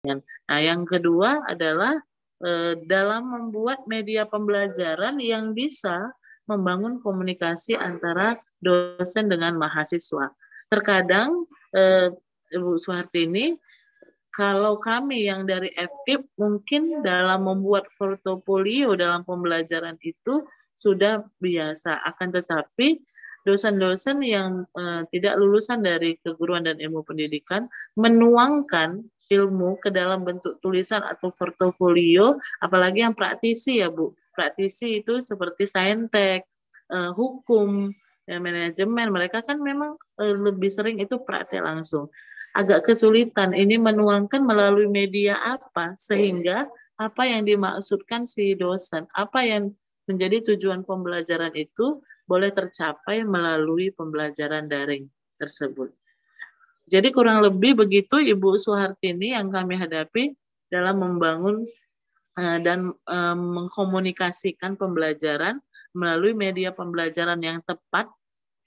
Nah, yang kedua adalah eh, dalam membuat media pembelajaran yang bisa membangun komunikasi antara dosen dengan mahasiswa. Terkadang eh, Ibu Suhartini, kalau kami yang dari FKIP mungkin dalam membuat portofolio dalam pembelajaran itu sudah biasa, akan tetapi dosen-dosen yang eh, tidak lulusan dari keguruan dan ilmu pendidikan menuangkan ilmu ke dalam bentuk tulisan atau portofolio, apalagi yang praktisi ya Bu. Praktisi itu seperti saintek, eh, hukum, ya, manajemen, mereka kan memang eh, lebih sering itu praktek langsung. Agak kesulitan, ini menuangkan melalui media apa, sehingga apa yang dimaksudkan si dosen, apa yang menjadi tujuan pembelajaran itu boleh tercapai melalui pembelajaran daring tersebut. Jadi kurang lebih begitu Ibu Suhartini yang kami hadapi dalam membangun eh, dan eh, mengkomunikasikan pembelajaran melalui media pembelajaran yang tepat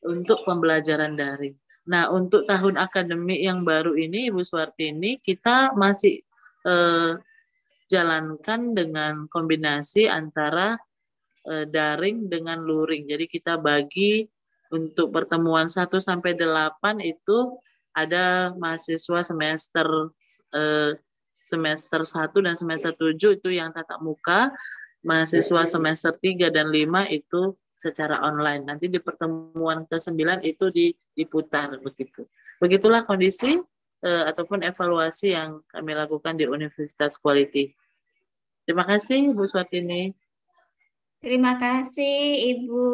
untuk pembelajaran daring. Nah, untuk tahun akademik yang baru ini Ibu Suhartini kita masih eh, jalankan dengan kombinasi antara eh, daring dengan luring. Jadi kita bagi untuk pertemuan 1 sampai 8 itu ada mahasiswa semester eh, semester 1 dan semester 7 itu yang tatap muka, mahasiswa semester 3 dan 5 itu secara online. Nanti di pertemuan ke-9 itu diputar begitu. Begitulah kondisi eh, ataupun evaluasi yang kami lakukan di Universitas Quality. Terima kasih Bu Swatini. Terima kasih Ibu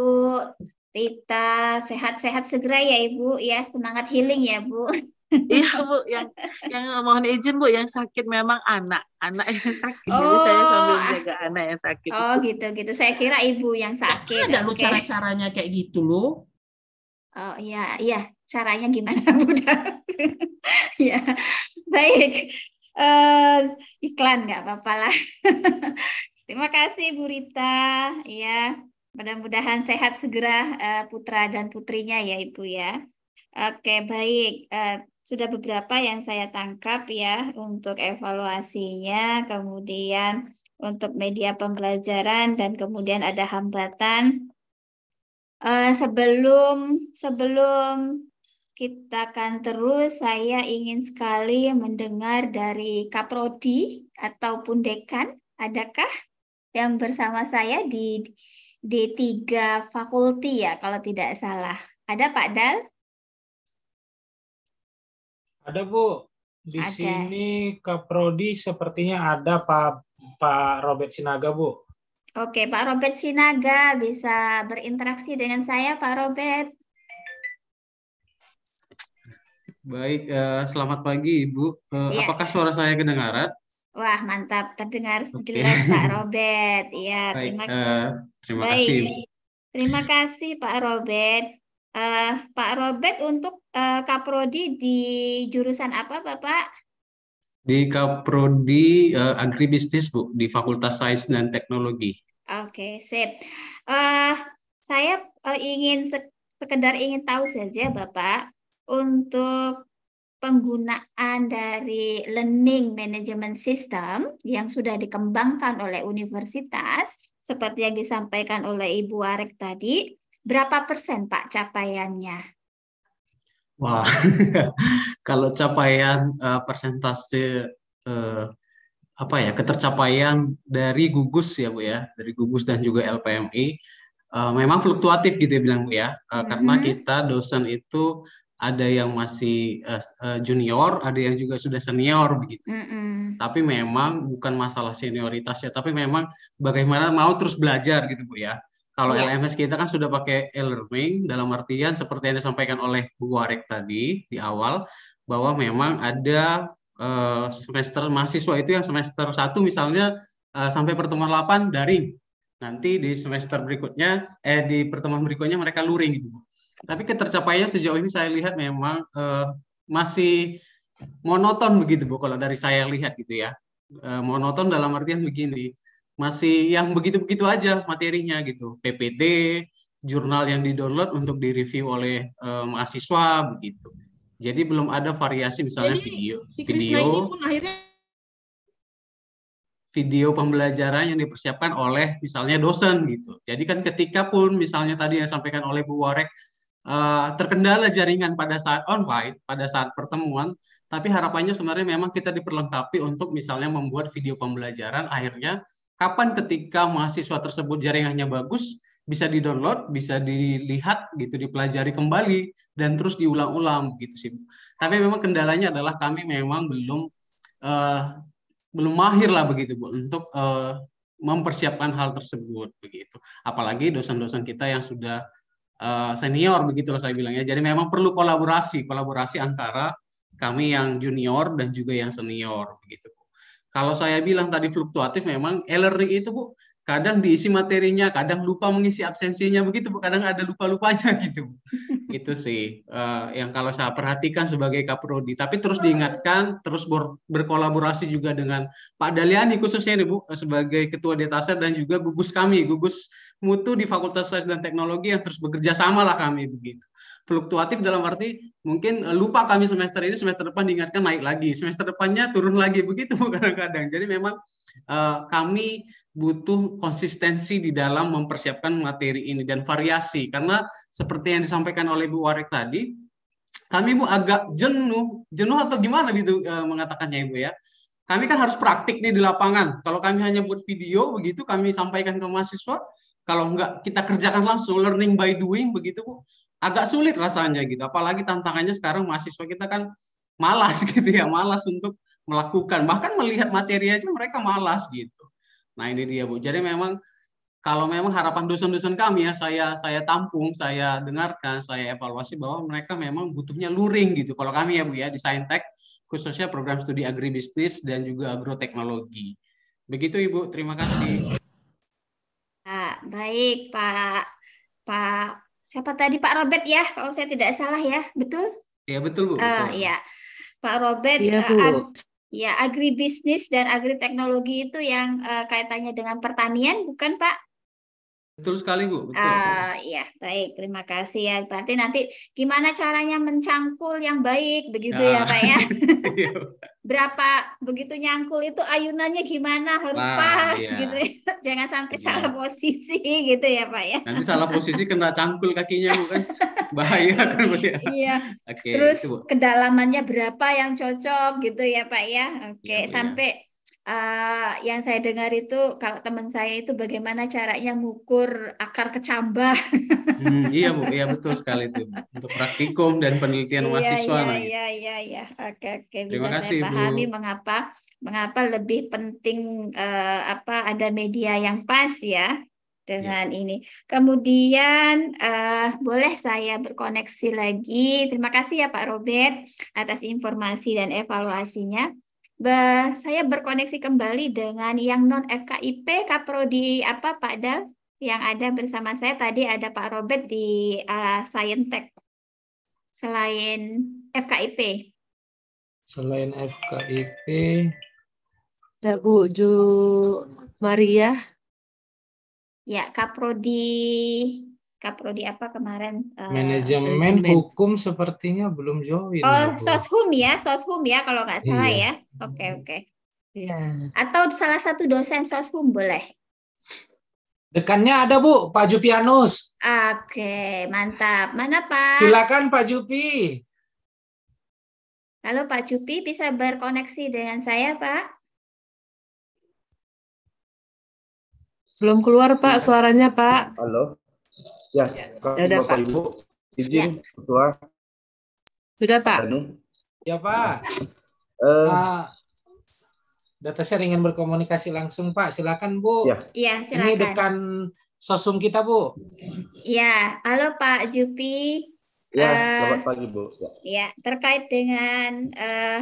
Rita sehat-sehat segera ya Ibu ya semangat healing ya Bu. Iya Bu yang yang mohon izin Bu yang sakit memang anak anak yang sakit oh, jadi saya oh. sambil jaga anak yang sakit. Oh gitu gitu saya kira Ibu yang sakit. Ada okay. cara caranya kayak gitu loh. Oh iya iya caranya gimana Bu? ya baik uh, iklan nggak apa-apa lah. Terima kasih Bu Rita ya. Mudah-mudahan sehat segera eh, putra dan putrinya ya Ibu ya. Oke, baik. Eh, sudah beberapa yang saya tangkap ya untuk evaluasinya, kemudian untuk media pembelajaran dan kemudian ada hambatan. Eh, sebelum sebelum kita akan terus saya ingin sekali mendengar dari Kaprodi ataupun dekan, adakah yang bersama saya di D3 fakulti ya kalau tidak salah. Ada Pak Dal? Ada Bu. Di ada. sini Kaprodi sepertinya ada Pak Pak Robert Sinaga Bu. Oke, Pak Robert Sinaga bisa berinteraksi dengan saya Pak Robert. Baik, eh, selamat pagi Ibu. Eh, ya. Apakah suara saya kedengaran? Wah, mantap. Terdengar jelas Pak Robert. Iya terima, uh, terima Baik. kasih. Terima kasih Pak Robert. Uh, Pak Robert untuk uh, Kaprodi di jurusan apa, Bapak? Di Kaprodi uh, Agribisnis, Bu, di Fakultas Sains dan Teknologi. Oke, okay, sip. Uh, saya uh, ingin sekedar ingin tahu saja, Bapak, untuk penggunaan dari learning management system yang sudah dikembangkan oleh universitas seperti yang disampaikan oleh Ibu Arek tadi, berapa persen Pak capaiannya? Wah, kalau capaian uh, persentase uh, apa ya ketercapaian dari gugus ya bu ya, dari gugus dan juga LPMI, uh, eh, memang fluktuatif gitu ya bilang bu ya, uh, mm -hmm. karena mm-hmm. kita dosen itu ada yang masih uh, junior, ada yang juga sudah senior begitu. Mm -mm. Tapi memang bukan masalah senioritas ya, tapi memang bagaimana mau terus belajar gitu bu ya. Kalau yeah. LMS kita kan sudah pakai e-learning dalam artian seperti yang disampaikan oleh Bu Warik tadi di awal bahwa memang ada uh, semester mahasiswa itu yang semester satu misalnya uh, sampai pertemuan 8 daring. Nanti di semester berikutnya eh di pertemuan berikutnya mereka luring gitu Bu. Tapi ketercapaiannya sejauh ini saya lihat memang uh, masih monoton begitu Bu kalau dari saya lihat gitu ya. Uh, monoton dalam artian begini, masih yang begitu-begitu aja materinya gitu. PPT, jurnal yang didownload untuk direview oleh uh, mahasiswa begitu. Jadi belum ada variasi misalnya Jadi, video. Si video pun akhirnya video pembelajaran yang dipersiapkan oleh misalnya dosen gitu. Jadi kan ketika pun misalnya tadi yang disampaikan oleh Bu Warek Eh, terkendala jaringan pada saat on white pada saat pertemuan, tapi harapannya sebenarnya memang kita diperlengkapi untuk misalnya membuat video pembelajaran akhirnya kapan ketika mahasiswa tersebut jaringannya bagus, bisa di-download, bisa dilihat gitu, dipelajari kembali dan terus diulang-ulang gitu sih. Tapi memang kendalanya adalah kami memang belum uh, belum mahir lah begitu Bu untuk uh, mempersiapkan hal tersebut begitu. Apalagi dosen-dosen kita yang sudah Eh, senior begitu loh saya bilang ya. Jadi memang perlu kolaborasi, kolaborasi antara kami yang junior dan juga yang senior begitu Kalau saya bilang tadi fluktuatif memang e-learning itu Bu kadang diisi materinya, kadang lupa mengisi absensinya begitu Bu, kadang ada lupa-lupanya gitu itu sih uh, yang kalau saya perhatikan sebagai kaprodi tapi terus diingatkan terus ber berkolaborasi juga dengan Pak Daliani khususnya nih Bu sebagai ketua detaser dan juga gugus kami gugus mutu di Fakultas Sains dan Teknologi yang terus bekerja sama lah kami begitu fluktuatif dalam arti mungkin lupa kami semester ini semester depan diingatkan naik lagi semester depannya turun lagi begitu kadang-kadang jadi memang uh, kami butuh konsistensi di dalam mempersiapkan materi ini dan variasi karena seperti yang disampaikan oleh Bu Warek tadi kami Bu agak jenuh jenuh atau gimana gitu e, mengatakannya Ibu ya kami kan harus praktik nih di lapangan kalau kami hanya buat video begitu kami sampaikan ke mahasiswa kalau enggak kita kerjakan langsung learning by doing begitu Bu agak sulit rasanya gitu apalagi tantangannya sekarang mahasiswa kita kan malas gitu ya malas untuk melakukan bahkan melihat materi aja mereka malas gitu Nah ini dia Bu. Jadi memang kalau memang harapan dosen-dosen kami ya saya saya tampung, saya dengarkan, saya evaluasi bahwa mereka memang butuhnya luring gitu. Kalau kami ya Bu ya di Saintek khususnya program studi agribisnis dan juga agroteknologi. Begitu Ibu, terima kasih. baik Pak Pak siapa tadi Pak Robert ya kalau saya tidak salah ya, betul? Iya betul Bu. Uh, betul. Ya. Pak Robert ya Bu. Ya, agribisnis dan agriteknologi itu yang uh, kaitannya dengan pertanian, bukan Pak? Betul sekali Bu. Betul. Uh, ya baik, terima kasih ya. Berarti nanti gimana caranya mencangkul yang baik begitu ya, ya Pak ya? Iya. Berapa begitu nyangkul itu ayunannya gimana harus nah, pas iya. gitu ya. Jangan sampai iya. salah posisi gitu ya Pak ya. Nanti salah posisi kena cangkul kakinya Bu kan bahaya kan Bu ya. Iya. Okay, Terus itu, kedalamannya berapa yang cocok gitu ya Pak ya. Oke, okay. iya, ya. sampai uh, yang saya dengar itu kalau teman saya itu bagaimana caranya mengukur akar kecambah. hmm, iya bu, iya betul sekali itu untuk praktikum dan penelitian iya, mahasiswa. Iya, iya iya iya oke oke bisa Terima kasih, saya pahami bu. mengapa mengapa lebih penting uh, apa ada media yang pas ya iya. dengan ya. ini. Kemudian uh, boleh saya berkoneksi lagi. Terima kasih ya Pak Robert atas informasi dan evaluasinya bah, saya berkoneksi kembali dengan yang non FKIP Kaprodi apa Pak Dal yang ada bersama saya tadi ada Pak Robert di uh, eh, Scientech selain FKIP. Selain FKIP ada Bu Ju Maria. Ya, Kaprodi Kaprodi apa kemarin? Eh, Manajemen hukum sepertinya belum join. Ya, oh, soshum ya, soshum ya kalau nggak iya. salah iya. ya. Oke, okay, oke. Okay. Iya. Atau salah satu dosen soshum boleh. Dekannya ada Bu, Pak Jupianus. Oke, mantap. Mana Pak? Silakan Pak Jupi. Halo Pak Jupi, bisa berkoneksi dengan saya Pak? Belum keluar Pak iya. suaranya Pak. Halo. Ya, ya ya Bapak Pak. Ibu, izin ya. Ketua. Sudah Pak. Danu. Ya Pak. Uh, data saya ingin berkomunikasi langsung Pak. Silakan Bu. Iya, ya, ya silakan. Ini dekan sosum kita Bu. ya halo Pak Jupi. Ya, eh, selamat uh, pagi Bu. Ya. ya, terkait dengan uh,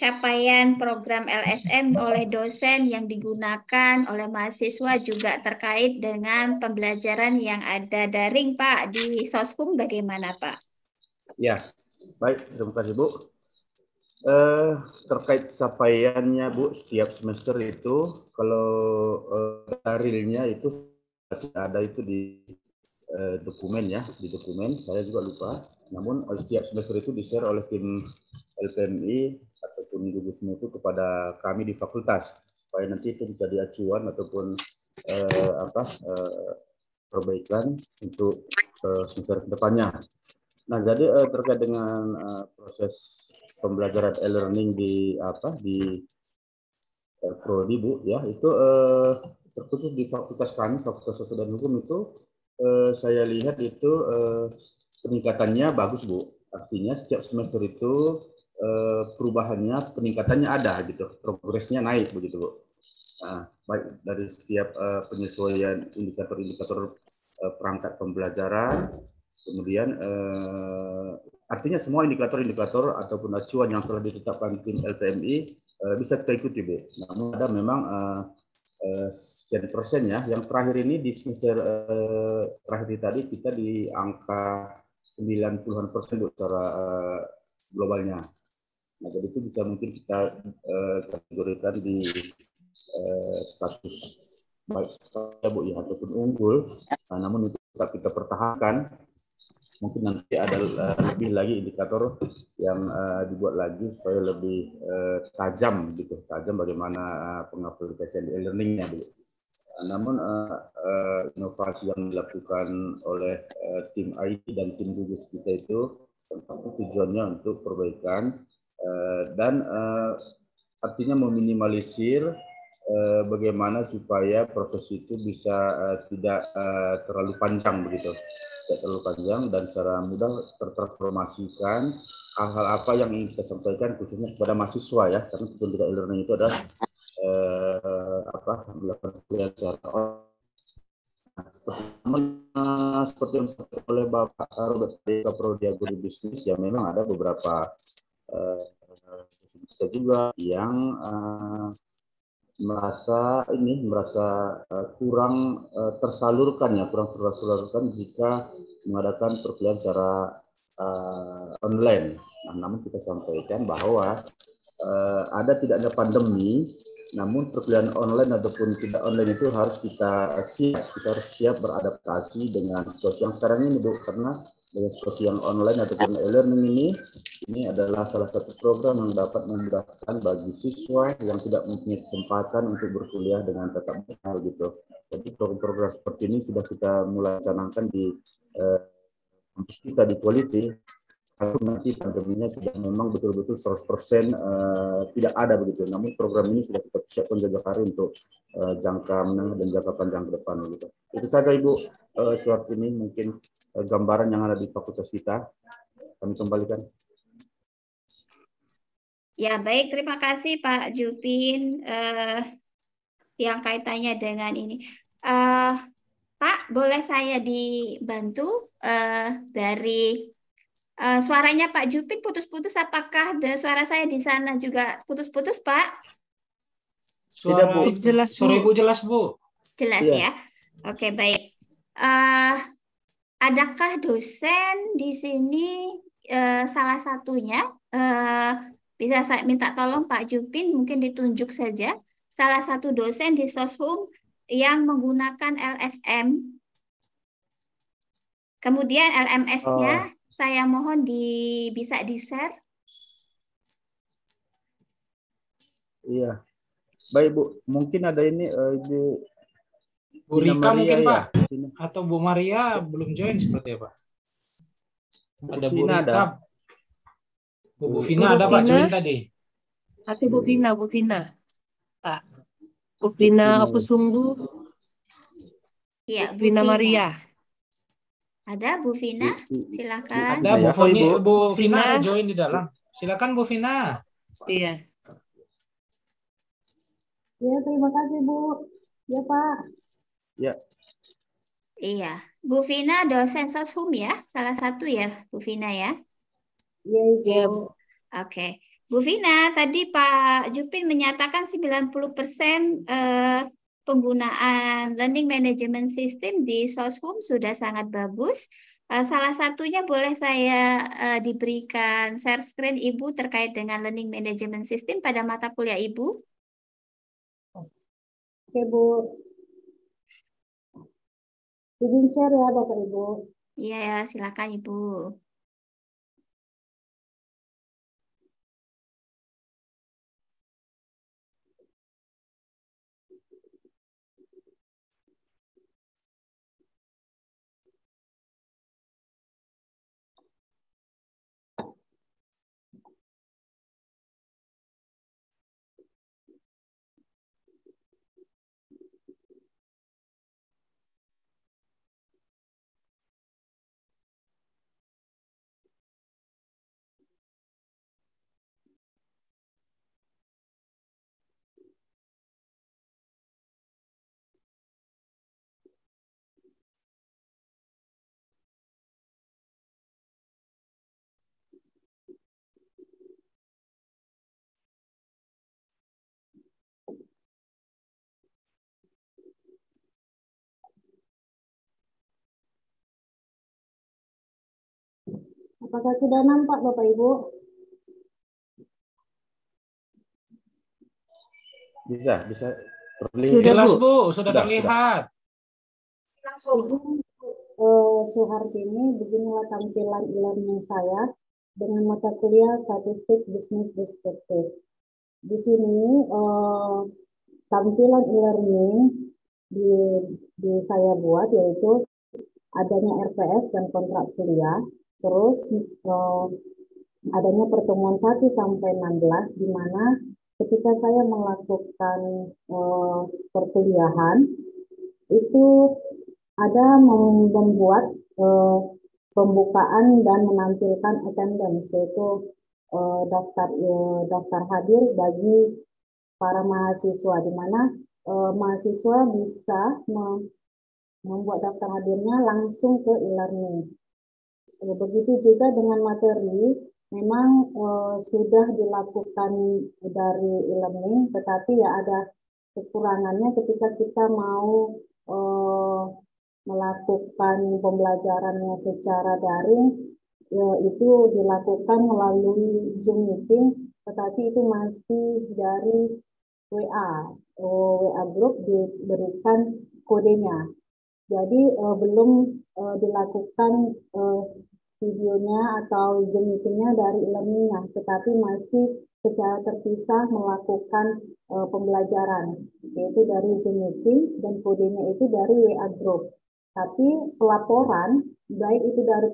capaian program LSM oleh dosen yang digunakan oleh mahasiswa juga terkait dengan pembelajaran yang ada daring, Pak, di Soskum bagaimana, Pak? Ya, baik. Terima kasih, Bu. Eh, terkait capaiannya, Bu, setiap semester itu kalau eh, realnya itu ada itu di Eh, dokumen ya di dokumen saya juga lupa namun eh, setiap semester itu di-share oleh tim LPMI ataupun gugus itu kepada kami di fakultas supaya nanti itu menjadi acuan ataupun eh, apa eh, perbaikan untuk eh, semester kedepannya. Nah jadi eh, terkait dengan eh, proses pembelajaran e-learning di apa di eh, prodi bu ya itu eh, terkhusus di fakultas kami fakultas sosial dan hukum itu eh, saya lihat itu eh, peningkatannya bagus Bu. Artinya setiap semester itu eh, perubahannya peningkatannya ada gitu, progresnya naik begitu Bu. Nah, baik dari setiap eh, penyesuaian indikator-indikator eh, perangkat pembelajaran, kemudian eh, artinya semua indikator-indikator ataupun acuan yang telah ditetapkan tim LPMI eh, bisa kita ikuti Bu. Namun ada memang eh, Eh, sekian persen ya. Yang terakhir ini di semester eh, terakhir tadi kita di angka 90-an persen secara eh, globalnya. Nah, jadi itu bisa mungkin kita eh, kategorikan di eh, status baik saja Bu ya ataupun unggul. Nah, namun itu tetap kita pertahankan mungkin nanti ada eh, lebih lagi indikator yang eh, dibuat lagi supaya lebih eh, tajam gitu tajam bagaimana pengaplikasian e-learningnya gitu. Namun inovasi yang dilakukan oleh tim IT dan tim gugus kita itu tujuannya untuk perbaikan dan artinya meminimalisir bagaimana supaya proses itu bisa tidak terlalu panjang begitu tidak terlalu panjang dan secara mudah tertransformasikan hal-hal apa yang ingin kita sampaikan khususnya kepada mahasiswa ya karena tujuan kita e itu adalah eh, apa melakukan kuliah secara nah, seperti yang disampaikan oleh Bapak Robert dari Guru bisnis ya memang ada beberapa eh, juga yang eh, merasa ini merasa eh, kurang uh, tersalurkan ya kurang tersalurkan jika mengadakan perkuliahan secara uh, online. Nah, namun kita sampaikan bahwa uh, ada tidaknya pandemi, namun perkuliahan online ataupun tidak online itu harus kita siap, kita harus siap beradaptasi dengan situasi yang sekarang ini bu karena Baik seperti yang online ataupun e-learning ini, ini adalah salah satu program yang dapat memudahkan bagi siswa yang tidak mempunyai kesempatan untuk berkuliah dengan tetap muka gitu. Jadi program-program seperti ini sudah kita mulai canangkan di eh, kita di Quality. Kalau nanti pandeminya sudah memang betul-betul 100% eh, tidak ada begitu. Namun program ini sudah kita siapkan jaga hari untuk eh, jangka menengah dan jangka panjang ke depan gitu. Itu saja Ibu eh, suatu ini mungkin Eh, gambaran yang ada di fakultas kita. Kami kembalikan. Ya, baik. Terima kasih Pak Jupin eh, yang kaitannya dengan ini. Eh, Pak, boleh saya dibantu eh, dari eh, suaranya Pak Jupin putus-putus? Apakah de, suara saya di sana juga putus-putus, Pak? Suara Tidak, Bu. Jelas, Bu. Suara Ibu jelas, Bu. Jelas ya. ya? Oke, baik. Uh, adakah dosen di sini eh, salah satunya eh, bisa saya minta tolong Pak Jupin mungkin ditunjuk saja salah satu dosen di soshum yang menggunakan LSM. Kemudian LMS-nya oh. saya mohon di bisa di-share. Iya. Baik Bu, mungkin ada ini uh, eh, Ibu Bu Rika Maria, mungkin ya. Pak atau Bu Maria belum join seperti apa? Ada Bu Vina Ada. Bu, Bu Vina Bu ada Pak join tadi. Hati Bu Vina, Bu Vina. Pak. Bu Vina aku sungguh. Iya, Bu Vina Maria. Ada Bu Vina? Silakan. Ada Bu, Foni, ya, Bu Vina join di dalam. Silakan Bu Vina. Iya. Iya, terima kasih Bu. Ya Pak. Ya. Iya. Bu Vina dosen soshum ya, salah satu ya Bu Vina ya. Iya, iya. Oke. Bu Vina, tadi Pak Jupin menyatakan 90% eh, penggunaan learning management system di soshum sudah sangat bagus. Eh, salah satunya boleh saya eh, diberikan share screen Ibu terkait dengan learning management system pada mata kuliah Ibu? Oke Bu, Izin share ya Bapak Ibu. Iya ya, silakan Ibu. Apakah sudah nampak Bapak Ibu? Bisa, bisa. Terlihat. Sudah, Jelas, Bu. Sudah, sudah terlihat. Sudah. Langsung. Eh, uh, ini beginilah tampilan ilamnya saya dengan mata kuliah statistik bisnis deskriptif. Di sini uh, tampilan e-learning di, di saya buat yaitu adanya RPS dan kontrak kuliah, Terus eh, adanya pertemuan 1 sampai 16 di mana ketika saya melakukan eh, perkuliahan itu ada membuat eh, pembukaan dan menampilkan attendance yaitu eh, daftar eh, daftar hadir bagi para mahasiswa di mana eh, mahasiswa bisa membuat daftar hadirnya langsung ke e-learning Eh, begitu juga dengan materi, memang uh, sudah dilakukan dari e tetapi ya ada kekurangannya ketika kita mau uh, melakukan pembelajarannya secara daring, ya, itu dilakukan melalui Zoom meeting, tetapi itu masih dari WA, WA group diberikan kodenya. Jadi uh, belum uh, dilakukan uh, videonya atau Zoom meetingnya dari e-learningnya, tetapi masih secara terpisah melakukan uh, pembelajaran, yaitu dari Zoom meeting dan kodenya itu dari WA group. Tapi pelaporan baik itu dari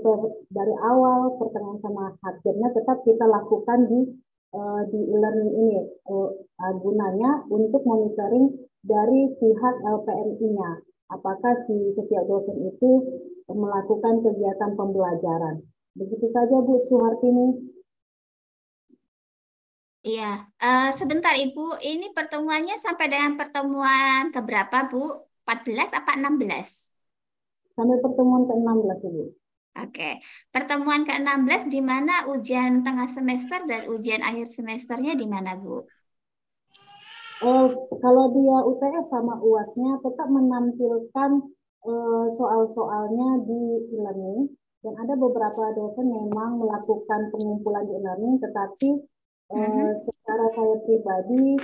dari awal pertengahan sama akhirnya tetap kita lakukan di uh, di learning ini uh, gunanya untuk monitoring dari pihak LPMI-nya apakah si setiap dosen itu melakukan kegiatan pembelajaran. Begitu saja Bu Suhartini. Iya, uh, sebentar Ibu, ini pertemuannya sampai dengan pertemuan keberapa Bu? 14 apa 16? Sampai pertemuan ke-16 Ibu. Oke, pertemuan ke-16 di mana ujian tengah semester dan ujian akhir semesternya di mana Bu? Eh, kalau dia UTS sama UASnya tetap menampilkan uh, soal-soalnya di e-learning dan ada beberapa dosen memang melakukan pengumpulan di e-learning tetapi uh, uh-huh. secara saya pribadi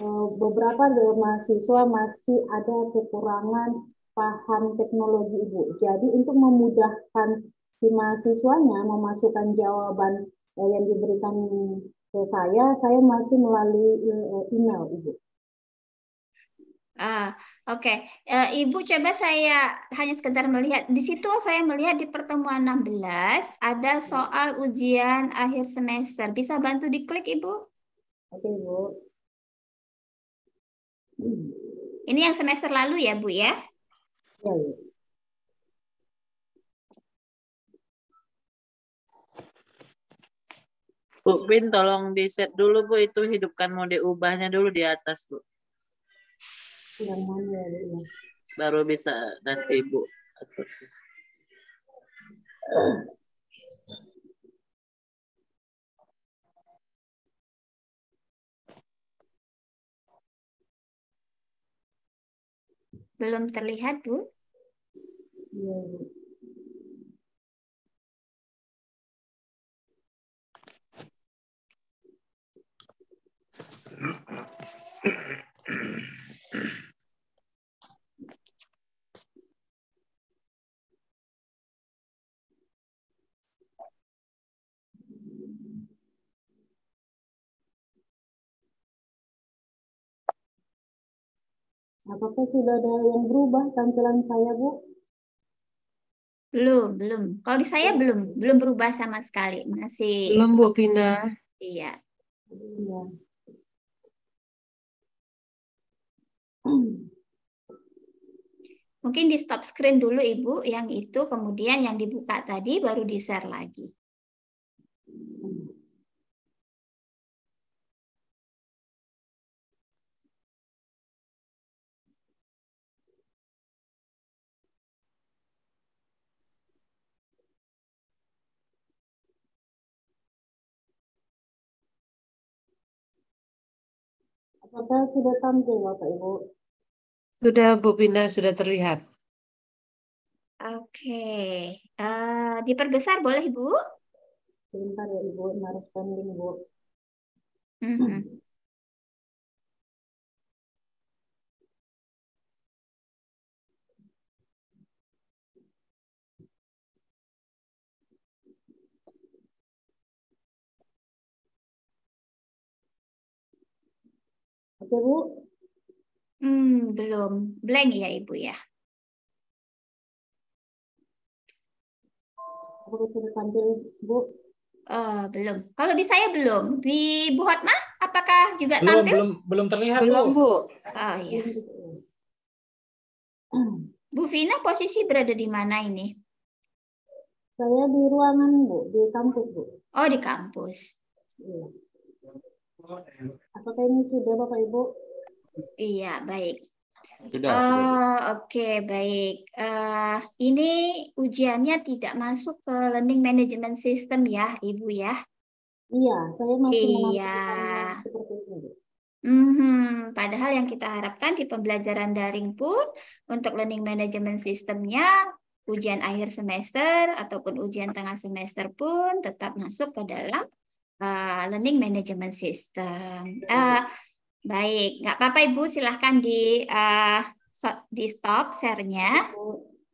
uh, beberapa mahasiswa masih ada kekurangan paham teknologi Ibu. Jadi untuk memudahkan si mahasiswanya memasukkan jawaban yang diberikan ke saya, saya masih melalui eh, email Ibu. Ah, oke. Okay. Uh, eh, Ibu coba saya hanya sekedar melihat di situ saya melihat di pertemuan 16 ada soal ujian akhir semester. Bisa bantu diklik Ibu? Oke, ibu. Ini yang semester lalu ya, Bu ya? Iya, yeah. Bu Pin tolong di set dulu Bu itu hidupkan mode ubahnya dulu di atas Bu. Iya, Baru bisa nanti Bu Belum terlihat, Bu? Iya, Bu. Apakah sudah ada yang berubah tampilan saya, Bu? Belum, belum. Kalau di saya belum, belum berubah sama sekali. Masih Belum, Bu Pina. Iya. Iya. Mungkin di stop screen dulu Ibu yang itu, kemudian yang dibuka tadi baru di-share lagi. Hotel sudah tampil Bapak Ibu. Sudah Bu Pina sudah terlihat. Oke, okay. uh, eh, diperbesar boleh Bu? Sebentar ya Ibu, harus pending Bu. Mm -hmm. Oke, Bu. Hmm, belum. Blank ya, Ibu ya. Boleh tampil, Bu. Oh, belum. Kalau di saya belum. Di Bu Hotma, apakah juga belum, tampil? Belum, belum terlihat, belum, Bu. Oh, iya. Bu Vina posisi berada di mana ini? Saya di ruangan, Bu, di kampus, Bu. Oh, di kampus. Iya. Apakah ini sudah Bapak Ibu? Iya, baik. Sudah. Uh, Oke, okay, baik. Uh, ini ujiannya tidak masuk ke learning management system ya, Ibu ya? Iya, saya masih iya. seperti ini. Mm-hmm. Padahal yang kita harapkan di pembelajaran daring pun untuk learning management sistemnya ujian akhir semester ataupun ujian tengah semester pun tetap masuk ke dalam uh, learning management system. Uh, baik, nggak apa-apa Ibu, silahkan di uh, so, di stop sharenya.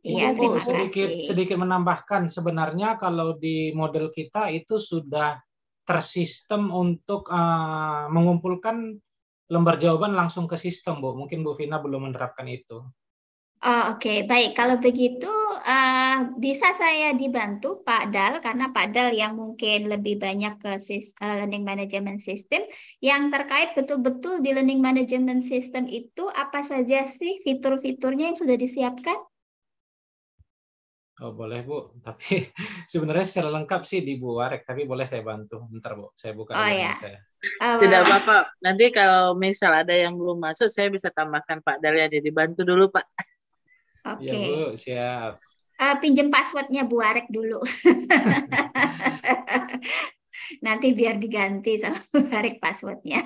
Iya, terima kasih. sedikit, Sedikit menambahkan, sebenarnya kalau di model kita itu sudah tersistem untuk uh, mengumpulkan lembar jawaban langsung ke sistem, Bu. Mungkin Bu Vina belum menerapkan itu. Oh, Oke, okay. baik. Kalau begitu, uh, bisa saya dibantu Pak Dal, karena Pak Dal yang mungkin lebih banyak ke sis, uh, learning management system. Yang terkait betul-betul di learning management system itu, apa saja sih fitur-fiturnya yang sudah disiapkan? Oh, boleh Bu, tapi sebenarnya secara lengkap sih di Bu Warek, tapi boleh saya bantu. Bentar Bu, saya buka. Oh ya. Saya. Oh, Tidak apa-apa. Nanti kalau misal ada yang belum masuk, saya bisa tambahkan Pak Dal ya. Jadi bantu dulu Pak. Oke. Okay. Ya, siap. Uh, eh, pinjem passwordnya Bu Arek dulu. Nanti biar diganti sama Bu Arek passwordnya.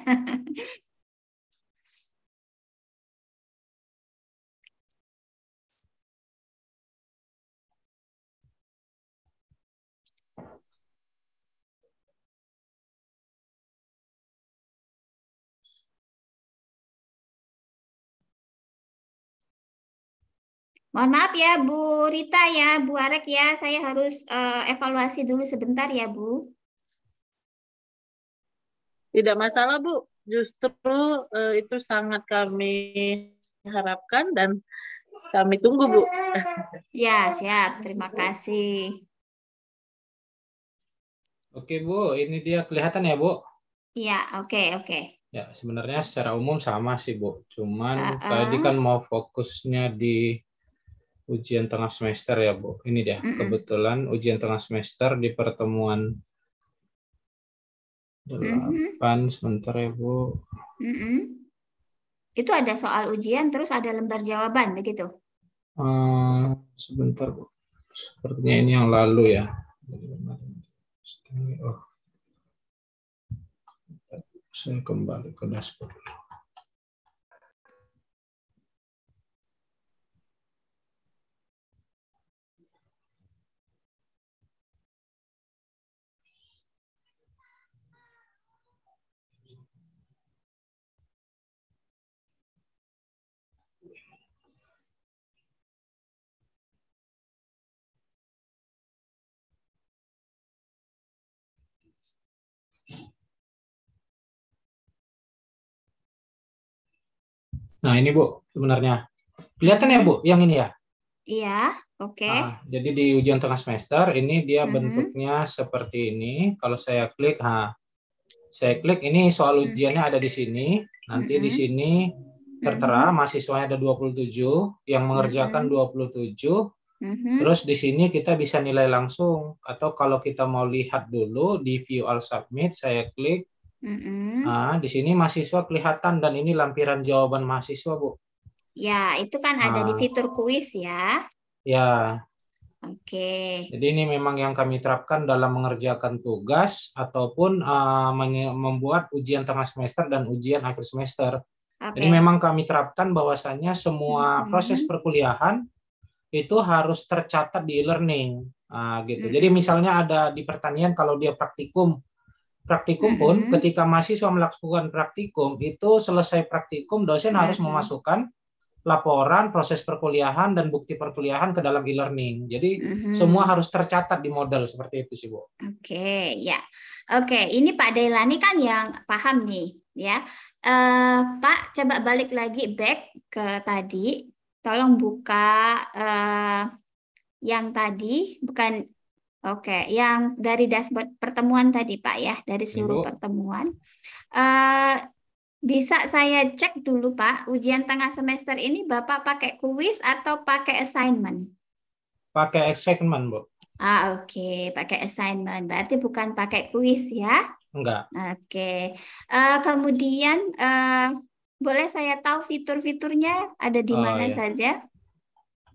Mohon maaf ya Bu Rita ya, Bu Arek ya, saya harus uh, evaluasi dulu sebentar ya Bu. Tidak masalah Bu, justru uh, itu sangat kami harapkan dan kami tunggu Bu. Ya siap, terima kasih. Oke Bu, ini dia kelihatan ya Bu. Iya, oke okay, oke. Okay. Ya sebenarnya secara umum sama sih Bu, cuman uh -uh. tadi ah. kan mau fokusnya di ujian tengah semester ya Bu. Ini dia mm hmm kebetulan ujian tengah semester di pertemuan delapan mm hmm sebentar ya Bu. Mm hmm Itu ada soal ujian terus ada lembar jawaban begitu? Uh, sebentar Bu. Sepertinya ini yang lalu ya. Oh. Saya kembali ke dashboard. Nah ini Bu sebenarnya kelihatan ya Bu yang ini ya? Iya, oke. Okay. Nah, jadi di ujian tengah semester ini dia mm -hmm. bentuknya seperti ini. Kalau saya klik, ha, saya klik ini soal mm-hmm. ujiannya mm -hmm. ada di sini. Nanti mm -hmm. di mm-hmm. sini tertera mm -hmm. mahasiswanya ada 27 yang mengerjakan mm -hmm. 27 Mm-hmm. Terus di sini kita bisa nilai langsung atau kalau kita mau lihat dulu di view all submit saya klik Mm-hmm. Nah, di sini mahasiswa kelihatan dan ini lampiran jawaban mahasiswa, Bu. Ya, itu kan nah. ada di nah. fitur kuis ya. Ya. Oke. Okay. Jadi ini memang yang kami terapkan dalam mengerjakan tugas ataupun uh, membuat ujian tengah semester dan ujian akhir semester. Okay. Jadi memang kami terapkan bahwasannya semua mm-hmm. proses perkuliahan itu harus tercatat di e-learning. Uh, gitu. Mm-hmm. Jadi misalnya ada di pertanian kalau dia praktikum praktikum pun mm-hmm. ketika mahasiswa melakukan praktikum itu selesai praktikum dosen mm-hmm. harus memasukkan laporan proses perkuliahan dan bukti perkuliahan ke dalam e-learning. Jadi mm-hmm. semua harus tercatat di model seperti itu sih Bu. Oke, okay, ya. Oke, okay, ini Pak Delani kan yang paham nih ya. Uh, Pak coba balik lagi back ke tadi. Tolong buka uh, yang tadi bukan Oke, yang dari dashboard pertemuan tadi Pak ya, dari iya, seluruh Ibu. pertemuan. Uh, bisa saya cek dulu Pak, ujian tengah semester ini Bapak pakai kuis atau pakai assignment? Pakai assignment, Bu. Ah, oke, okay. pakai assignment. Berarti bukan pakai kuis ya? Enggak. Oke. Okay. Uh, eh, kemudian uh, boleh saya tahu fitur-fiturnya ada di oh, mana iya. saja?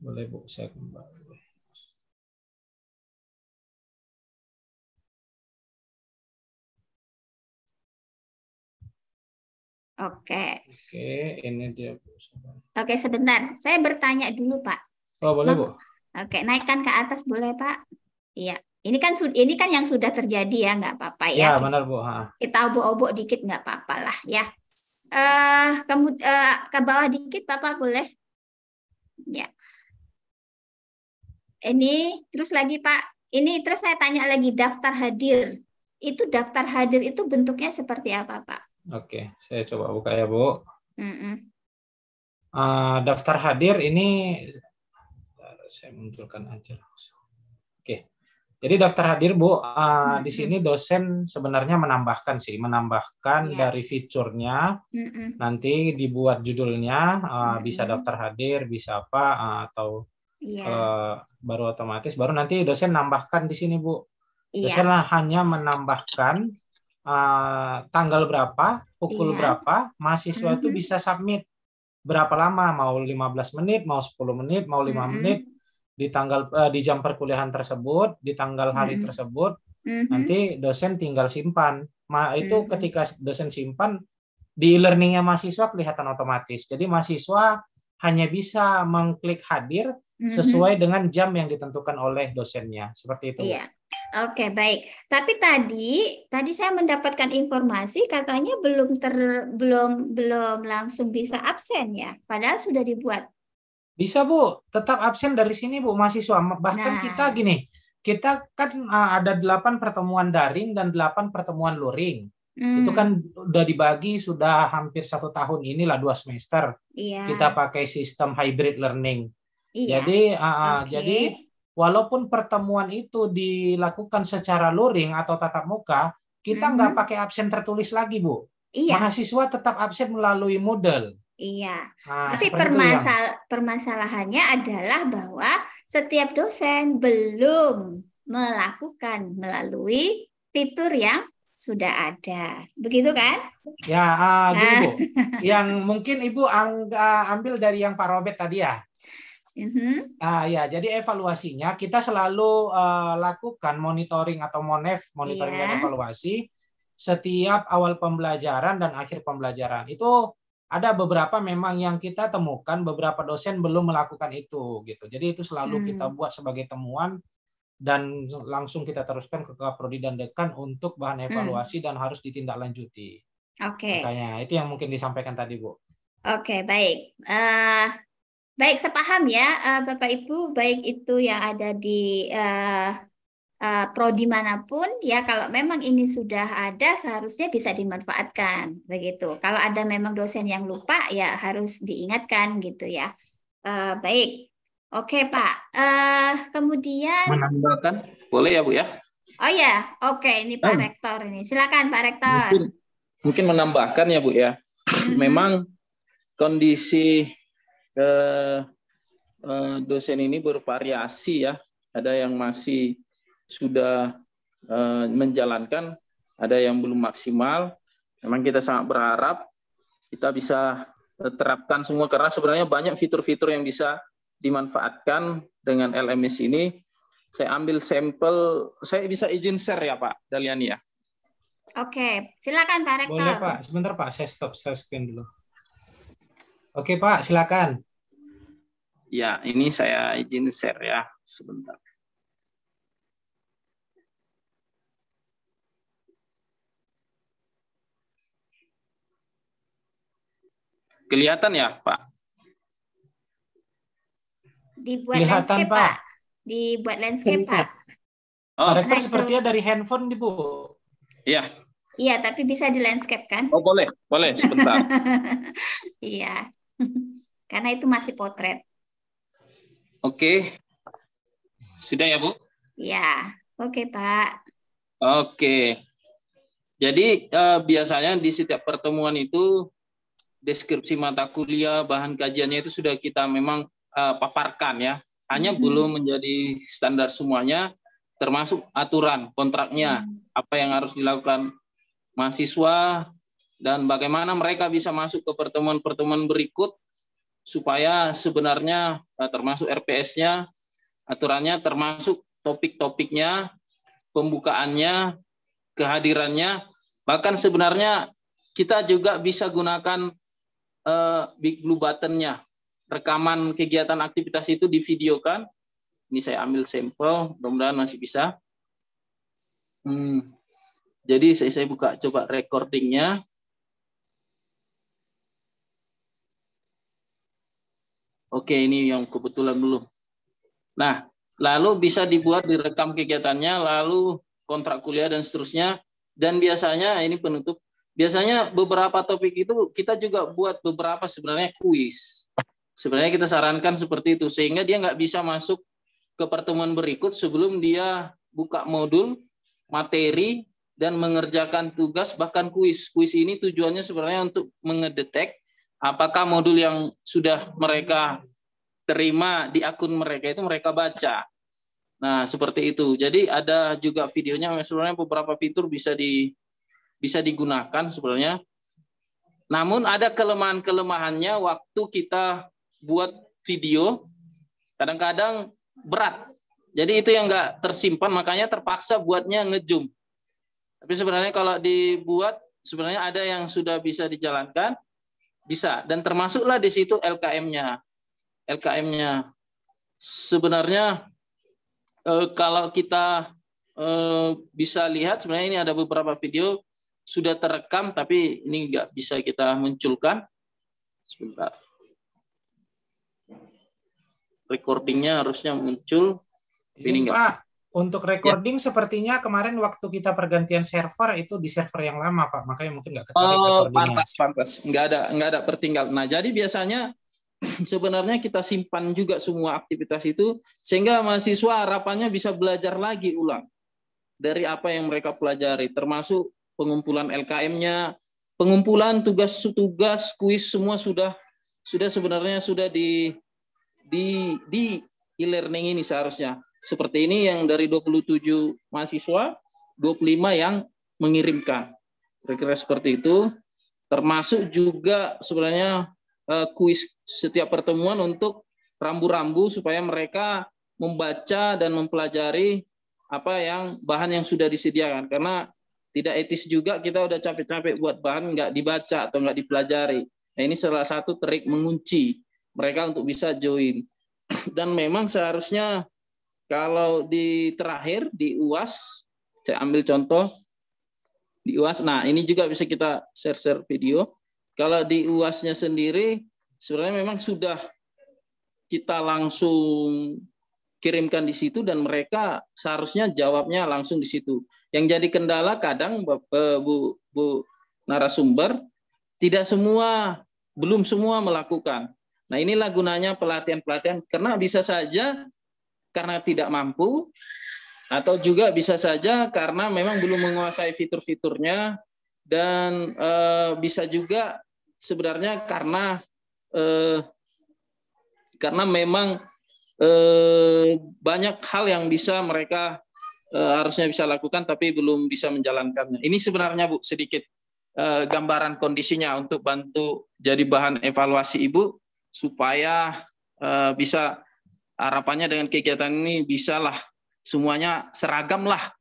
Boleh, Bu. Saya kembali. Oke. Oke, ini dia Bu. Oke, sebentar. Saya bertanya dulu, Pak. Oh, boleh, Bu. Oke, naikkan ke atas boleh, Pak? Iya. Ini kan ini kan yang sudah terjadi ya, nggak apa-apa ya. Ya, benar, Bu. Ha. Kita obok-obok dikit nggak apa-apa lah ya. Eh, ke, uh, eh, ke bawah dikit Bapak boleh? Ya. Ini terus lagi, Pak. Ini terus saya tanya lagi daftar hadir. Itu daftar hadir itu bentuknya seperti apa, Pak? Oke, saya coba buka ya, Bu. Mm -mm. Uh, daftar hadir ini saya munculkan aja langsung. Oke. Jadi daftar hadir Bu, uh, mm -hmm. di sini dosen sebenarnya menambahkan sih, menambahkan yeah. dari fiturnya. Mm -hmm. Nanti dibuat judulnya uh, mm -hmm. bisa daftar hadir, bisa apa uh, atau yeah. Iya. uh, baru otomatis baru nanti dosen nambahkan di sini Bu. Iya. Dosen yeah. hanya menambahkan uh, tanggal berapa, pukul iya. berapa, mahasiswa itu mm -hmm. bisa submit berapa lama, mau 15 menit, mau 10 menit, mau 5 mm -hmm. menit di tanggal uh, di jam perkuliahan tersebut, di tanggal hari mm -hmm. tersebut. Mm -hmm. Nanti dosen tinggal simpan. Ma itu mm -hmm. ketika dosen simpan di e-learningnya mahasiswa kelihatan otomatis. Jadi mahasiswa hanya bisa mengklik hadir mm-hmm. sesuai dengan jam yang ditentukan oleh dosennya. Seperti itu. Iya. Oke, baik. Tapi tadi tadi saya mendapatkan informasi katanya belum ter belum belum langsung bisa absen ya, padahal sudah dibuat. Bisa, Bu. Tetap absen dari sini, Bu, mahasiswa. Bahkan nah. kita gini, kita kan ah, ada delapan pertemuan daring dan delapan pertemuan luring. Hmm. Itu kan udah dibagi sudah hampir satu tahun inilah dua semester. Iya. Kita pakai sistem hybrid learning. Iya. Jadi uh, ah, ah, okay. jadi walaupun pertemuan itu dilakukan secara luring atau tatap muka, kita mm-hmm. pakai absen tertulis lagi, Bu. Iya. Mahasiswa tetap absen melalui model. Iya. Nah, Tapi permasal- yang... permasalahannya adalah bahwa setiap dosen belum melakukan melalui fitur yang sudah ada. Begitu kan? Ya, uh, gini Bu. yang mungkin Ibu ah, ambil dari yang Pak Robert tadi ya. Mm-hmm. Ah ya, jadi evaluasinya kita selalu uh, lakukan monitoring atau monef, monitoring yeah. dan iya. evaluasi setiap awal pembelajaran dan akhir pembelajaran. Itu ada beberapa memang yang kita temukan beberapa dosen belum melakukan itu gitu. Jadi itu selalu mm. kita buat sebagai temuan dan langsung kita teruskan ke kaprodi dan dekan untuk bahan hmm. evaluasi mm. dan harus ditindaklanjuti. Oke. Okay. Makanya itu yang mungkin disampaikan tadi, Bu. Oke, okay, baik. Uh, Baik, sepaham ya eh, Bapak Ibu, baik itu yang ada di uh, uh, prodi manapun ya kalau memang ini sudah ada seharusnya bisa dimanfaatkan begitu. Kalau ada memang dosen yang lupa ya harus diingatkan gitu ya. Uh, baik. Oke, Pak. Uh, kemudian menambahkan boleh ya, Bu ya? Oh ya, oke ini Pak hmm. Rektor ini. Silakan Pak Rektor. Mungkin, mungkin menambahkan ya, Bu ya. Mm-hmm. Memang kondisi eh, dosen ini bervariasi ya. Ada yang masih sudah eh, menjalankan, ada yang belum maksimal. Memang kita sangat berharap kita bisa eh, terapkan semua karena sebenarnya banyak fitur-fitur yang bisa dimanfaatkan dengan LMS ini. Saya ambil sampel, saya bisa izin share ya Pak Daliani ya. Oke, silakan Pak Rektor. Boleh Pak, sebentar Pak, saya stop share screen dulu. Oke Pak, silakan. Ya, ini saya izin share ya sebentar. Kelihatan ya Pak? Dibuat Kelihatan, landscape, Pak. Pak. Dibuat landscape, Pak. Oh, Pak Rektor sepertinya dari handphone, Ibu. Iya. Iya, tapi bisa di landscape kan? Oh, boleh. Boleh, sebentar. Iya. Karena itu masih potret. Oke. Sudah ya, Bu? Ya. Oke, Pak. Oke. Jadi eh, biasanya di setiap pertemuan itu deskripsi mata kuliah, bahan kajiannya itu sudah kita memang eh, paparkan ya. Hanya hmm. belum menjadi standar semuanya termasuk aturan kontraknya, hmm. apa yang harus dilakukan mahasiswa, dan bagaimana mereka bisa masuk ke pertemuan-pertemuan berikut supaya sebenarnya eh, termasuk RPS-nya aturannya termasuk topik-topiknya pembukaannya kehadirannya bahkan sebenarnya kita juga bisa gunakan uh, big blue button-nya rekaman kegiatan aktivitas itu divideokan ini saya ambil sampel mudah-mudahan masih bisa hmm. jadi saya, saya buka coba recording-nya Oke, ini yang kebetulan dulu. Nah, lalu bisa dibuat direkam kegiatannya, lalu kontrak kuliah dan seterusnya. Dan biasanya ini penutup. Biasanya beberapa topik itu kita juga buat beberapa sebenarnya kuis. Sebenarnya kita sarankan seperti itu sehingga dia nggak bisa masuk ke pertemuan berikut sebelum dia buka modul materi dan mengerjakan tugas bahkan kuis. Kuis ini tujuannya sebenarnya untuk mengedetek apakah modul yang sudah mereka terima di akun mereka itu mereka baca. Nah, seperti itu. Jadi ada juga videonya sebenarnya beberapa fitur bisa di bisa digunakan sebenarnya. Namun ada kelemahan-kelemahannya waktu kita buat video kadang-kadang berat. Jadi itu yang nggak tersimpan makanya terpaksa buatnya ngejum. Tapi sebenarnya kalau dibuat sebenarnya ada yang sudah bisa dijalankan, bisa dan termasuklah di situ LKM-nya. LKM-nya sebenarnya eh, kalau kita eh, bisa lihat sebenarnya ini ada beberapa video sudah terekam tapi ini nggak bisa kita munculkan. Sebentar. Recordingnya harusnya muncul. Ini enggak. Untuk iya. recording ya. sepertinya kemarin waktu kita pergantian server itu di server yang lama Pak, makanya mungkin nggak ketarik Oh, pantas, pantas. Nggak ada, nggak ada pertinggal. Nah, jadi biasanya sebenarnya kita simpan juga semua aktivitas itu sehingga mahasiswa harapannya bisa belajar lagi ulang dari apa yang mereka pelajari, termasuk pengumpulan LKM-nya, pengumpulan tugas-tugas, kuis semua sudah sudah sebenarnya sudah di di di e-learning ini seharusnya seperti ini yang dari 27 mahasiswa 25 yang mengirimkan kira-kira seperti itu termasuk juga sebenarnya eh, kuis setiap pertemuan untuk rambu-rambu supaya mereka membaca dan mempelajari apa yang bahan yang sudah disediakan karena tidak etis juga kita udah capek-capek buat bahan nggak dibaca atau nggak dipelajari nah ini salah satu trik mengunci mereka untuk bisa join dan memang seharusnya kalau di terakhir di UAS, saya ambil contoh di UAS. Nah, ini juga bisa kita share-share video. Kalau di UASnya sendiri sebenarnya memang sudah kita langsung kirimkan di situ dan mereka seharusnya jawabnya langsung di situ. Yang jadi kendala kadang eh, Bu Bu narasumber tidak semua belum semua melakukan. Nah, inilah gunanya pelatihan-pelatihan karena bisa saja karena tidak mampu atau juga bisa saja karena memang belum menguasai fitur-fiturnya dan e, bisa juga sebenarnya karena e, karena memang e, banyak hal yang bisa mereka e, harusnya bisa lakukan tapi belum bisa menjalankannya. Ini sebenarnya Bu sedikit e, gambaran kondisinya untuk bantu jadi bahan evaluasi Ibu supaya e, bisa harapannya dengan kegiatan ini bisalah semuanya seragamlah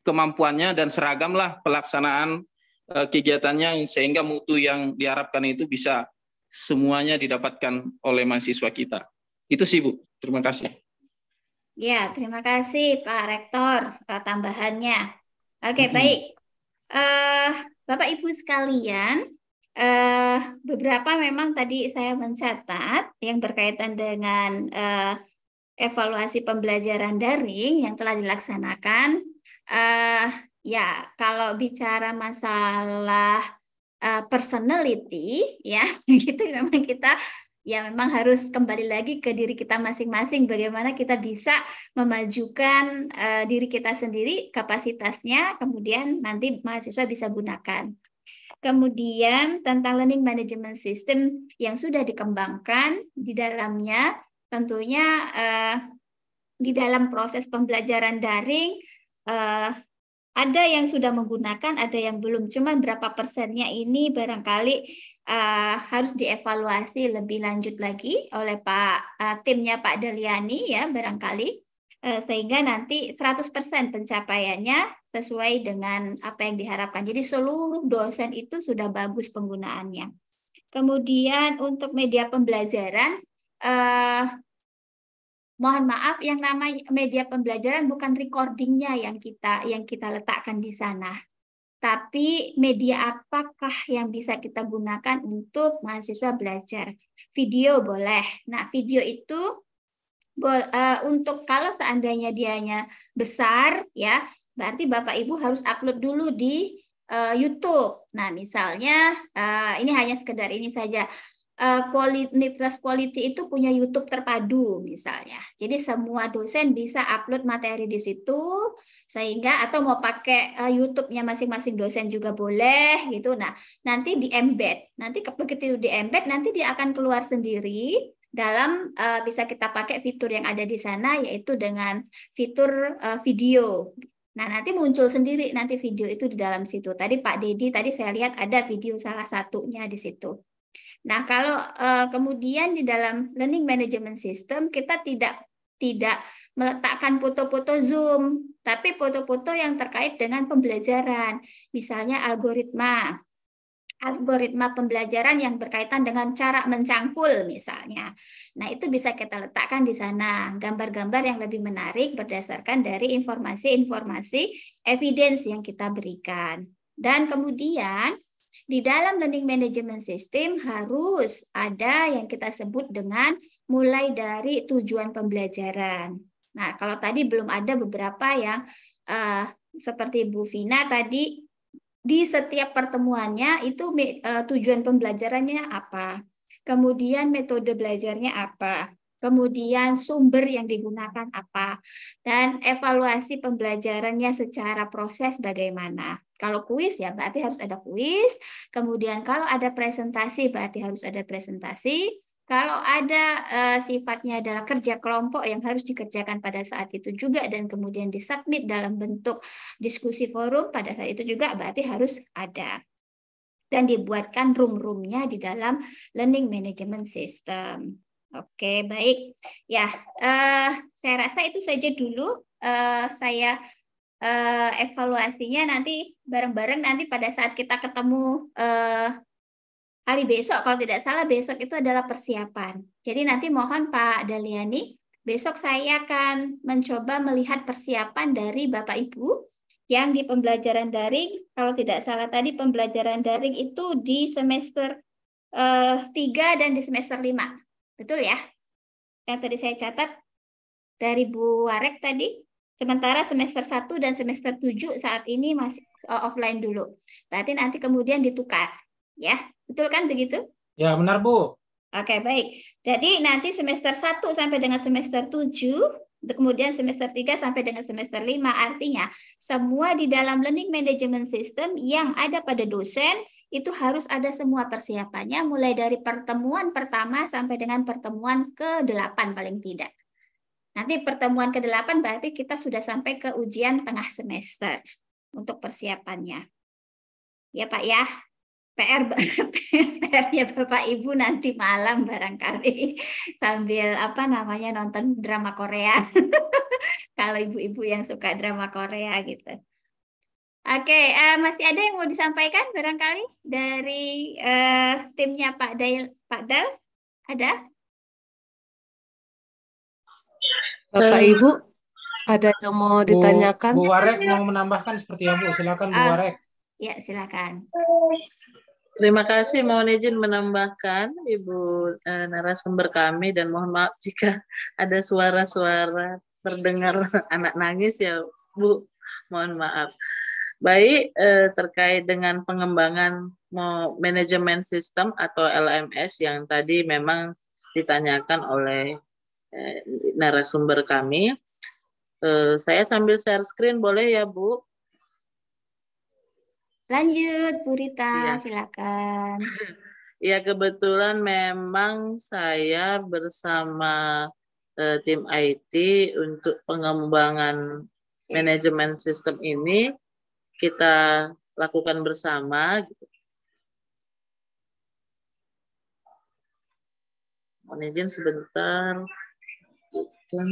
kemampuannya dan seragamlah pelaksanaan e, kegiatannya sehingga mutu yang diharapkan itu bisa semuanya didapatkan oleh mahasiswa kita. Itu sih Bu. Terima kasih. Ya, terima kasih Pak Rektor tambahannya. Oke, hmm. baik. Uh, Bapak Ibu sekalian, uh, beberapa memang tadi saya mencatat yang berkaitan dengan uh, evaluasi pembelajaran daring yang telah dilaksanakan. Uh, ya, kalau bicara masalah uh, personality, ya, gitu memang kita ya memang harus kembali lagi ke diri kita masing-masing bagaimana kita bisa memajukan uh, diri kita sendiri kapasitasnya kemudian nanti mahasiswa bisa gunakan kemudian tentang learning management system yang sudah dikembangkan di dalamnya tentunya eh, di dalam proses pembelajaran daring eh, ada yang sudah menggunakan, ada yang belum. Cuman berapa persennya ini barangkali uh, harus dievaluasi lebih lanjut lagi oleh Pak uh, timnya Pak Deliani ya barangkali eh, sehingga nanti 100% pencapaiannya sesuai dengan apa yang diharapkan. Jadi seluruh dosen itu sudah bagus penggunaannya. Kemudian untuk media pembelajaran eh, mohon maaf yang nama media pembelajaran bukan recordingnya yang kita yang kita letakkan di sana tapi media apakah yang bisa kita gunakan untuk mahasiswa belajar? Video boleh. Nah, video itu eh, untuk kalau seandainya dianya besar, ya, berarti Bapak Ibu harus upload dulu di uh, YouTube. Nah, misalnya uh, ini hanya sekedar ini saja. Eh, Universitas Quality itu punya YouTube terpadu misalnya. Jadi semua dosen bisa upload materi di situ sehingga atau mau pakai eh, YouTube-nya masing-masing dosen juga boleh gitu. Nah, nanti di embed. Nanti begitu di embed nanti dia akan keluar sendiri dalam uh, bisa kita pakai fitur yang ada di sana yaitu dengan fitur uh, video Nah, nanti muncul sendiri nanti video itu di dalam situ. Tadi Pak Dedi tadi saya lihat ada video salah satunya di situ. Nah, kalau uh, kemudian di dalam learning management system kita tidak tidak meletakkan foto-foto Zoom, tapi foto-foto yang terkait dengan pembelajaran. Misalnya algoritma algoritma pembelajaran yang berkaitan dengan cara mencangkul misalnya. Nah, itu bisa kita letakkan di sana gambar-gambar yang lebih menarik berdasarkan dari informasi-informasi evidence yang kita berikan. Dan kemudian di dalam learning management system harus ada yang kita sebut dengan mulai dari tujuan pembelajaran. Nah, kalau tadi belum ada beberapa yang uh, seperti Bu Vina tadi di setiap pertemuannya itu uh, tujuan pembelajarannya apa? Kemudian metode belajarnya apa? kemudian sumber yang digunakan apa, dan evaluasi pembelajarannya secara proses bagaimana. Kalau kuis ya berarti harus ada kuis, kemudian kalau ada presentasi berarti harus ada presentasi, kalau ada uh, sifatnya adalah kerja kelompok yang harus dikerjakan pada saat itu juga dan kemudian disubmit dalam bentuk diskusi forum pada saat itu juga berarti harus ada dan dibuatkan room-roomnya di dalam learning management system. Oke, baik. Ya, uh, saya rasa itu saja dulu uh, saya uh, evaluasinya nanti bareng-bareng nanti pada saat kita ketemu uh, hari besok kalau tidak salah besok itu adalah persiapan. Jadi nanti mohon Pak Daliani besok saya akan mencoba melihat persiapan dari Bapak Ibu yang di pembelajaran daring kalau tidak salah tadi pembelajaran daring itu di semester tiga dan di semester lima. Betul ya? Yang tadi saya catat dari Bu Warek tadi, sementara semester 1 dan semester 7 saat ini masih eh, offline dulu. Berarti nanti kemudian ditukar, ya. Betul kan begitu? Ya, benar, Bu. Oke, baik. Jadi nanti semester 1 sampai dengan semester 7, kemudian semester 3 sampai dengan semester 5, artinya semua di dalam learning management system yang ada pada dosen itu harus ada semua persiapannya mulai dari pertemuan pertama sampai dengan pertemuan ke-8 paling tidak. Nanti pertemuan ke-8 berarti kita sudah sampai ke ujian tengah semester untuk persiapannya. Ya Pak ya, PR PR-nya Bapak Ibu nanti malam barangkali sambil apa namanya nonton drama Korea. Kalau ibu-ibu yang suka drama Korea gitu. Oke, okay, uh, eh, masih ada yang mau disampaikan barangkali dari uh, timnya Pak Dal? Pak Dal, ada? Bapak eh, Ibu, ada yang mau ditanyakan? Bu, Bu Warek mau menambahkan seperti apa? Silakan Bu uh, Warek. Ya, silakan. Terima kasih, mohon izin menambahkan Ibu uh, narasumber kami dan mohon maaf jika ada suara-suara terdengar anak nangis ya Bu, mohon maaf. Baik, eh, terkait dengan pengembangan manajemen sistem atau LMS yang tadi memang ditanyakan oleh eh, narasumber kami. Eh, saya sambil share screen boleh ya, Bu? Lanjut, Bu Rita, ya. silakan. ya, kebetulan memang saya bersama eh, tim IT untuk pengembangan iya. manajemen sistem ini kita lakukan bersama gitu. Mohon izin sebentar. Kan.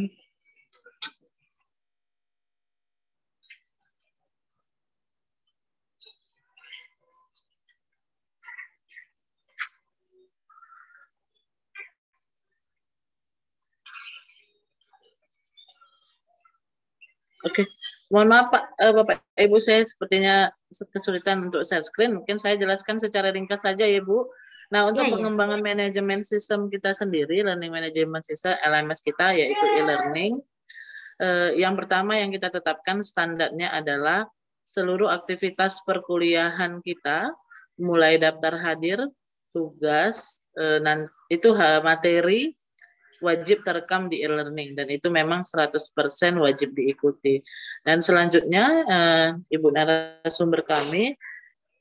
Oke. Okay. Mohon maaf Pak, eh, Bapak Ibu saya sepertinya kesulitan untuk share screen. Mungkin saya jelaskan secara ringkas saja ya Bu. Nah, untuk ya, pengembangan manajemen sistem kita sendiri, learning management system LMS kita yaitu iya. e-learning. Eh, yang pertama yang kita tetapkan standarnya adalah seluruh aktivitas perkuliahan kita mulai daftar hadir, tugas, eh, nanti itu materi, wajib terekam di e-learning dan itu memang 100% wajib diikuti. Dan selanjutnya uh, Ibu narasumber kami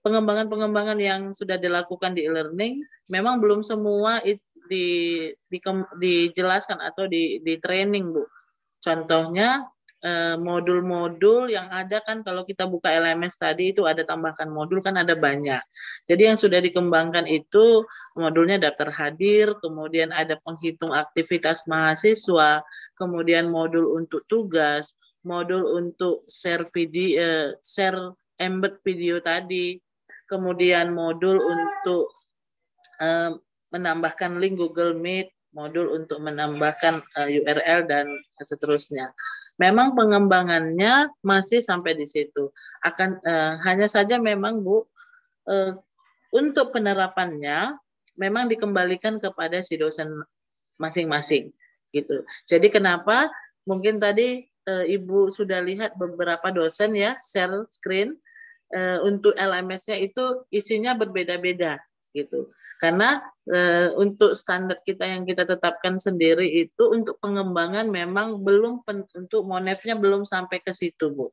pengembangan-pengembangan yang sudah dilakukan di e-learning memang belum semua di, di, di dijelaskan atau di, di training Bu. Contohnya Eh, modul-modul yang ada kan kalau kita buka LMS tadi itu ada tambahkan modul kan ada banyak. Jadi yang sudah dikembangkan itu modulnya daftar hadir, kemudian ada penghitung aktivitas mahasiswa, kemudian modul untuk tugas, modul untuk share video, eh, share embed video tadi, kemudian modul untuk eh, menambahkan link Google Meet, modul untuk menambahkan URL dan seterusnya. Memang pengembangannya masih sampai di situ. Akan eh, hanya saja memang Bu eh, untuk penerapannya memang dikembalikan kepada si dosen masing-masing gitu. Jadi kenapa mungkin tadi e, Ibu sudah lihat beberapa dosen ya share screen e, untuk LMS-nya itu isinya berbeda-beda gitu. Karena e, untuk standar kita yang kita tetapkan sendiri itu untuk pengembangan memang belum pen, untuk monefnya belum sampai ke situ, Bu.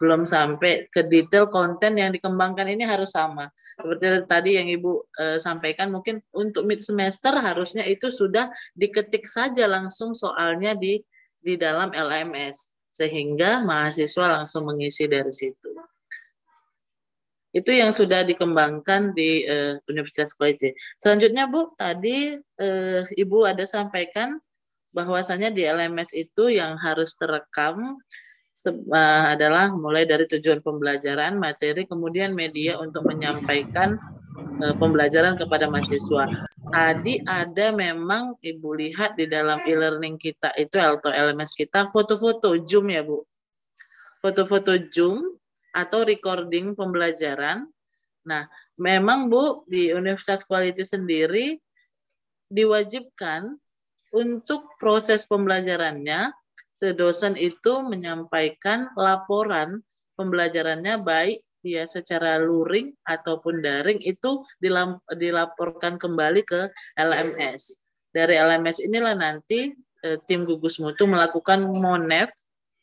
Belum sampai ke detail konten yang dikembangkan ini harus sama. Seperti tadi yang Ibu e, sampaikan mungkin untuk mid semester harusnya itu sudah diketik saja langsung soalnya di di dalam LMS sehingga mahasiswa langsung mengisi dari situ. Itu yang sudah dikembangkan di uh, Universitas Koichi. Selanjutnya Bu, tadi uh, Ibu ada sampaikan bahwasannya di LMS itu yang harus terekam uh, adalah mulai dari tujuan pembelajaran, materi, kemudian media untuk menyampaikan uh, pembelajaran kepada mahasiswa. Tadi ada memang Ibu lihat di dalam e-learning kita itu atau LMS kita foto-foto Zoom ya Bu. Foto-foto Zoom atau recording pembelajaran. Nah, memang Bu di Universitas Quality sendiri diwajibkan untuk proses pembelajarannya sedosen itu menyampaikan laporan pembelajarannya baik dia secara luring ataupun daring itu dilaporkan kembali ke LMS. Dari LMS inilah nanti eh, tim gugus mutu melakukan monef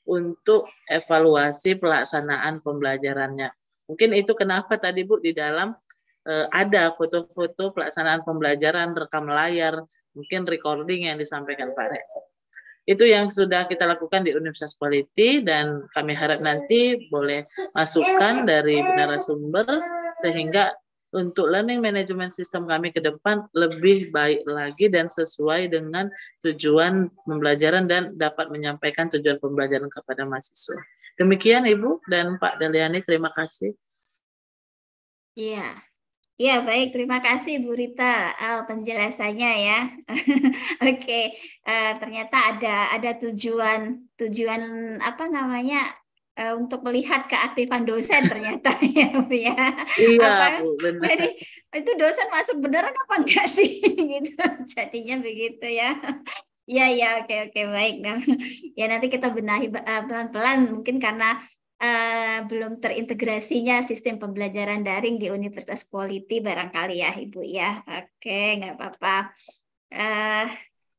untuk evaluasi pelaksanaan pembelajarannya. Mungkin itu kenapa tadi Bu di dalam e, ada foto-foto pelaksanaan pembelajaran, rekam layar, mungkin recording yang disampaikan Pak Rek. Itu yang sudah kita lakukan di Universitas Politi dan kami harap nanti boleh masukkan dari narasumber sehingga untuk learning management system kami ke depan lebih baik lagi dan sesuai dengan tujuan pembelajaran dan dapat menyampaikan tujuan pembelajaran kepada mahasiswa. Demikian Ibu dan Pak Deliani, terima kasih. Iya. Ya, baik. Terima kasih Bu Rita oh, penjelasannya ya. Oke, okay. uh, eh, ternyata ada ada tujuan tujuan apa namanya Eh, untuk melihat keaktifan dosen ternyata ya Bu ya. Iya, apa, Bu, benar. Jadi itu dosen masuk beneran apa enggak sih gitu. Jadinya begitu ya. Iya ya, oke okay, oke okay, baik. Nah, ya nanti kita benahi eh, pelan-pelan uh, mungkin karena uh, belum terintegrasinya sistem pembelajaran daring di Universitas Quality barangkali ya Ibu ya. Oke, okay, nggak apa-apa. Uh,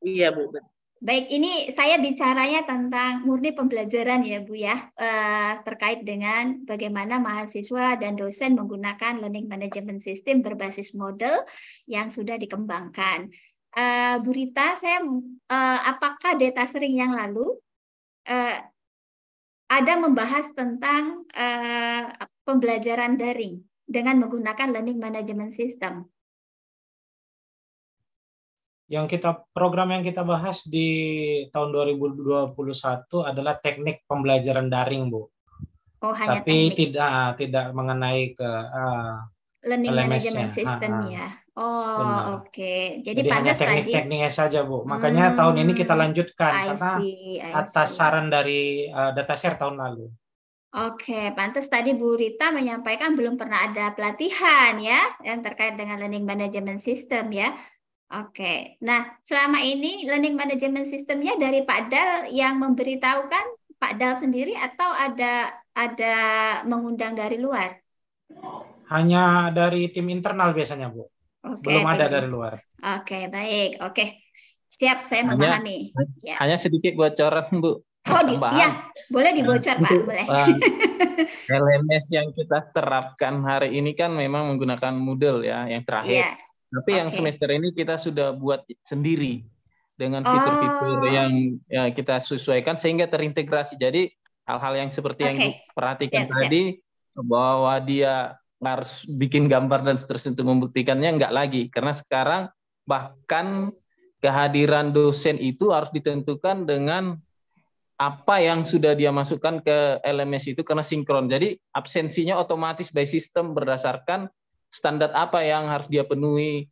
iya, Bu. Benar. Baik, ini saya bicaranya tentang murni pembelajaran ya Bu ya, eh, terkait dengan bagaimana mahasiswa dan dosen menggunakan learning management system berbasis model yang sudah dikembangkan. Eh, Bu Rita, saya eh, apakah data sering yang lalu ada membahas tentang pembelajaran daring dengan menggunakan learning management system? yang kita program yang kita bahas di tahun 2021 adalah teknik pembelajaran daring, Bu. Oh, hanya Tapi teknik. tidak ah, tidak mengenai ke uh, learning management system ha, ah, ha. ya. Oh, oke. Okay. Jadi, Jadi pada teknik-tekniknya saja, Bu. Makanya hmm, tahun ini kita lanjutkan I karena see, atas see. saran dari uh, share tahun lalu. Oke, pantas tadi Bu Rita menyampaikan belum pernah ada pelatihan ya yang terkait dengan learning management system ya. Oke, nah selama ini learning management sistemnya dari Pak Dal yang memberitahukan Pak Dal sendiri atau ada ada mengundang dari luar? Hanya dari tim internal biasanya Bu. Okay, Belum ada dari luar. Oke, baik. Oke. Siap, saya hanya, memahami. Hanya, ya. hanya sedikit bocoran, Bu. Oh, di, ya, boleh dibocor nah, Pak, boleh. LMS yang kita terapkan hari ini kan memang menggunakan model ya, yang terakhir. Yeah. Tapi okay. yang semester ini kita sudah buat sendiri dengan fitur-fitur oh. yang ya, kita sesuaikan sehingga terintegrasi. Jadi hal-hal yang seperti okay. yang perhatikan siap, tadi siap. bahwa dia harus bikin gambar dan seterusnya untuk membuktikannya enggak lagi karena sekarang bahkan kehadiran dosen itu harus ditentukan dengan apa yang sudah dia masukkan ke LMS itu karena sinkron. Jadi absensinya otomatis by system berdasarkan standar apa yang harus dia penuhi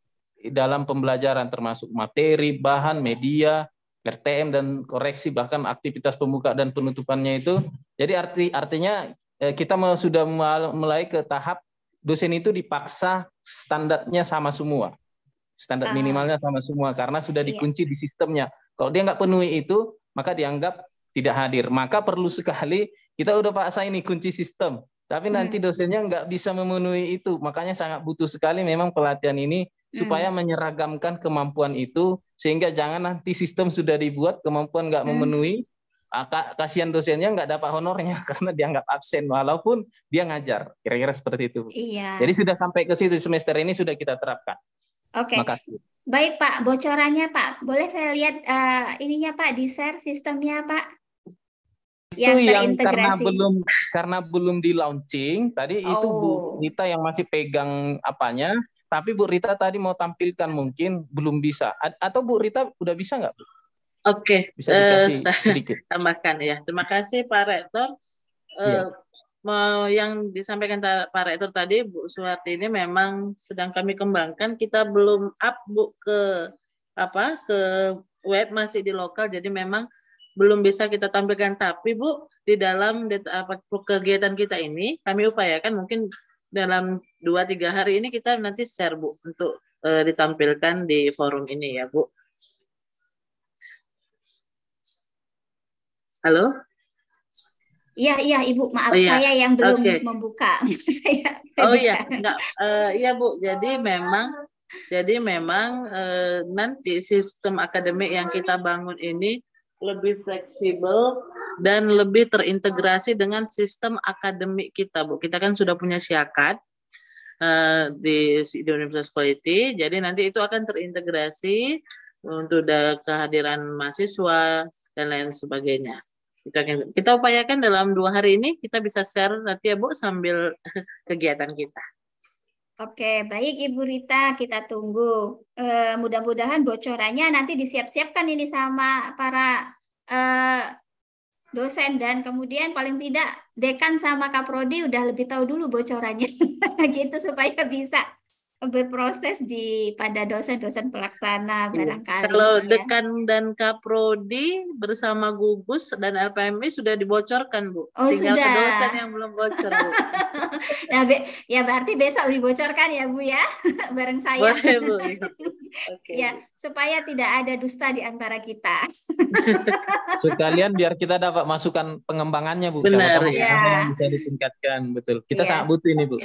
dalam pembelajaran termasuk materi, bahan, media, RTM dan koreksi bahkan aktivitas pembuka dan penutupannya itu. Jadi arti artinya eh, kita sudah mulai ke tahap dosen itu dipaksa standarnya sama semua. Standar ah. minimalnya sama semua karena sudah iya. dikunci di sistemnya. Kalau dia nggak penuhi itu, maka dianggap tidak hadir. Maka perlu sekali kita udah paksa ini kunci sistem. Tapi iya. nanti dosennya nggak bisa memenuhi itu, makanya sangat butuh sekali memang pelatihan ini hmm. supaya menyeragamkan kemampuan itu sehingga jangan nanti sistem sudah dibuat kemampuan nggak hmm. memenuhi, ah, kasihan dosennya nggak dapat honornya karena dianggap absen walaupun dia ngajar. Kira-kira seperti itu. Iya. Jadi sudah sampai ke situ semester ini sudah kita terapkan. Oke. Okay. Makasih. Baik Pak, bocorannya Pak, boleh saya lihat uh, ininya Pak, di share sistemnya Pak? Yang itu yang karena belum karena belum di launching tadi oh. itu Bu oh. Rita yang masih pegang apanya tapi Bu Rita tadi mau tampilkan mungkin belum bisa A atau Bu Rita udah bisa nggak Bu? Oke, bisa dikasih uh, sedikit. tambahkan ya. Terima kasih Pak Rektor. Yeah. Iya. mau yang disampaikan Pak Rektor tadi Bu Suwati ini memang sedang kami kembangkan. Kita belum up Bu ke apa ke web masih di lokal. Jadi memang belum bisa kita tampilkan. Tapi Bu, di dalam kegiatan kita ini, kami upayakan mungkin dalam 2-3 hari ini kita nanti share Bu untuk e, ditampilkan di forum ini ya Bu. Halo? Iya, iya Ibu, maaf oh, iya. saya yang belum okay. membuka. saya oh iya, enggak kan. e, eh, iya Bu. Jadi memang jadi memang e, nanti sistem akademik yang kita bangun ini lebih fleksibel dan lebih terintegrasi dengan sistem akademik kita, Bu. Kita kan sudah punya siakat uh, di, di Universitas Quality, jadi nanti itu akan terintegrasi untuk kehadiran mahasiswa dan lain sebagainya. Kita kita upayakan dalam dua hari ini kita bisa share nanti ya Bu sambil kegiatan kita. Oke, baik Ibu Rita, kita tunggu. E, mudah-mudahan bocorannya nanti disiap-siapkan ini sama para e, dosen dan kemudian paling tidak dekan sama kaprodi udah lebih tahu dulu bocorannya gitu supaya bisa berproses di pada dosen-dosen pelaksana hmm. barangkali. Kalau gitu ya. dekan dan kaprodi bersama gugus dan LPMI sudah dibocorkan bu. Oh Tinggal sudah. Ke dosen yang belum bocor bu. nah, be ya berarti besok dibocorkan ya bu ya bareng saya. Boleh bu. Ya. Okay. ya supaya tidak ada dusta di antara kita. Sekalian biar kita dapat masukan pengembangannya bu. Benar. Siapa tahu ya. yang bisa ditingkatkan betul. Kita ya. sangat butuh ini bu.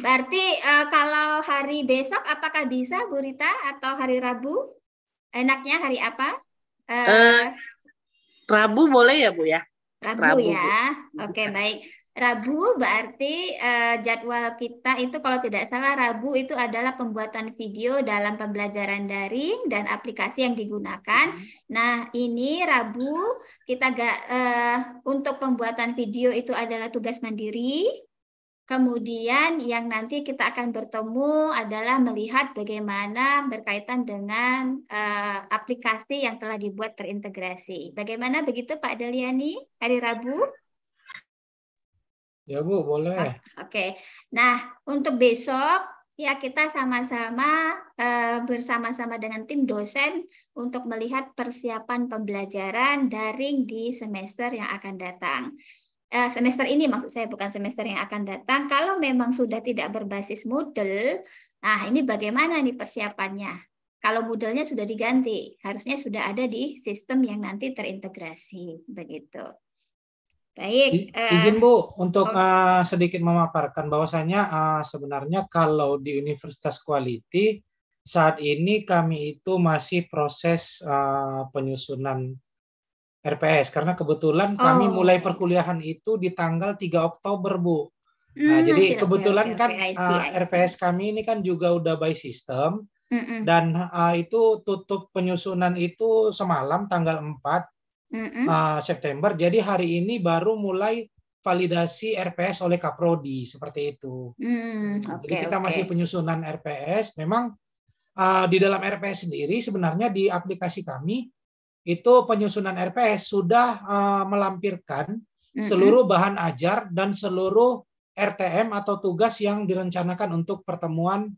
Berarti uh, kalau hari besok apakah bisa Bu Rita atau hari Rabu? Enaknya hari apa? Uh, uh, Rabu boleh ya Bu ya? Rabu, Rabu ya. Oke, baik. Rabu berarti uh, jadwal kita itu kalau tidak salah Rabu itu adalah pembuatan video dalam pembelajaran daring dan aplikasi yang digunakan. Hmm. Nah ini Rabu kita gak uh, untuk pembuatan video itu adalah tugas mandiri Kemudian yang nanti kita akan bertemu adalah melihat bagaimana berkaitan dengan uh, aplikasi yang telah dibuat terintegrasi. Bagaimana begitu Pak Deliani hari Rabu? Ya Bu, boleh. Ah, oke. Okay. Nah, untuk besok ya kita sama-sama uh, bersama-sama dengan tim dosen untuk melihat persiapan pembelajaran daring di semester yang akan datang. Eh, semester ini maksud saya bukan semester yang akan datang kalau memang sudah tidak berbasis model, nah ini bagaimana nih persiapannya kalau modelnya sudah diganti harusnya sudah ada di sistem yang nanti terintegrasi begitu baik eh, izin Bu untuk oh. uh, sedikit memaparkan bahwasanya uh, sebenarnya kalau di Universitas Quality saat ini kami itu masih proses uh, penyusunan RPS karena kebetulan oh. kami mulai perkuliahan itu di tanggal 3 Oktober, Bu. Nah, mm, jadi kebetulan okay, okay, kan see, uh, eh, RPS kami ini kan juga udah by system mm -mm. dan uh, itu tutup penyusunan itu semalam tanggal 4 mm -mm. Uh, eh, September. Jadi hari ini baru mulai validasi RPS oleh Kaprodi seperti itu. Mm, okay, jadi kita okay. masih penyusunan RPS. Memang uh, di dalam RPS sendiri sebenarnya di aplikasi kami itu penyusunan RPS sudah uh, melampirkan mm-hmm. seluruh bahan ajar dan seluruh RTM atau tugas yang direncanakan untuk pertemuan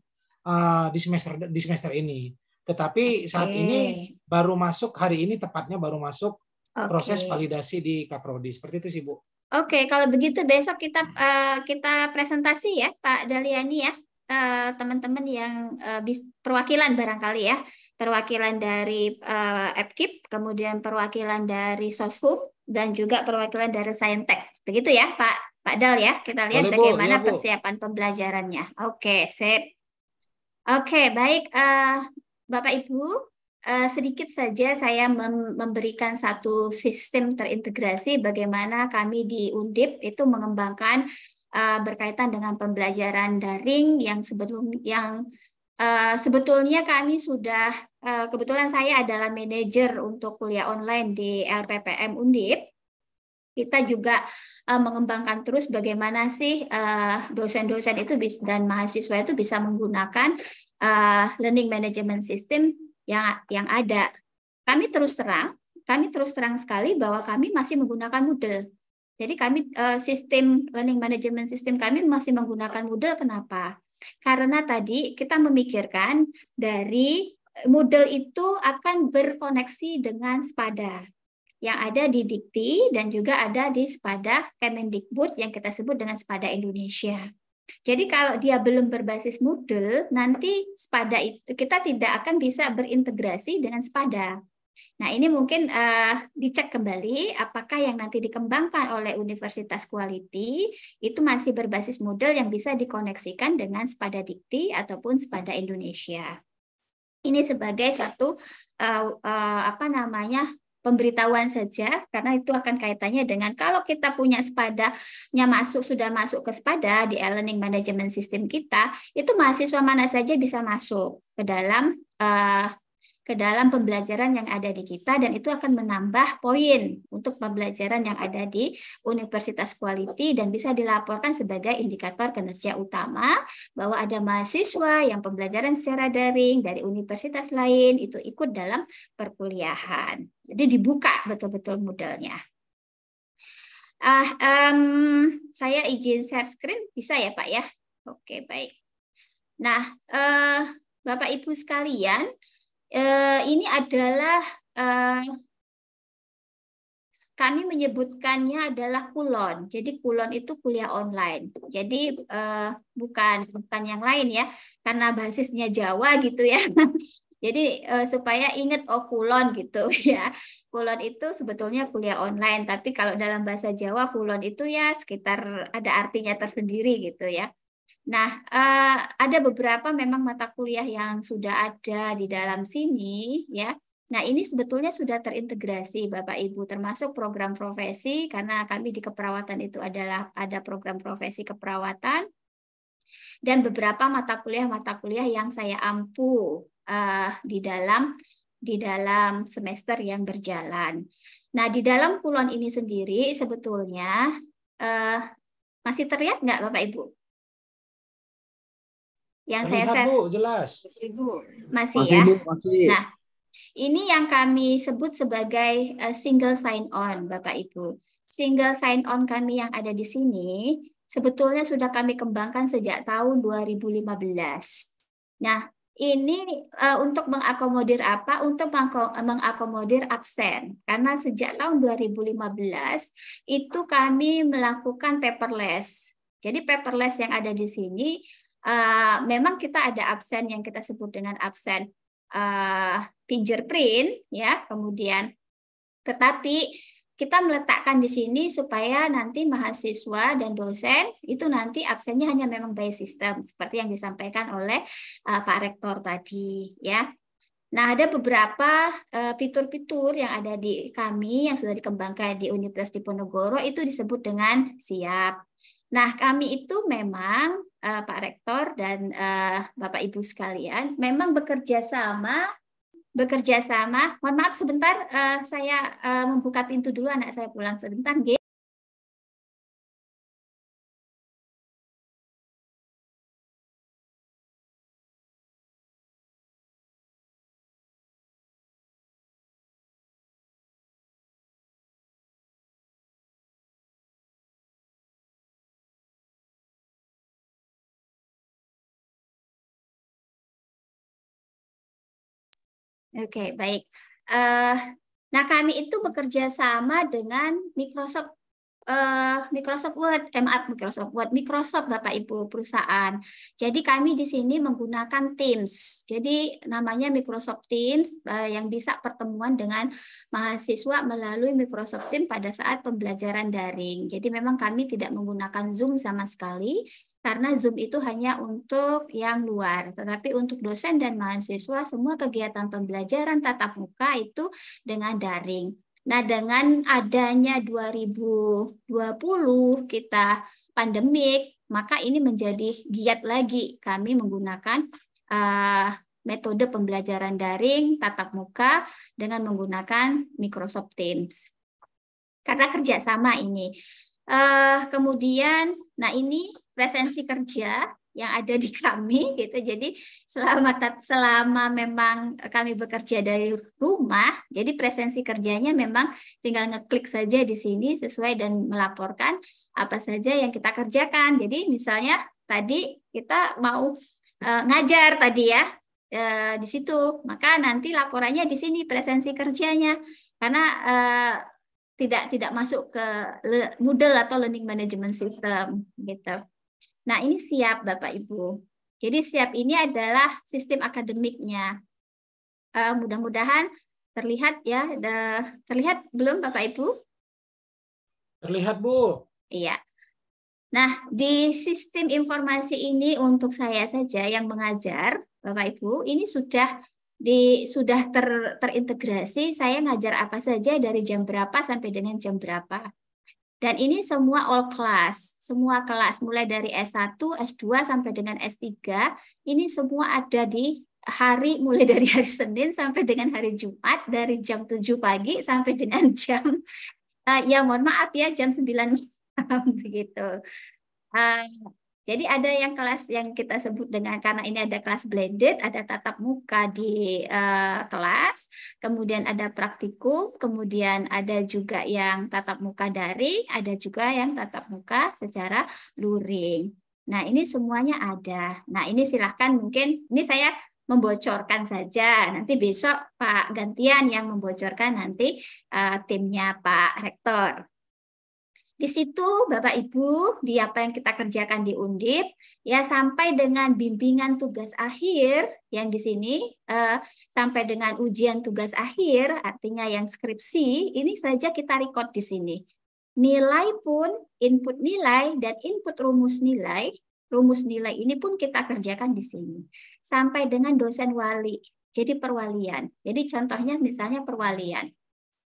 uh, di semester di semester ini. Tetapi saat ini baru masuk hari ini tepatnya baru masuk okay. proses validasi di Kaprodi. Seperti itu sih Bu. Oke, okay, kalau begitu besok kita uh, kita presentasi ya Pak Daliani ya. Eh, teman-teman uh, yang uh, bis, perwakilan barangkali ya, perwakilan dari uh, eh, EPKIP, kemudian perwakilan dari Soshum dan juga perwakilan dari Saintek. Begitu ya, Pak Pak Dal ya. Kita lihat Boleh, bagaimana iya, Bu. persiapan pembelajarannya. Oke, sip. Oke, baik uh, Bapak Ibu, Uh, sedikit saja saya mem memberikan satu sistem terintegrasi bagaimana kami di Undip itu mengembangkan uh, berkaitan dengan pembelajaran daring yang sebelum yang uh, sebetulnya kami sudah uh, kebetulan saya adalah manajer untuk kuliah online di LPPM Undip. Kita juga uh, mengembangkan terus bagaimana sih dosen-dosen uh, itu bisa, dan mahasiswa itu bisa menggunakan uh, learning management system yang yang ada. Kami terus terang, kami terus terang sekali bahwa kami masih menggunakan Moodle jadi kami uh, sistem learning management sistem kami masih menggunakan Moodle kenapa? Karena tadi kita memikirkan dari eh, Moodle itu akan berkoneksi dengan SPADA yang ada di Dikti dan juga ada di SPADA Kemendikbud yang kita sebut dengan SPADA Indonesia. Jadi kalau dia belum berbasis Moodle, nanti SPADA itu kita tidak akan bisa berintegrasi dengan SPADA. Nah, ini mungkin uh, dicek kembali apakah yang nanti dikembangkan oleh universitas quality itu masih berbasis model yang bisa dikoneksikan dengan Spada Dikti ataupun Spada Indonesia. Ini sebagai suatu uh, eh, uh, eh, apa namanya pemberitahuan saja karena itu akan kaitannya dengan kalau kita punya nya masuk sudah masuk ke spada di e-learning management system kita itu mahasiswa mana saja bisa masuk ke dalam uh, ke dalam pembelajaran yang ada di kita dan itu akan menambah poin untuk pembelajaran yang ada di Universitas Quality dan bisa dilaporkan sebagai indikator kinerja utama bahwa ada mahasiswa yang pembelajaran secara daring dari universitas lain itu ikut dalam perkuliahan. Jadi dibuka betul-betul modelnya. Ah, um, saya izin share screen bisa ya Pak ya? Oke baik. Nah, eh, Bapak Ibu sekalian, eh, ini adalah eh, kami menyebutkannya adalah kulon. Jadi kulon itu kuliah online. Jadi eh, bukan bukan yang lain ya, karena basisnya Jawa gitu ya. Jadi eh, supaya ingat oh kulon gitu ya. Kulon itu sebetulnya kuliah online, tapi kalau dalam bahasa Jawa kulon itu ya sekitar ada artinya tersendiri gitu ya. Nah, eh, ada beberapa memang mata kuliah yang sudah ada di dalam sini, ya. Nah, ini sebetulnya sudah terintegrasi Bapak Ibu termasuk program profesi karena kami di keperawatan itu adalah ada program profesi keperawatan dan beberapa mata kuliah-mata kuliah yang saya ampu uh, di dalam di dalam semester yang berjalan. Nah, di dalam kulon ini sendiri sebetulnya uh, masih terlihat nggak Bapak Ibu? yang saya share. Bu, jelas. Masih, Masih, ya. Bu, masih. Nah, ini yang kami sebut sebagai eh, single sign on, Bapak Ibu. Single sign on kami yang ada di sini sebetulnya sudah kami kembangkan sejak tahun 2015. Nah, ini uh, untuk mengakomodir apa? Untuk mengakomodir absen. Karena sejak tahun 2015 itu kami melakukan paperless. Jadi paperless yang ada di sini uh, memang kita ada absen yang kita sebut dengan absen uh, eh, fingerprint ya kemudian tetapi kita meletakkan di sini supaya nanti mahasiswa dan dosen itu nanti absennya hanya memang by system seperti yang disampaikan oleh uh, Pak Rektor tadi ya. Nah, ada beberapa fitur-fitur uh, yang ada di kami yang sudah dikembangkan di Universitas Diponegoro itu disebut dengan siap. Nah, kami itu memang uh, Pak Rektor dan uh, Bapak Ibu sekalian, memang bekerja sama bekerja sama. Mohon maaf sebentar, uh, saya uh, membuka pintu dulu anak saya pulang sebentar, G. Oke, okay, baik. Uh, nah, kami itu bekerja sama dengan Microsoft uh, Microsoft Word, eh, maaf Microsoft Word, Microsoft Bapak Ibu perusahaan. Jadi kami di sini menggunakan Teams. Jadi namanya Microsoft Teams uh, yang bisa pertemuan dengan mahasiswa melalui Microsoft Teams pada saat pembelajaran daring. Jadi memang kami tidak menggunakan Zoom sama sekali, karena Zoom itu hanya untuk yang luar. Tetapi untuk dosen dan mahasiswa, semua kegiatan pembelajaran tatap muka itu dengan daring. Nah, dengan adanya 2020 kita pandemik, maka ini menjadi giat lagi kami menggunakan uh, metode pembelajaran daring tatap muka dengan menggunakan Microsoft Teams. Karena kerjasama ini. Uh, kemudian, nah ini presensi kerja yang ada di kami gitu. Jadi selama selama memang kami bekerja dari rumah, jadi presensi kerjanya memang tinggal ngeklik saja di sini sesuai dan melaporkan apa saja yang kita kerjakan. Jadi misalnya tadi kita mau e, ngajar tadi ya e, di situ, maka nanti laporannya di sini presensi kerjanya karena e, tidak tidak masuk ke Moodle atau Learning Management System gitu. Nah, ini siap Bapak Ibu. Jadi siap ini adalah sistem akademiknya. Uh, mudah-mudahan terlihat ya, The, terlihat belum Bapak Ibu? Terlihat Bu. Iya. Nah, di sistem informasi ini untuk saya saja yang mengajar, Bapak Ibu, ini sudah di sudah ter, terintegrasi saya ngajar apa saja dari jam berapa sampai dengan jam berapa. Dan ini semua all class, semua kelas mulai dari S1, S2 sampai dengan S3, ini semua ada di hari mulai dari hari Senin sampai dengan hari Jumat dari jam 7 pagi sampai dengan jam uh, ya mohon maaf ya jam 9 begitu. Uh, jadi ada yang kelas yang kita sebut dengan karena ini ada kelas blended, ada tatap muka di uh, kelas, kemudian ada praktikum, kemudian ada juga yang tatap muka daring, ada juga yang tatap muka secara luring. Nah, ini semuanya ada. Nah, ini silahkan mungkin ini saya membocorkan saja. Nanti besok Pak gantian yang membocorkan nanti uh, timnya Pak Rektor. Di situ Bapak Ibu, di apa yang kita kerjakan di Undip, ya sampai dengan bimbingan tugas akhir yang di sini eh, sampai dengan ujian tugas akhir, artinya yang skripsi, ini saja kita record di sini. Nilai pun input nilai dan input rumus nilai, rumus nilai ini pun kita kerjakan di sini. Sampai dengan dosen wali. Jadi perwalian. Jadi contohnya misalnya perwalian.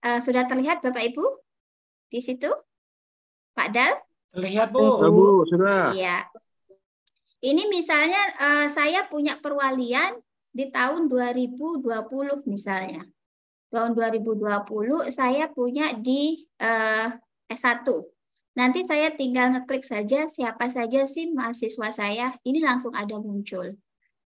Eh, sudah terlihat Bapak Ibu di situ? Pak Dal? Terlihat, Bu. Bu, sudah. Iya. Ini misalnya uh, saya punya perwalian di tahun 2020 misalnya. Tahun 2020 saya punya di uh, eh, S1. Nanti saya tinggal ngeklik saja siapa saja sih mahasiswa saya, ini langsung ada muncul.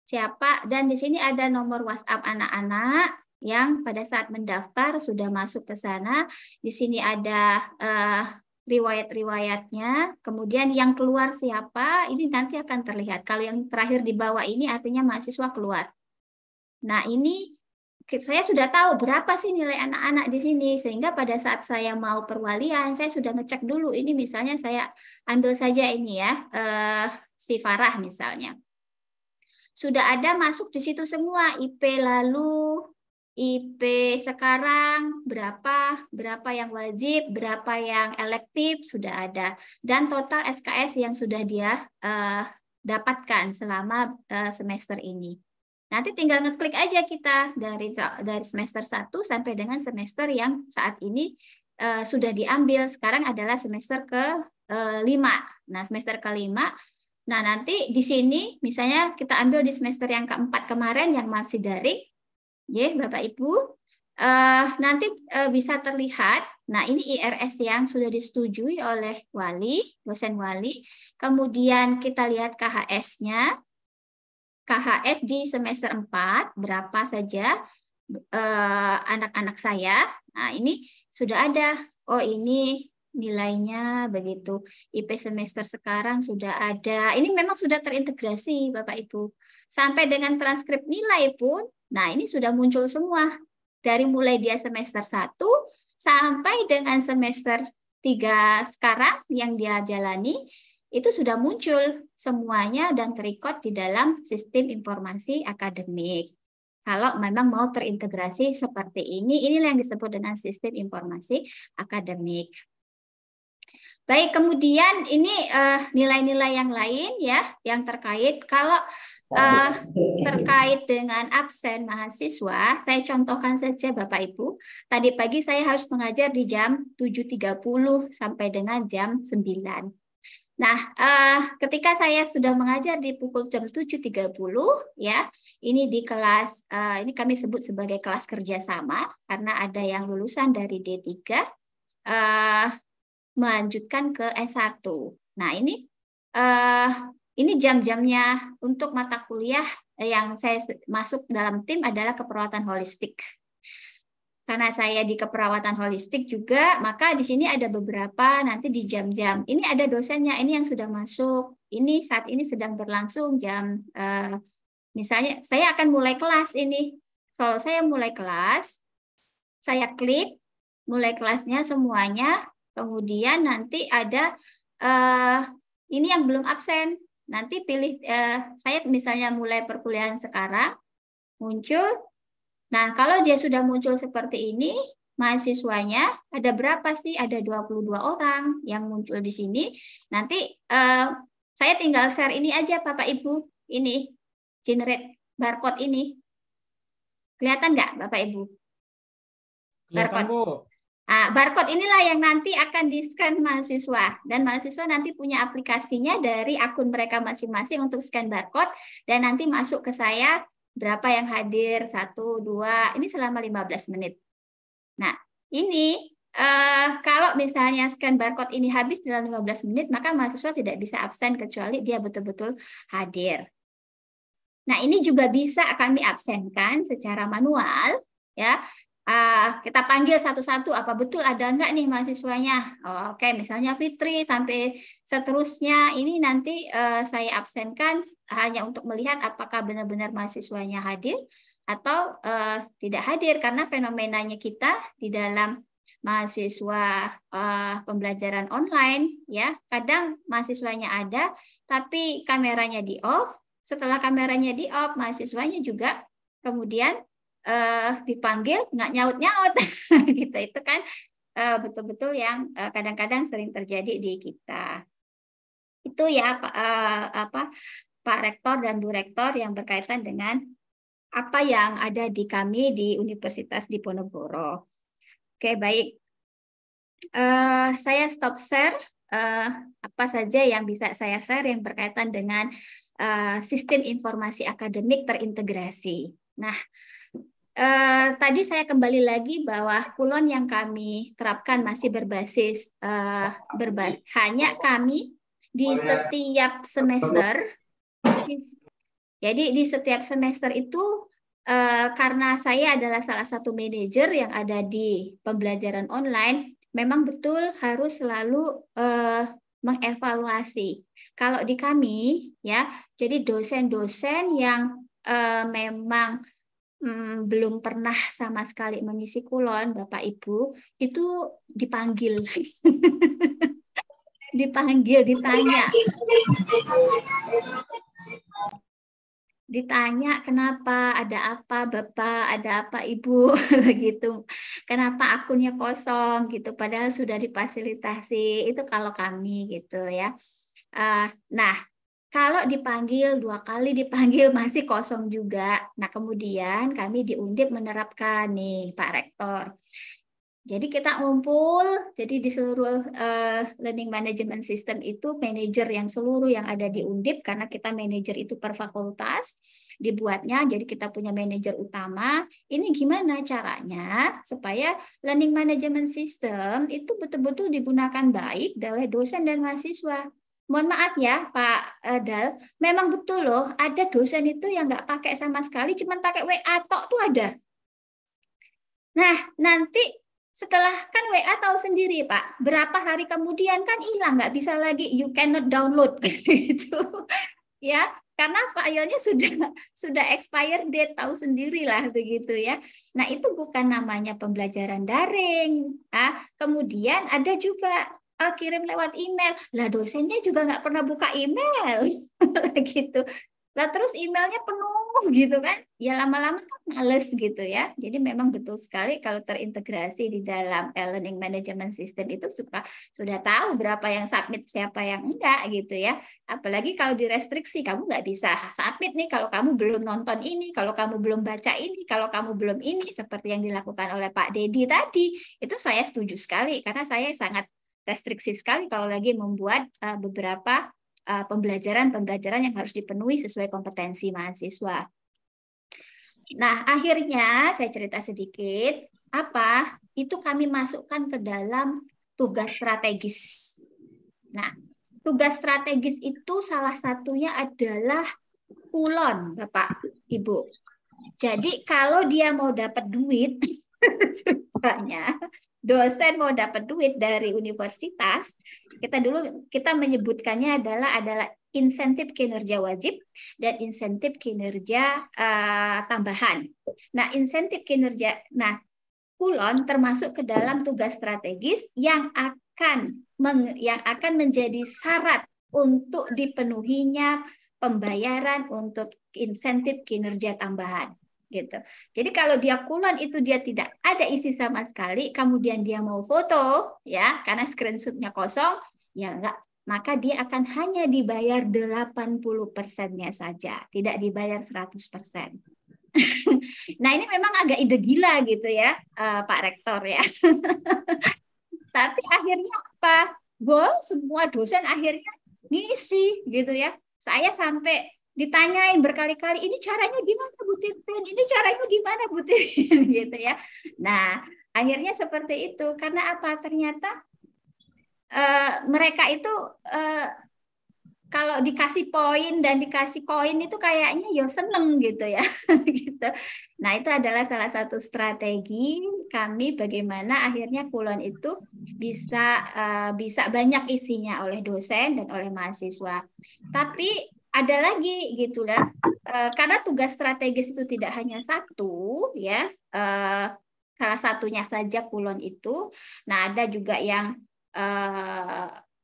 Siapa dan di sini ada nomor WhatsApp anak-anak yang pada saat mendaftar sudah masuk ke sana. Di sini ada uh, riwayat-riwayatnya, kemudian yang keluar siapa, ini nanti akan terlihat. Kalau yang terakhir di bawah ini artinya mahasiswa keluar. Nah, ini saya sudah tahu berapa sih nilai anak-anak di sini sehingga pada saat saya mau perwalian saya sudah ngecek dulu ini misalnya saya ambil saja ini ya eh, si Farah misalnya sudah ada masuk di situ semua IP lalu IP sekarang berapa, berapa yang wajib, berapa yang elektif sudah ada dan total SKS yang sudah dia uh, dapatkan selama uh, semester ini. Nanti tinggal ngeklik aja kita dari dari semester 1 sampai dengan semester yang saat ini uh, sudah diambil. Sekarang adalah semester ke-5. nah, semester ke-5 Nah, nanti di sini misalnya kita ambil di semester yang keempat kemarin yang masih daring, ya Bapak Ibu. Uh, nanti uh, bisa terlihat, nah ini IRS yang sudah disetujui oleh wali, dosen wali. Kemudian kita lihat KHS-nya. KHS di semester 4, berapa saja eh, anak-anak uh, anak -anak saya. Nah ini sudah ada, oh ini nilainya begitu. IP semester sekarang sudah ada. Ini memang sudah terintegrasi Bapak Ibu. Sampai dengan transkrip nilai pun Nah, ini sudah muncul semua dari mulai dia semester 1 sampai dengan semester 3 sekarang yang dia jalani itu sudah muncul semuanya dan terikot di dalam sistem informasi akademik. Kalau memang mau terintegrasi seperti ini, inilah yang disebut dengan sistem informasi akademik. Baik, kemudian ini eh, nilai-nilai uh, nilai -nilai yang lain ya, yang terkait kalau uh, terkait dengan absen mahasiswa, saya contohkan saja Bapak Ibu. Tadi pagi saya harus mengajar di jam 7.30 sampai dengan jam 9. Nah, uh, ketika saya sudah mengajar di pukul jam 7.30 ya, ini di kelas uh, ini kami sebut sebagai kelas kerjasama karena ada yang lulusan dari D3 uh, melanjutkan ke S1. Nah, ini uh, ini jam-jamnya untuk mata kuliah eh, yang saya masuk dalam tim adalah keperawatan holistik. Karena saya di keperawatan holistik juga, maka di sini ada beberapa nanti di jam-jam. Ini ada dosennya, ini yang sudah masuk. Ini saat ini sedang berlangsung jam eh, misalnya saya akan mulai kelas ini. Kalau saya mulai kelas, saya klik mulai kelasnya semuanya, kemudian nanti ada eh, ini yang belum absen. Nanti pilih, eh, saya misalnya mulai perkuliahan sekarang, muncul. Nah, kalau dia sudah muncul seperti ini, mahasiswanya ada berapa sih? Ada 22 orang yang muncul di sini. Nanti eh, saya tinggal share ini aja Bapak Ibu, ini generate barcode ini. Kelihatan nggak Bapak Ibu? Kelihatan, barcode. Bu. Nah, barcode inilah yang nanti akan di-scan mahasiswa dan mahasiswa nanti punya aplikasinya dari akun mereka masing-masing untuk scan barcode dan nanti masuk ke saya berapa yang hadir satu dua ini selama 15 menit. Nah ini eh, kalau misalnya scan barcode ini habis dalam 15 menit maka mahasiswa tidak bisa absen kecuali dia betul-betul hadir. Nah ini juga bisa kami absenkan secara manual ya uh, kita panggil satu-satu apa betul ada nggak nih mahasiswanya oh, oke okay. misalnya Fitri sampai seterusnya ini nanti uh, saya absenkan hanya untuk melihat apakah benar-benar mahasiswanya hadir atau uh, tidak hadir karena fenomenanya kita di dalam mahasiswa uh, pembelajaran online ya kadang mahasiswanya ada tapi kameranya di off setelah kameranya di off mahasiswanya juga kemudian uh, dipanggil nggak nyaut-nyaut gitu itu kan uh, betul-betul yang kadang eh, kadang-kadang sering terjadi di kita itu ya uh, apa Pak Rektor dan Bu Rektor yang berkaitan dengan apa yang ada di kami di Universitas Diponegoro. Oke baik, uh, saya stop share uh, apa saja yang bisa saya share yang berkaitan dengan uh, sistem informasi akademik terintegrasi. Nah, eh, tadi saya kembali lagi bahwa kulon yang kami terapkan masih berbasis eh, berbasis hanya kami di setiap semester jadi di setiap semester itu eh, karena saya adalah salah satu manajer yang ada di pembelajaran online memang betul harus selalu eh, mengevaluasi. Kalau di kami ya, jadi dosen-dosen yang uh, memang hmm, belum pernah sama sekali mengisi kulon, Bapak Ibu, itu dipanggil. dipanggil, ditanya. ditanya kenapa ada apa bapak ada apa ibu gitu kenapa akunnya kosong gitu padahal sudah dipasilitasi itu kalau kami gitu ya uh, nah kalau dipanggil dua kali dipanggil masih kosong juga. Nah, kemudian kami di Undip menerapkan nih Pak Rektor. Jadi kita ngumpul, jadi di seluruh uh, learning management system itu manajer yang seluruh yang ada di Undip karena kita manajer itu per fakultas dibuatnya. Jadi kita punya manajer utama. Ini gimana caranya supaya learning management system itu betul-betul digunakan baik oleh dosen dan mahasiswa mohon maaf ya Pak eh, Dal, memang betul loh ada dosen itu yang nggak pakai sama sekali, cuma pakai WA tok tuh ada. Nah nanti setelah kan WA tahu sendiri Pak, berapa hari kemudian kan hilang nggak bisa lagi, you cannot download gitu ya karena filenya sudah sudah expired date tahu lah begitu ya. Nah itu bukan namanya pembelajaran daring. Ah, kemudian ada juga ah, kirim lewat email. Lah dosennya juga nggak pernah buka email gitu. Lah terus emailnya penuh gitu kan. Ya lama-lama kan males gitu ya. Jadi memang betul sekali kalau terintegrasi di dalam e-learning management system itu suka sudah tahu berapa yang submit siapa yang enggak gitu ya. Apalagi kalau di restriksi kamu nggak bisa submit nih kalau kamu belum nonton ini, kalau kamu belum baca ini, kalau kamu belum ini seperti yang dilakukan oleh Pak Dedi tadi. Itu saya setuju sekali karena saya sangat restriksi sekali kalau lagi membuat uh, beberapa eh, pembelajaran-pembelajaran uh, yang harus dipenuhi sesuai kompetensi mahasiswa. Nah, akhirnya saya cerita sedikit apa itu kami masukkan ke dalam tugas strategis. Nah, tugas strategis itu salah satunya adalah kulon, Bapak Ibu. Jadi kalau dia mau dapat duit, ceritanya dosen mau dapat duit dari universitas, kita dulu kita menyebutkannya adalah adalah insentif kinerja wajib dan insentif kinerja uh, tambahan. Nah, insentif kinerja nah Kulon termasuk ke dalam tugas strategis yang akan meng, yang akan menjadi syarat untuk dipenuhinya pembayaran untuk insentif kinerja tambahan gitu. Jadi kalau dia kulon itu dia tidak ada isi sama sekali, kemudian dia mau foto ya karena screenshotnya kosong, ya enggak maka dia akan hanya dibayar 80 persennya saja, tidak dibayar 100 persen. nah ini memang agak ide gila gitu ya eh, Pak Rektor ya. Tapi akhirnya apa? Bo, semua dosen akhirnya ngisi gitu ya. Saya sampai ditanyain berkali-kali ini caranya gimana butir Titin ini caranya gimana butir gitu ya nah akhirnya seperti itu karena apa ternyata uh, mereka itu uh, kalau dikasih poin dan dikasih koin itu kayaknya yo ya seneng gitu ya gitu. Nah itu adalah salah satu strategi kami bagaimana akhirnya kulon itu bisa uh, bisa banyak isinya oleh dosen dan oleh mahasiswa. Tapi ada lagi gitu lah. E, karena tugas strategis itu tidak hanya satu ya. E, salah satunya saja kulon itu. Nah, ada juga yang e,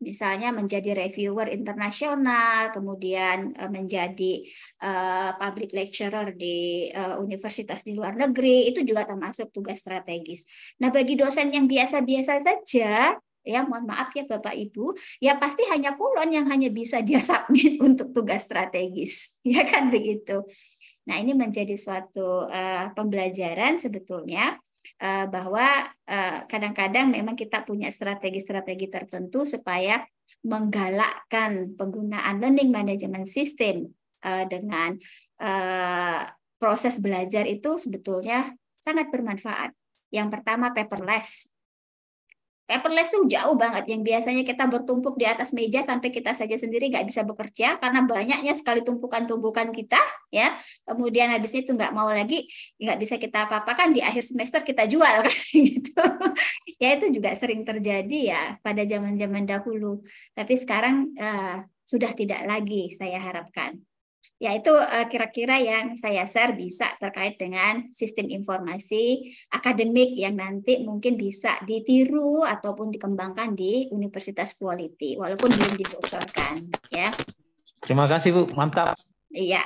misalnya menjadi reviewer internasional, kemudian menjadi e, public lecturer di e, universitas di luar negeri, itu juga termasuk tugas strategis. Nah, bagi dosen yang biasa-biasa saja, ya mohon maaf ya Bapak Ibu, ya pasti hanya kulon yang hanya bisa dia submit untuk tugas strategis, ya kan begitu. Nah ini menjadi suatu uh, pembelajaran sebetulnya uh, bahwa eh, kadang-kadang uh, memang kita punya strategi-strategi tertentu supaya menggalakkan penggunaan learning management system uh, dengan uh, proses belajar itu sebetulnya sangat bermanfaat. Yang pertama paperless Paperless tuh jauh banget yang biasanya kita bertumpuk di atas meja sampai kita saja sendiri nggak bisa bekerja karena banyaknya sekali tumpukan-tumpukan kita ya. Kemudian habis itu nggak mau lagi nggak bisa kita apa apa kan di akhir semester kita jual kan gitu. ya itu juga sering terjadi ya pada zaman-zaman dahulu. Tapi sekarang uh, sudah tidak lagi saya harapkan. Ya, itu eh, kira-kira yang saya share bisa terkait dengan sistem informasi akademik yang nanti mungkin bisa ditiru ataupun dikembangkan di Universitas Quality, walaupun belum dibocorkan. Ya. Terima kasih Bu, mantap. Iya,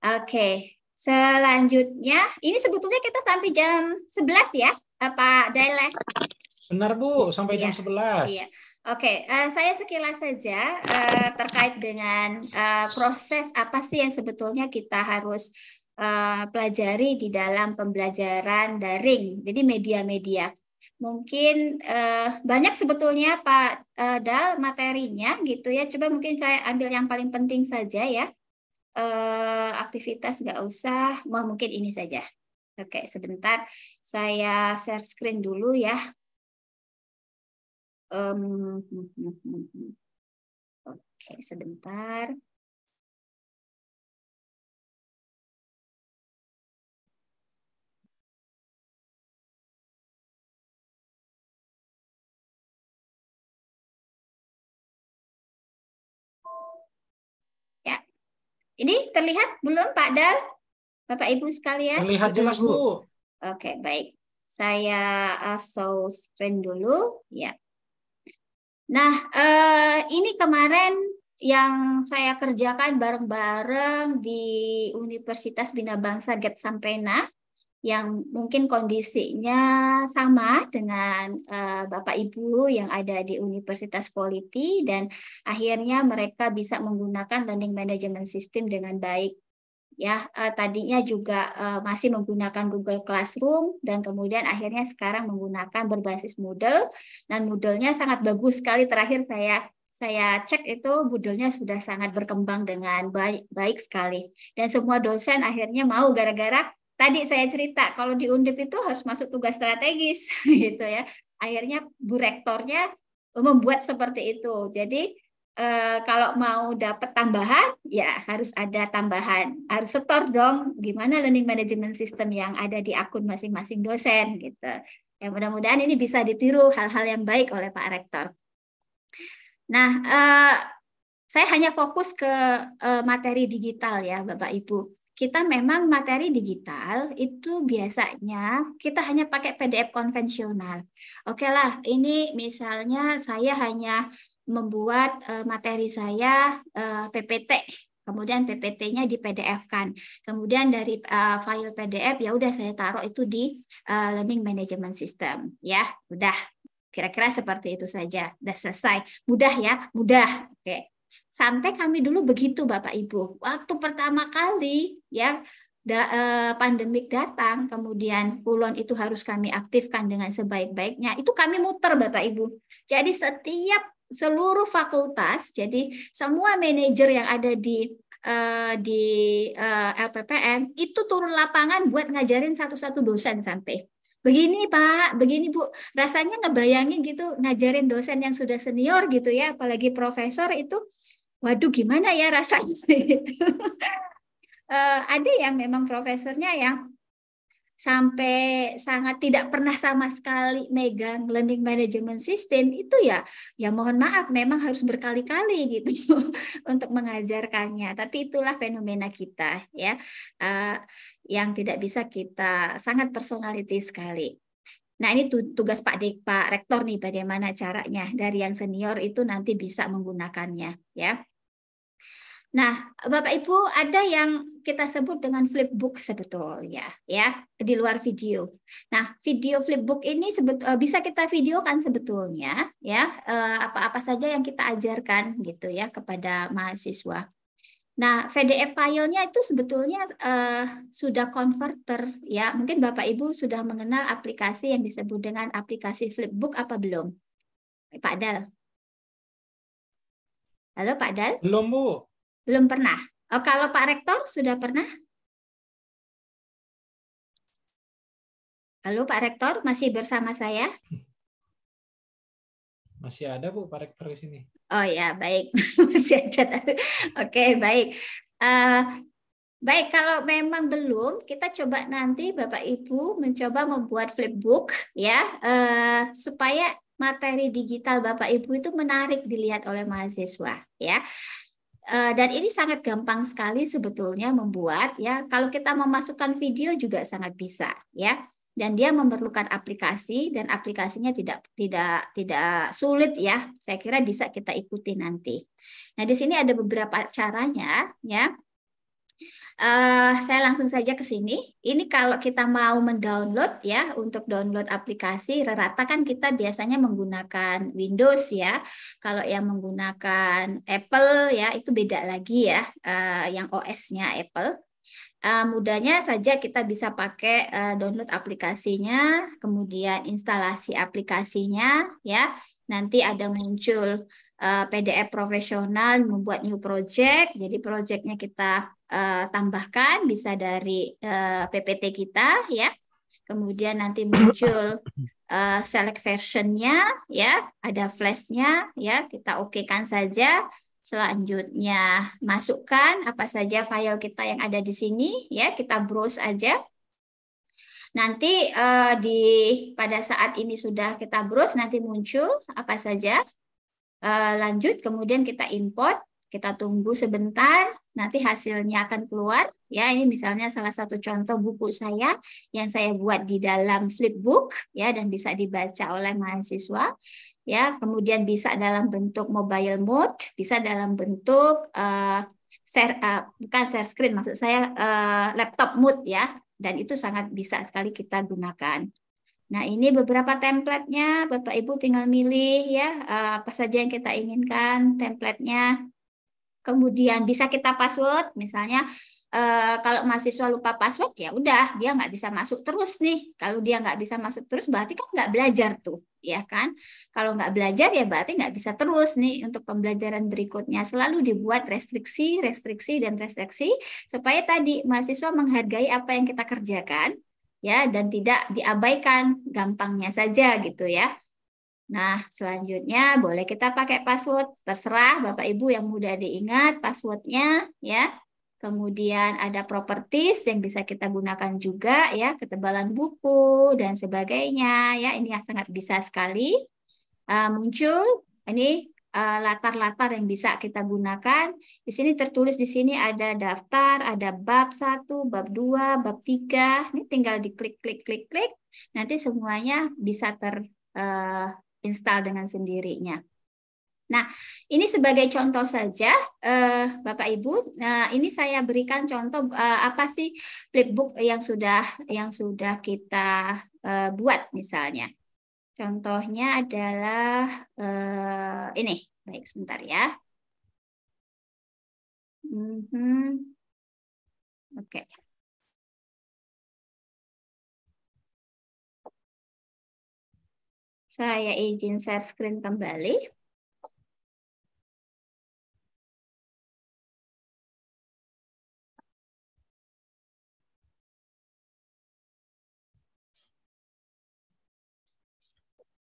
oke. Okay. Selanjutnya, ini sebetulnya kita sampai jam 11 ya, eh, Pak Daila. Benar Bu, sampai iya. jam 11. Iya. Oke, okay, uh, eh, saya sekilas saja uh, terkait dengan uh, proses apa sih yang sebetulnya kita harus uh, pelajari di dalam pembelajaran daring, jadi media-media. Mungkin uh, banyak sebetulnya Pak uh, Dal materinya gitu ya, coba mungkin saya ambil yang paling penting saja ya. Uh, aktivitas nggak usah, mau mungkin ini saja. Oke, okay, sebentar saya share screen dulu ya. Um, Oke, okay, sebentar. Ya, ini terlihat belum Pak Dal? Bapak Ibu sekalian? Terlihat jelas Bu. Oke, baik. Saya uh, show screen dulu. Ya. Nah, eh, ini kemarin yang saya kerjakan bareng-bareng di Universitas Bina Bangsa Get Sampena yang mungkin kondisinya sama dengan uh, Bapak Ibu yang ada di Universitas Quality dan akhirnya mereka bisa menggunakan learning management system dengan baik ya uh, tadinya juga uh, masih menggunakan Google Classroom dan kemudian akhirnya sekarang menggunakan berbasis Moodle dan Moodle-nya sangat bagus sekali terakhir saya saya cek itu Moodle-nya sudah sangat berkembang dengan baik, baik sekali dan semua dosen akhirnya mau gara-gara tadi saya cerita kalau di Undip itu harus masuk tugas strategis gitu ya akhirnya Bu Rektornya membuat seperti itu jadi Eh, kalau mau dapat tambahan, ya harus ada tambahan. Harus setor dong gimana learning management system yang ada di akun masing-masing dosen gitu. Ya mudah-mudahan ini bisa ditiru hal-hal yang baik oleh Pak Rektor. Nah, eh, saya hanya fokus ke eh, materi digital ya Bapak Ibu. Kita memang materi digital itu biasanya kita hanya pakai PDF konvensional. Oke lah, ini misalnya saya hanya membuat uh, materi saya uh, eh, PPT kemudian PPT-nya di PDF kan. Kemudian dari uh, file PDF ya udah saya taruh itu di uh, learning management system ya. Udah kira-kira seperti itu saja. Udah selesai. Mudah ya, mudah. Oke. Sampai kami dulu begitu Bapak Ibu. Waktu pertama kali ya da, eh, pandemik datang, kemudian kulon itu harus kami aktifkan dengan sebaik-baiknya. Itu kami muter Bapak Ibu. Jadi setiap seluruh fakultas, jadi semua manajer yang ada di uh, di eh, LPPM itu turun lapangan buat ngajarin satu-satu dosen sampai begini Pak, begini Bu, rasanya ngebayangin gitu ngajarin dosen yang sudah senior gitu ya, apalagi profesor itu, waduh gimana ya rasanya itu. uh, eh, ada yang memang profesornya yang sampai sangat tidak pernah sama sekali megang learning management system itu ya ya mohon maaf memang harus berkali-kali gitu untuk mengajarkannya tapi itulah fenomena kita ya uh, yang tidak bisa kita sangat personality sekali Nah ini tugas Pak Dek, Pak Rektor nih bagaimana caranya dari yang senior itu nanti bisa menggunakannya ya. Nah, Bapak Ibu ada yang kita sebut dengan flipbook sebetulnya ya di luar video. Nah, video flipbook ini sebut, eh, bisa kita videokan sebetulnya ya eh, apa-apa saja yang kita ajarkan gitu ya kepada mahasiswa. Nah, PDF filenya itu sebetulnya uh, sudah converter ya. Mungkin Bapak Ibu sudah mengenal aplikasi yang disebut dengan aplikasi Flipbook apa belum? Pak Dal. Halo Pak Dal. Belum Bu. Belum pernah. Oh, kalau Pak Rektor sudah pernah? Halo Pak Rektor, masih bersama saya? Masih ada Bu Pak Rektor di sini. Oh ya, baik. Oke, baik. Uh, Baik, kalau memang belum, kita coba nanti Bapak Ibu mencoba membuat flipbook ya, uh, supaya materi digital Bapak Ibu itu menarik dilihat oleh mahasiswa ya. Eh, dan ini sangat gampang sekali sebetulnya membuat ya kalau kita memasukkan video juga sangat bisa ya dan dia memerlukan aplikasi dan aplikasinya tidak tidak tidak sulit ya saya kira bisa kita ikuti nanti nah di sini ada beberapa caranya ya Uh, saya langsung saja ke sini. Ini kalau kita mau mendownload ya, untuk download aplikasi rata kan kita biasanya menggunakan Windows ya. Kalau yang menggunakan Apple ya itu beda lagi ya, uh, yang OS-nya Apple. Uh, mudahnya saja kita bisa pakai uh, download aplikasinya, kemudian instalasi aplikasinya ya. Nanti ada muncul Eh, PDF e profesional membuat new project. Jadi projectnya kita uh, tambahkan bisa dari uh, eh, PPT kita ya. Kemudian nanti muncul uh, select versionnya ya, ada flashnya ya, kita okekan saja. Selanjutnya masukkan apa saja file kita yang ada di sini ya, kita browse aja. Nanti uh, di pada saat ini sudah kita browse nanti muncul apa saja Eh, lanjut, kemudian kita import, kita tunggu sebentar, nanti hasilnya akan keluar. Ya, ini misalnya salah satu contoh buku saya yang saya buat di dalam flipbook ya dan bisa dibaca oleh mahasiswa. Ya, kemudian bisa dalam bentuk mobile mode, bisa dalam bentuk uh, share uh, bukan share screen maksud saya uh, laptop mode ya dan itu sangat bisa sekali kita gunakan. Nah, ini beberapa templatenya, Bapak Ibu tinggal milih ya eh, apa saja yang kita inginkan templatenya. Kemudian bisa kita password, misalnya eh, kalau mahasiswa lupa password ya udah dia nggak bisa masuk terus nih. Kalau dia nggak bisa masuk terus berarti kan nggak belajar tuh, ya kan? Kalau nggak belajar ya berarti nggak bisa terus nih untuk pembelajaran berikutnya. Selalu dibuat restriksi, restriksi dan restriksi supaya tadi mahasiswa menghargai apa yang kita kerjakan ya dan tidak diabaikan gampangnya saja gitu ya. Nah, selanjutnya boleh kita pakai password terserah Bapak Ibu yang mudah diingat passwordnya ya. Kemudian ada properties yang bisa kita gunakan juga ya, ketebalan buku dan sebagainya ya. Ini yang sangat bisa sekali uh, muncul. Ini Eh, latar-latar yang bisa kita gunakan. Di sini tertulis di sini ada daftar, ada bab 1, bab 2, bab 3. Ini tinggal diklik klik klik klik. Nanti semuanya bisa terinstall eh, dengan sendirinya. Nah, ini sebagai contoh saja, uh, Bapak Ibu. Nah, ini saya berikan contoh uh, apa sih flipbook yang sudah yang sudah kita uh, buat misalnya. Contohnya adalah uh, ini. Baik, sebentar ya. Mm -hmm. Oke. Okay. Saya izin share screen kembali.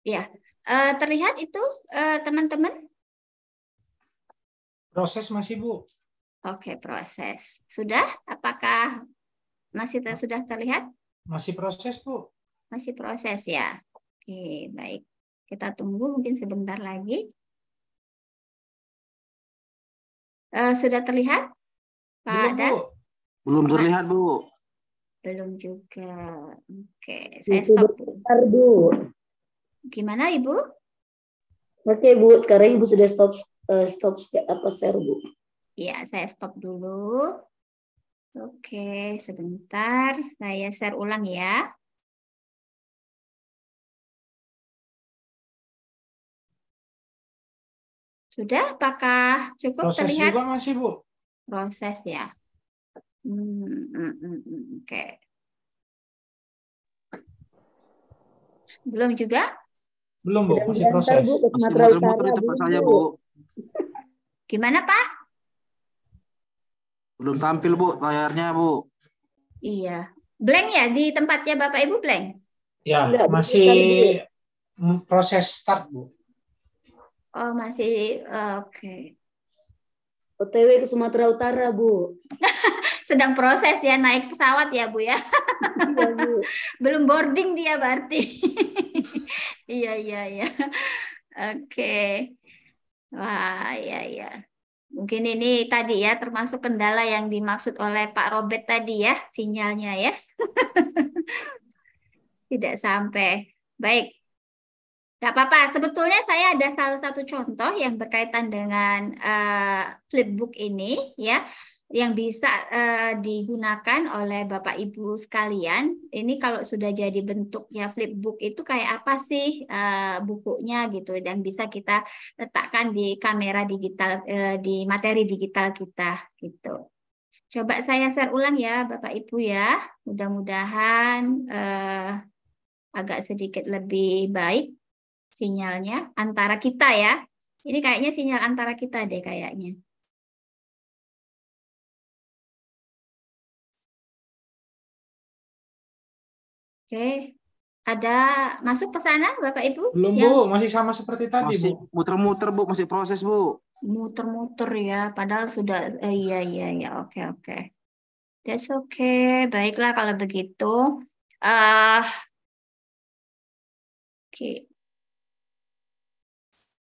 Ya, uh, terlihat itu eh, teman-teman? Uh, proses masih Bu. Oke, okay, proses. Sudah? Apakah masih ter sudah terlihat? Masih proses Bu. Masih proses ya. Oke, okay, baik. Kita tunggu mungkin sebentar lagi. Uh, sudah terlihat? Pak Belum, Dan? Bu. Belum terlihat, Bu. Belum juga. Oke, saya stop. Bu. Gimana Ibu? Oke Bu, sekarang Ibu sudah stop uh, stop apa share Bu? Iya, saya stop dulu. Oke, sebentar saya share ulang ya. Sudah? Apakah cukup Proses terlihat? Proses juga masih Bu. Proses ya. Hmm, hmm, hmm, hmm Oke. Okay. Belum juga? Belum, Bu. Masih proses. Sumatera masih di Bu. Gimana, Pak? Belum tampil, Bu, layarnya, Bu. Iya. Blank ya di tempatnya Bapak Ibu blank? Ya, Tidak, iya, masih proses start, Bu. Oh, masih eh, oke. Okay. OTW ke Sumatera Utara, Bu. sedang proses ya naik pesawat ya Bu ya. Iya, Belum boarding dia berarti. iya iya iya. Oke. Wah, iya iya. Mungkin ini tadi ya termasuk kendala yang dimaksud oleh Pak Robert tadi ya sinyalnya ya. Tidak sampai. Baik, Gak apa-apa. Sebetulnya saya ada salah satu contoh yang berkaitan dengan uh, flipbook ini, ya yang bisa uh, digunakan oleh Bapak Ibu sekalian. Ini kalau sudah jadi bentuknya flipbook itu kayak apa sih uh, bukunya gitu dan bisa kita letakkan di kamera digital uh, di materi digital kita gitu. Coba saya share ulang ya Bapak Ibu ya. Mudah-mudahan uh, agak sedikit lebih baik sinyalnya antara kita ya. Ini kayaknya sinyal antara kita deh kayaknya. Oke. Ada masuk pesanan Bapak Ibu? Belum Bu, masih sama seperti tadi masih Bu. Muter-muter Bu, masih proses Bu. Muter-muter ya, padahal sudah eh, iya iya iya oke oke. That's okay. Baiklah kalau begitu. Uh, oke. Okay.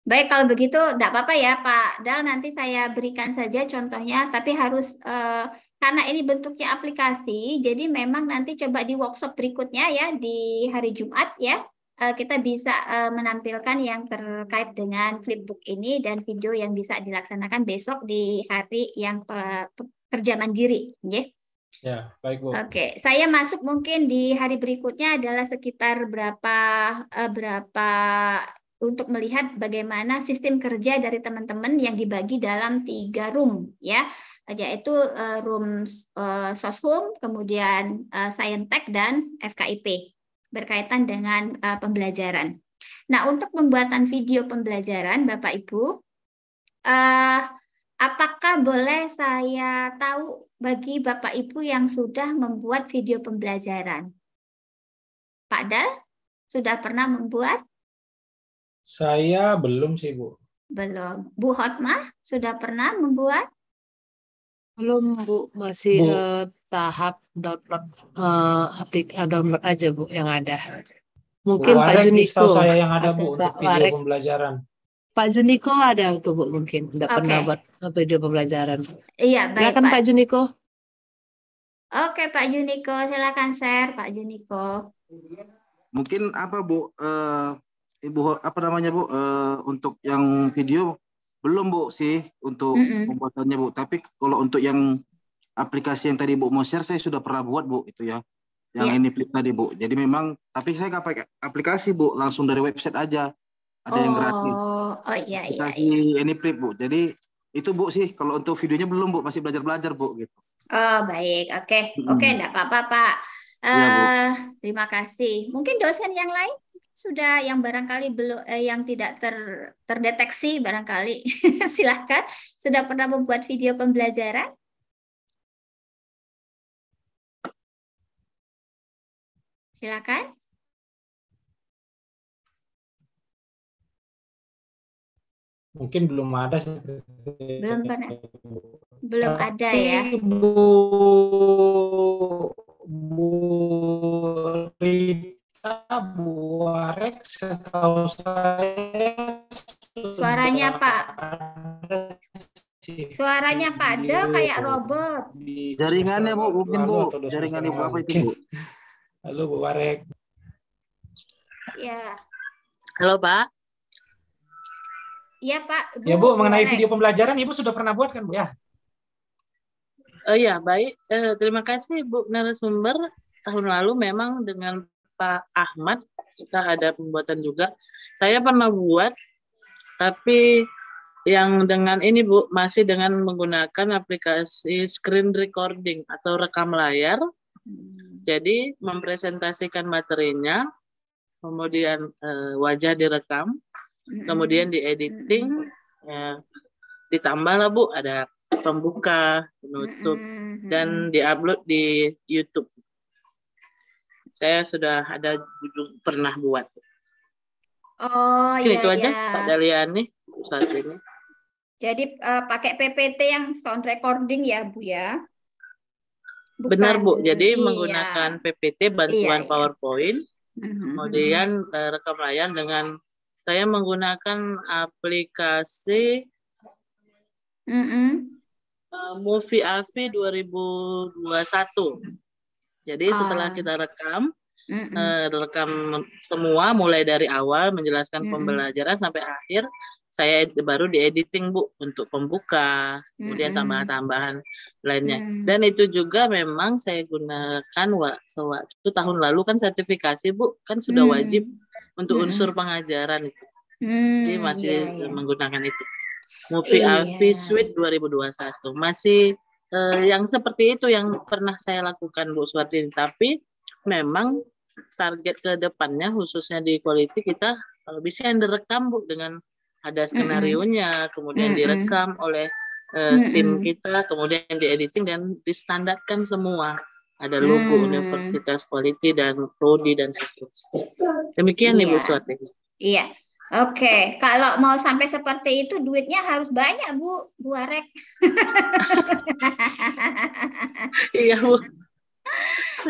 Baik, kalau begitu tidak apa-apa ya Pak Dal, nanti saya berikan saja contohnya, tapi harus eh, karena ini bentuknya aplikasi, jadi memang nanti coba di workshop berikutnya ya di hari Jumat ya eh, kita bisa eh, menampilkan yang terkait dengan flipbook ini dan video yang bisa dilaksanakan besok di hari yang kerja eh, mandiri, ya. Ya, baik Bu. Oke, saya masuk mungkin di hari berikutnya adalah sekitar berapa berapa untuk melihat bagaimana sistem kerja dari teman-teman yang dibagi dalam tiga room ya. Eh, yaitu uh, eh, room uh, eh, soshum, kemudian uh, scientech dan FKIP berkaitan dengan uh, pembelajaran. Nah, untuk pembuatan video pembelajaran, Bapak Ibu, uh, apakah boleh saya tahu bagi Bapak Ibu yang sudah membuat video pembelajaran? Pak Dal, sudah pernah membuat? Saya belum sih, Bu. Belum. Bu Hotma, sudah pernah membuat? Belum, Bu, masih, Bu. Uh, tahap download, uh, aplik eh, download aja, Bu, yang ada. Mungkin Pak Juniko, saya yang ada, Bu, untuk Pak video Warek. pembelajaran. Pak Juniko ada tuh, Bu, mungkin okay. pernah buat video pembelajaran. Iya, baik, Silakan Pak Pak. Juniko. Oke, Pak Juniko, silakan share, Pak Juniko. Mungkin apa Bu, uh, Ibu apa namanya Bu, uh, untuk yang video belum Bu sih untuk mm hmm pembuatannya Bu. Tapi kalau untuk yang aplikasi yang tadi Bu mau share saya sudah pernah buat Bu itu ya. Yang yeah. ini flip tadi Bu. Jadi memang tapi saya nggak pakai aplikasi Bu, langsung dari website aja. Ada oh, yang gratis. Oh, oh iya iya. iya. ini flip Bu. Jadi itu Bu sih kalau untuk videonya belum Bu, masih belajar-belajar Bu gitu. Oh baik, oke. Okay. Oke, okay, tidak mm. apa-apa Pak. Uh, ya, terima kasih. Mungkin dosen yang lain sudah yang barangkali belum eh, yang tidak ter, terdeteksi barangkali silahkan sudah pernah membuat video pembelajaran silakan mungkin belum ada belum pernah belum ada ya bu bu buarek setahu saya suaranya Pak suaranya Pak ada kayak robot jaringannya Bu mungkin Bu jaringannya Bu apa itu Bu Halo Bu Warek Ya Halo Pak Iya Pak Bu, Ya Bu mengenai Warek. video pembelajaran Ibu sudah pernah buat kan Bu ya Oh ya baik eh, terima kasih Bu narasumber tahun lalu memang dengan Pak Ahmad kita ada pembuatan juga. Saya pernah buat tapi yang dengan ini Bu masih dengan menggunakan aplikasi screen recording atau rekam layar. Hmm. Jadi mempresentasikan materinya, kemudian eh, wajah direkam, hmm. kemudian diediting, hmm. ya, ditambah lah Bu ada pembuka, penutup dan diupload di YouTube saya sudah ada pernah buat. Oh Kini iya. itu aja iya. Pak Daliani saat ini. Jadi uh, pakai PPT yang sound recording ya Bu ya. Bukan, Benar Bu. Jadi iya. menggunakan PPT iya, bantuan iya, PowerPoint. Mhm. Kemudian uh, rekam layar dengan saya menggunakan aplikasi mm -mm. uh, Movie AV 2021. Jadi ah. setelah kita rekam, mm -mm. rekam semua mulai dari awal menjelaskan mm pembelajaran sampai akhir, saya baru di editing bu untuk pembuka, kemudian tambahan-tambahan lainnya. Mm. Dan itu juga memang saya gunakan waktu tahun lalu kan sertifikasi bu kan sudah mm. wajib untuk unsur pengajaran itu. Jadi mm, masih yeah, yeah. menggunakan itu. Movie yeah. Avi Suite 2021 masih eh, yang seperti itu yang pernah saya lakukan Bu Suwardini. Tapi memang target ke depannya khususnya di quality kita kalau bisa yang direkam Bu dengan ada skenario nya, kemudian direkam oleh eh, tim kita, kemudian diediting dan distandarkan semua. Ada logo hmm. Universitas Quality dan Prodi dan seterusnya. Demikian yeah. Ibu Suwartini. Iya. Yeah. Oke, okay. kalau mau sampai seperti itu duitnya harus banyak, Bu. Bu Arek. iya, Bu.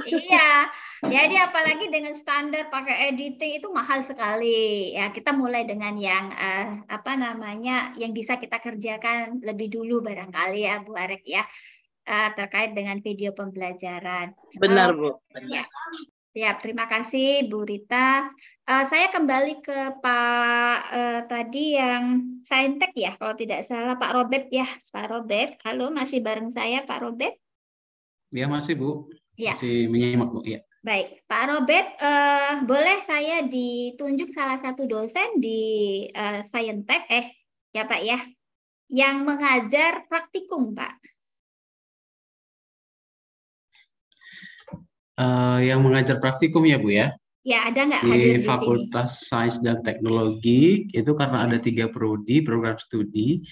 iya. Jadi apalagi dengan standar pakai editing itu mahal sekali. Ya, kita mulai dengan yang uh, apa namanya yang bisa kita kerjakan lebih dulu barangkali ya, Bu Arek ya. Uh, terkait dengan video pembelajaran. Benar, Bu. Benar. Ya. Ya, terima kasih Bu Rita. Uh, saya kembali ke Pak uh, tadi yang Saintek ya, kalau tidak salah Pak Robert ya, Pak Robert. Halo, masih bareng saya Pak Robert? Ya masih Bu, ya. masih menyimak Bu. Ya. Baik, Pak Robert, uh, boleh saya ditunjuk salah satu dosen di uh, Saintek, eh ya Pak ya, yang mengajar praktikum Pak. Uh, yang mengajar praktikum ya Bu ya? Ya, ada nggak hadir di, di Fakultas Sains dan Teknologi itu karena ada tiga prodi program studi.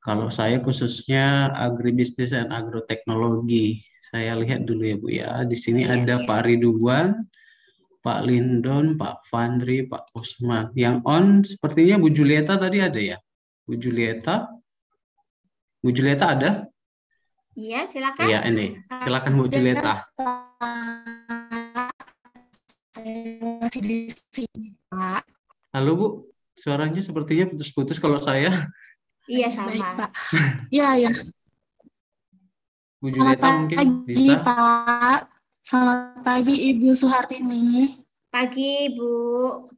Kalau saya khususnya agribisnis dan agroteknologi. Saya lihat dulu ya Bu ya. Di sini ya, ada ya. Pak Ridwan, Pak Lindon, Pak Fandri, Pak Usman. Yang on sepertinya Bu Julieta tadi ada ya? Bu Julieta? Bu Julieta ada? Iya, silakan. Iya, ini. Silakan Bu Julieta masih di sini, Pak. Halo, Bu. Suaranya sepertinya putus-putus kalau saya. Iya, sama. Baik, Pak. Iya, iya. Bu Julieta Selamat mungkin pagi, bisa. Pak. Selamat pagi, Ibu Suhartini. Pagi, Bu.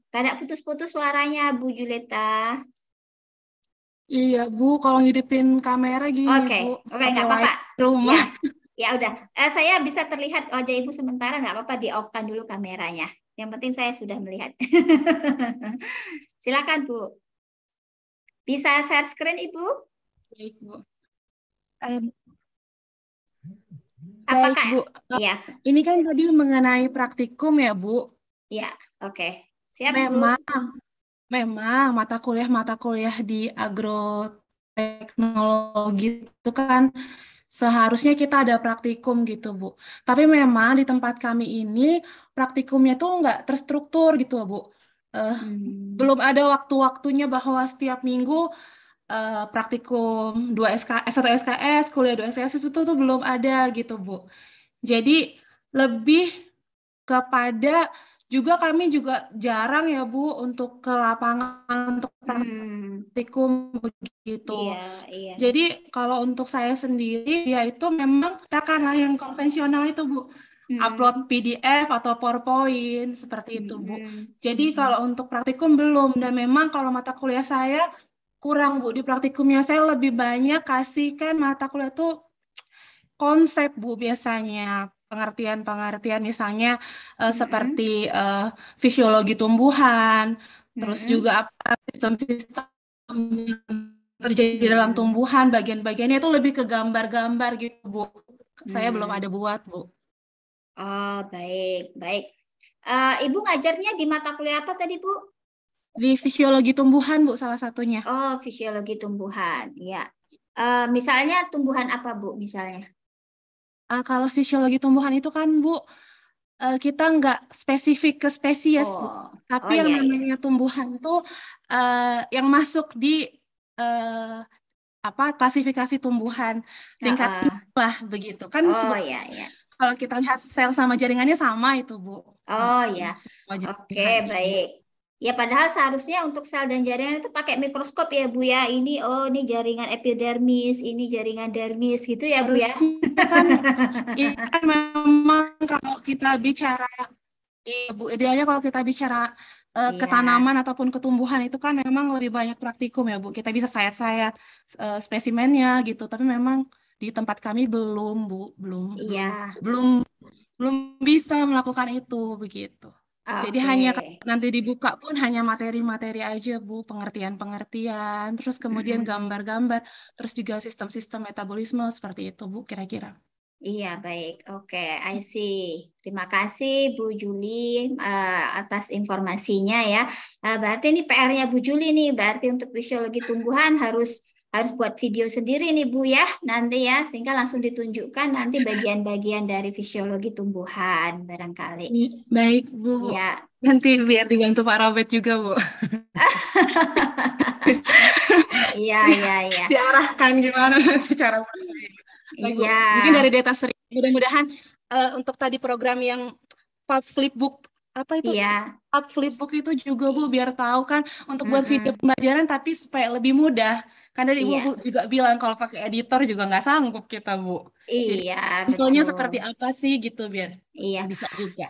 Tidak putus-putus suaranya, Bu Julieta. Iya, Bu. Kalau ngidipin kamera gini, okay. Bu. Oke, okay, nggak apa-apa. Rumah. Ya. Ya udah, uh, saya bisa terlihat wajah ibu sementara nggak apa-apa di off kan dulu kameranya. Yang penting saya sudah melihat. Silakan bu. Bisa share screen ibu? Baik bu. Um, Apakah? Baik, Bu. Ya. Iya. Ini kan tadi mengenai praktikum ya, Bu. Ya, oke. Okay. Siap, Memang, Bu. memang mata kuliah-mata kuliah di agroteknologi itu kan seharusnya kita ada praktikum gitu Bu. Tapi memang di tempat kami ini praktikumnya tuh nggak terstruktur gitu Bu. Uh, hmm. Belum ada waktu-waktunya bahwa setiap minggu uh, praktikum 2 SKS, eh, satu SKS, kuliah 2 SKS itu tuh belum ada gitu Bu. Jadi lebih kepada juga kami juga jarang ya Bu untuk ke lapangan untuk hmm. praktikum begitu. Iya, iya. Jadi kalau untuk saya sendiri ya itu memang katakanlah yang konvensional itu Bu hmm. upload PDF atau PowerPoint seperti itu Bu. Hmm. hmm. Jadi hmm, hmm. kalau untuk praktikum belum dan memang kalau mata kuliah saya kurang Bu di praktikumnya saya lebih banyak kasihkan mata kuliah itu konsep Bu biasanya pengertian-pengertian misalnya uh, mm -hmm. seperti uh, fisiologi tumbuhan, mm -hmm. terus juga apa sistem-sistem terjadi dalam tumbuhan bagian-bagiannya itu lebih ke gambar-gambar gitu bu. Saya hmm. belum ada buat bu. Oh baik baik. Uh, Ibu ngajarnya di mata kuliah apa tadi bu? Di fisiologi tumbuhan bu salah satunya. Oh fisiologi tumbuhan ya. Uh, misalnya tumbuhan apa bu misalnya? uh, kalau fisiologi tumbuhan itu kan Bu uh, kita nggak spesifik ke spesies, oh. Bu. tapi oh, yang iya, iya. namanya tumbuhan tuh uh, yang masuk di uh, apa klasifikasi tumbuhan tingkat uh -uh. lah begitu kan? Oh iya iya kalau kita lihat sel sama jaringannya sama itu bu. Oh iya. oke okay, baik. Ya padahal seharusnya untuk sel dan jaringan itu pakai mikroskop ya Bu ya. Ini oh ini jaringan epidermis, ini jaringan dermis gitu ya Bu ya. Kan, iya kan memang kalau kita bicara ya Bu idealnya kalau kita bicara uh, eh, ya. ke tanaman ataupun ketumbuhan itu kan memang lebih banyak praktikum ya Bu. Kita bisa sayat-sayat uh, spesimennya gitu. Tapi memang di tempat kami belum Bu, belum. Iya. Belum belum bisa melakukan itu begitu. Okay. Jadi hanya nanti dibuka pun hanya materi-materi aja Bu, pengertian-pengertian, terus kemudian gambar-gambar, terus juga sistem-sistem metabolisme seperti itu Bu kira-kira. Iya baik, oke, okay. I see. Terima kasih Bu Juli uh, atas informasinya ya. Uh, berarti ini PR-nya Bu Juli nih, berarti untuk fisiologi tumbuhan harus harus buat video sendiri nih Bu ya nanti ya tinggal langsung ditunjukkan nanti bagian-bagian dari fisiologi tumbuhan barangkali. Baik Bu. Ya. Nanti biar dibantu Pak Robert juga Bu. Iya iya iya. Diarahkan gimana secara Iya. Mungkin dari data sering Mudah-mudahan uh, untuk tadi program yang Pak Flipbook apa itu iya. up flipbook itu juga bu biar tahu kan untuk buat mm -hmm. video pembelajaran tapi supaya lebih mudah karena ibu, iya. juga bilang kalau pakai editor juga nggak sanggup kita bu iya betulnya seperti apa sih gitu biar iya bisa juga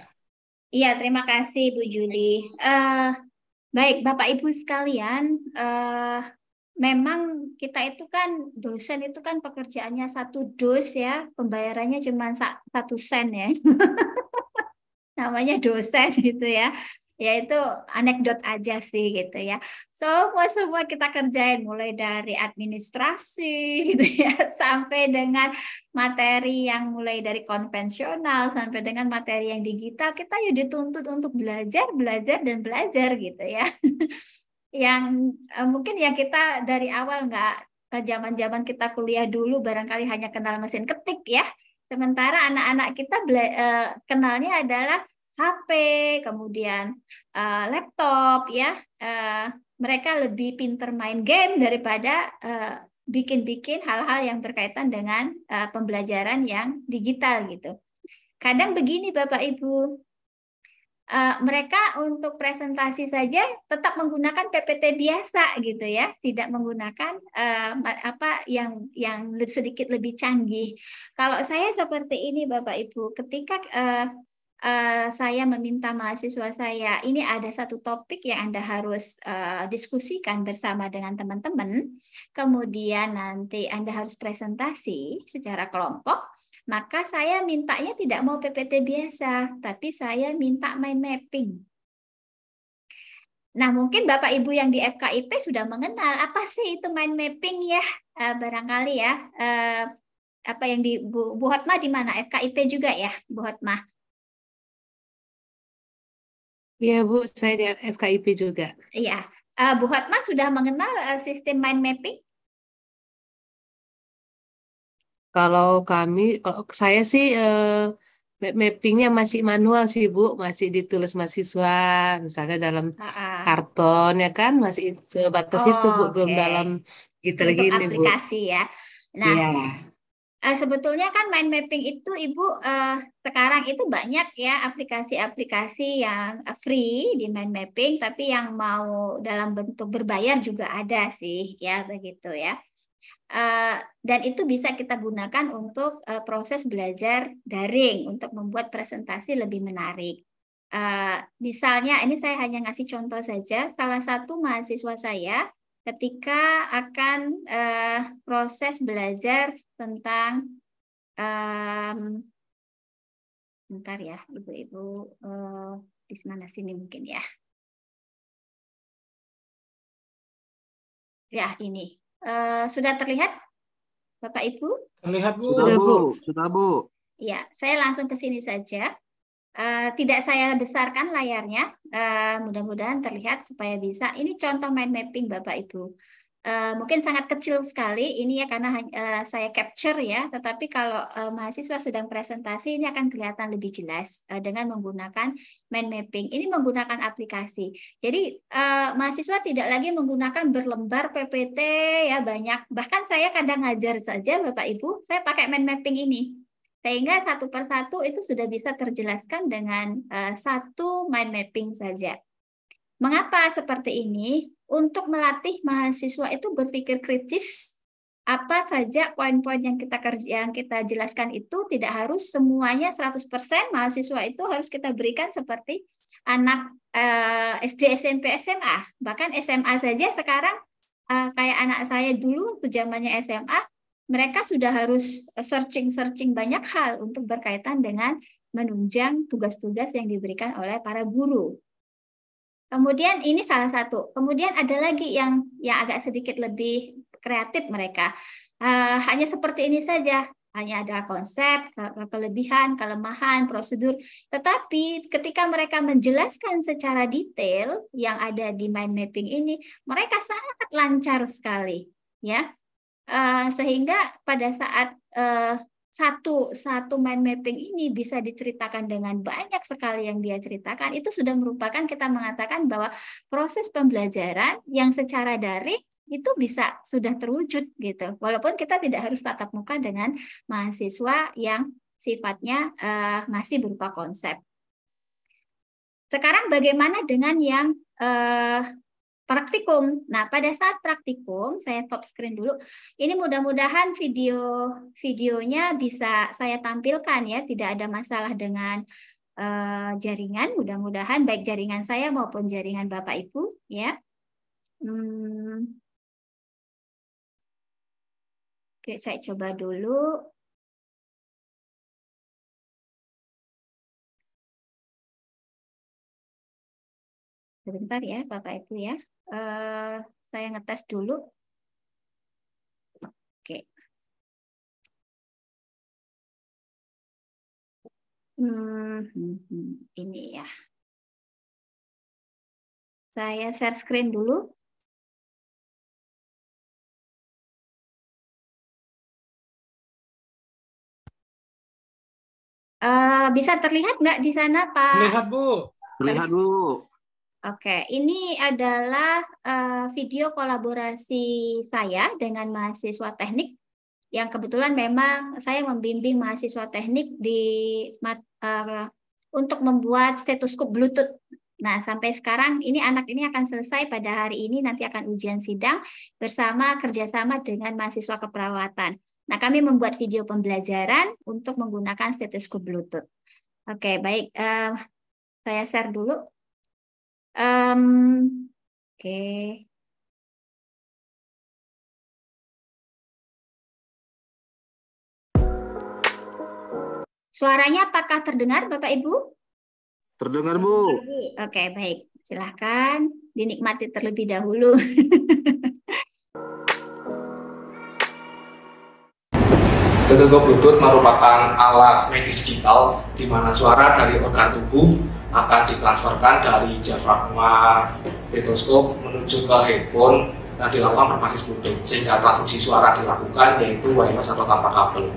iya terima kasih bu Juli uh, baik bapak ibu sekalian uh, memang kita itu kan dosen itu kan pekerjaannya satu dos ya pembayarannya cuma satu sen ya namanya dosen gitu ya ya itu anekdot aja sih gitu ya. So semua kita kerjain mulai dari administrasi gitu ya sampai dengan materi yang mulai dari konvensional sampai dengan materi yang digital kita ya dituntut untuk belajar belajar dan belajar gitu ya. yang eh, mungkin ya kita dari awal nggak eh, zaman-zaman kita kuliah dulu barangkali hanya kenal mesin ketik ya Sementara anak-anak kita uh, kenalnya adalah HP, kemudian uh, laptop, ya. Uh, mereka lebih pinter main game daripada bikin-bikin hal-hal yang berkaitan dengan pembelajaran yang digital gitu. Kadang begini Bapak Ibu, uh, mereka untuk presentasi saja tetap menggunakan PPT biasa gitu ya, tidak menggunakan uh, apa yang yang sedikit lebih canggih. Kalau saya seperti ini Bapak Ibu, ketika uh, Uh, saya meminta mahasiswa saya ini ada satu topik yang anda harus uh, diskusikan bersama dengan teman-teman kemudian nanti anda harus presentasi secara kelompok maka saya mintanya tidak mau PPT biasa, tapi saya minta mind mapping. Nah, mungkin Bapak Ibu yang di FKIP sudah mengenal apa sih itu mind mapping ya, eh, barangkali ya. Eh, apa yang di Bu, Bu Hotma di mana? FKIP juga ya, Bu Hotma. Iya, Bu, saya di FKIP juga. Iya. Eh, Bu Hotma sudah mengenal sistem mind mapping? Kalau kami, kalau saya sih uh, mappingnya masih manual sih Bu, masih ditulis mahasiswa, misalnya dalam uh-uh. karton ya kan, masih sebatas oh, itu Bu, oh, belum okay. dalam detail gitu Untuk gini aplikasi ya. Nah, yeah. Iya. uh, sebetulnya kan mind mapping itu Ibu uh, sekarang itu banyak ya aplikasi-aplikasi yang free di mind mapping, tapi yang mau dalam bentuk berbayar juga ada sih ya begitu ya. Eh, dan itu bisa kita gunakan untuk eh, proses belajar daring untuk membuat presentasi lebih menarik. Eh, misalnya, ini saya hanya ngasih contoh saja. Salah satu mahasiswa saya ketika akan proses belajar tentang um, bentar ya, ibu-ibu uh, di mana sini mungkin ya. Ya, ini Eh, sudah terlihat, Bapak Ibu? Terlihat Bu. Sudah Bu. Sudah Bu. Ya, saya langsung ke sini saja. Uh, tidak saya besarkan layarnya. Uh, Mudah-mudahan terlihat supaya bisa. Ini contoh mind mapping Bapak Ibu. Eh, mungkin sangat kecil sekali ini ya karena eh, saya capture ya, tetapi kalau eh, mahasiswa sedang presentasi ini akan kelihatan lebih jelas dengan menggunakan mind mapping. Ini menggunakan aplikasi. Jadi mahasiswa tidak lagi menggunakan berlembar PPT ya banyak. Bahkan saya kadang ngajar saja Bapak Ibu, saya pakai mind mapping ini sehingga satu per satu itu sudah bisa terjelaskan dengan satu mind mapping saja. Mengapa seperti ini? untuk melatih mahasiswa itu berpikir kritis apa saja poin-poin yang kita kerja yang kita jelaskan itu tidak harus semuanya 100% mahasiswa itu harus kita berikan seperti anak eh, SD SMP SMA bahkan SMA saja sekarang eh, kayak anak saya dulu waktu zamannya SMA mereka sudah harus searching-searching banyak hal untuk berkaitan dengan menunjang tugas-tugas yang diberikan oleh para guru Kemudian ini salah satu. Kemudian ada lagi yang yang agak sedikit lebih kreatif mereka. Uh, hanya seperti ini saja. Hanya ada konsep, ke kelebihan, kelemahan, prosedur. Tetapi ketika mereka menjelaskan secara detail yang ada di mind mapping ini, mereka sangat lancar sekali, ya. Uh, sehingga pada saat uh, satu satu mind mapping ini bisa diceritakan dengan banyak sekali yang dia ceritakan itu sudah merupakan kita mengatakan bahwa proses pembelajaran yang secara daring itu bisa sudah terwujud gitu walaupun kita tidak harus tatap muka dengan mahasiswa yang sifatnya uh, masih berupa konsep sekarang bagaimana dengan yang uh, praktikum. Nah, pada saat praktikum, saya top screen dulu. Ini mudah-mudahan video videonya bisa saya tampilkan ya, tidak ada masalah dengan uh, jaringan. Mudah-mudahan baik jaringan saya maupun jaringan Bapak Ibu ya. Hmm. Oke, saya coba dulu. Sebentar ya, Bapak Ibu ya. Eh, saya ngetes dulu. Oke. Hmm, ini ya. Saya share screen dulu. Uh, bisa terlihat nggak di sana, Pak? Terlihat, Bu. Terlihat, Bu. Oke, ini adalah uh, video kolaborasi saya dengan mahasiswa teknik yang kebetulan memang saya membimbing mahasiswa teknik di uh, untuk membuat stetoskop Bluetooth. Nah, sampai sekarang ini anak ini akan selesai pada hari ini nanti akan ujian sidang bersama kerjasama dengan mahasiswa keperawatan. Nah, kami membuat video pembelajaran untuk menggunakan stetoskop Bluetooth. Oke, baik. Uh, saya share dulu. Um, Oke. Okay. Suaranya apakah terdengar Bapak Ibu? Terdengar Bu. Oke okay, baik, silahkan dinikmati terlebih dahulu. Gegego Bluetooth merupakan alat medis digital di mana suara dari organ tubuh akan ditransferkan dari diafragma stetoskop menuju ke headphone dan dilakukan berbasis Bluetooth sehingga transmisi suara dilakukan yaitu wireless atau tanpa kabel.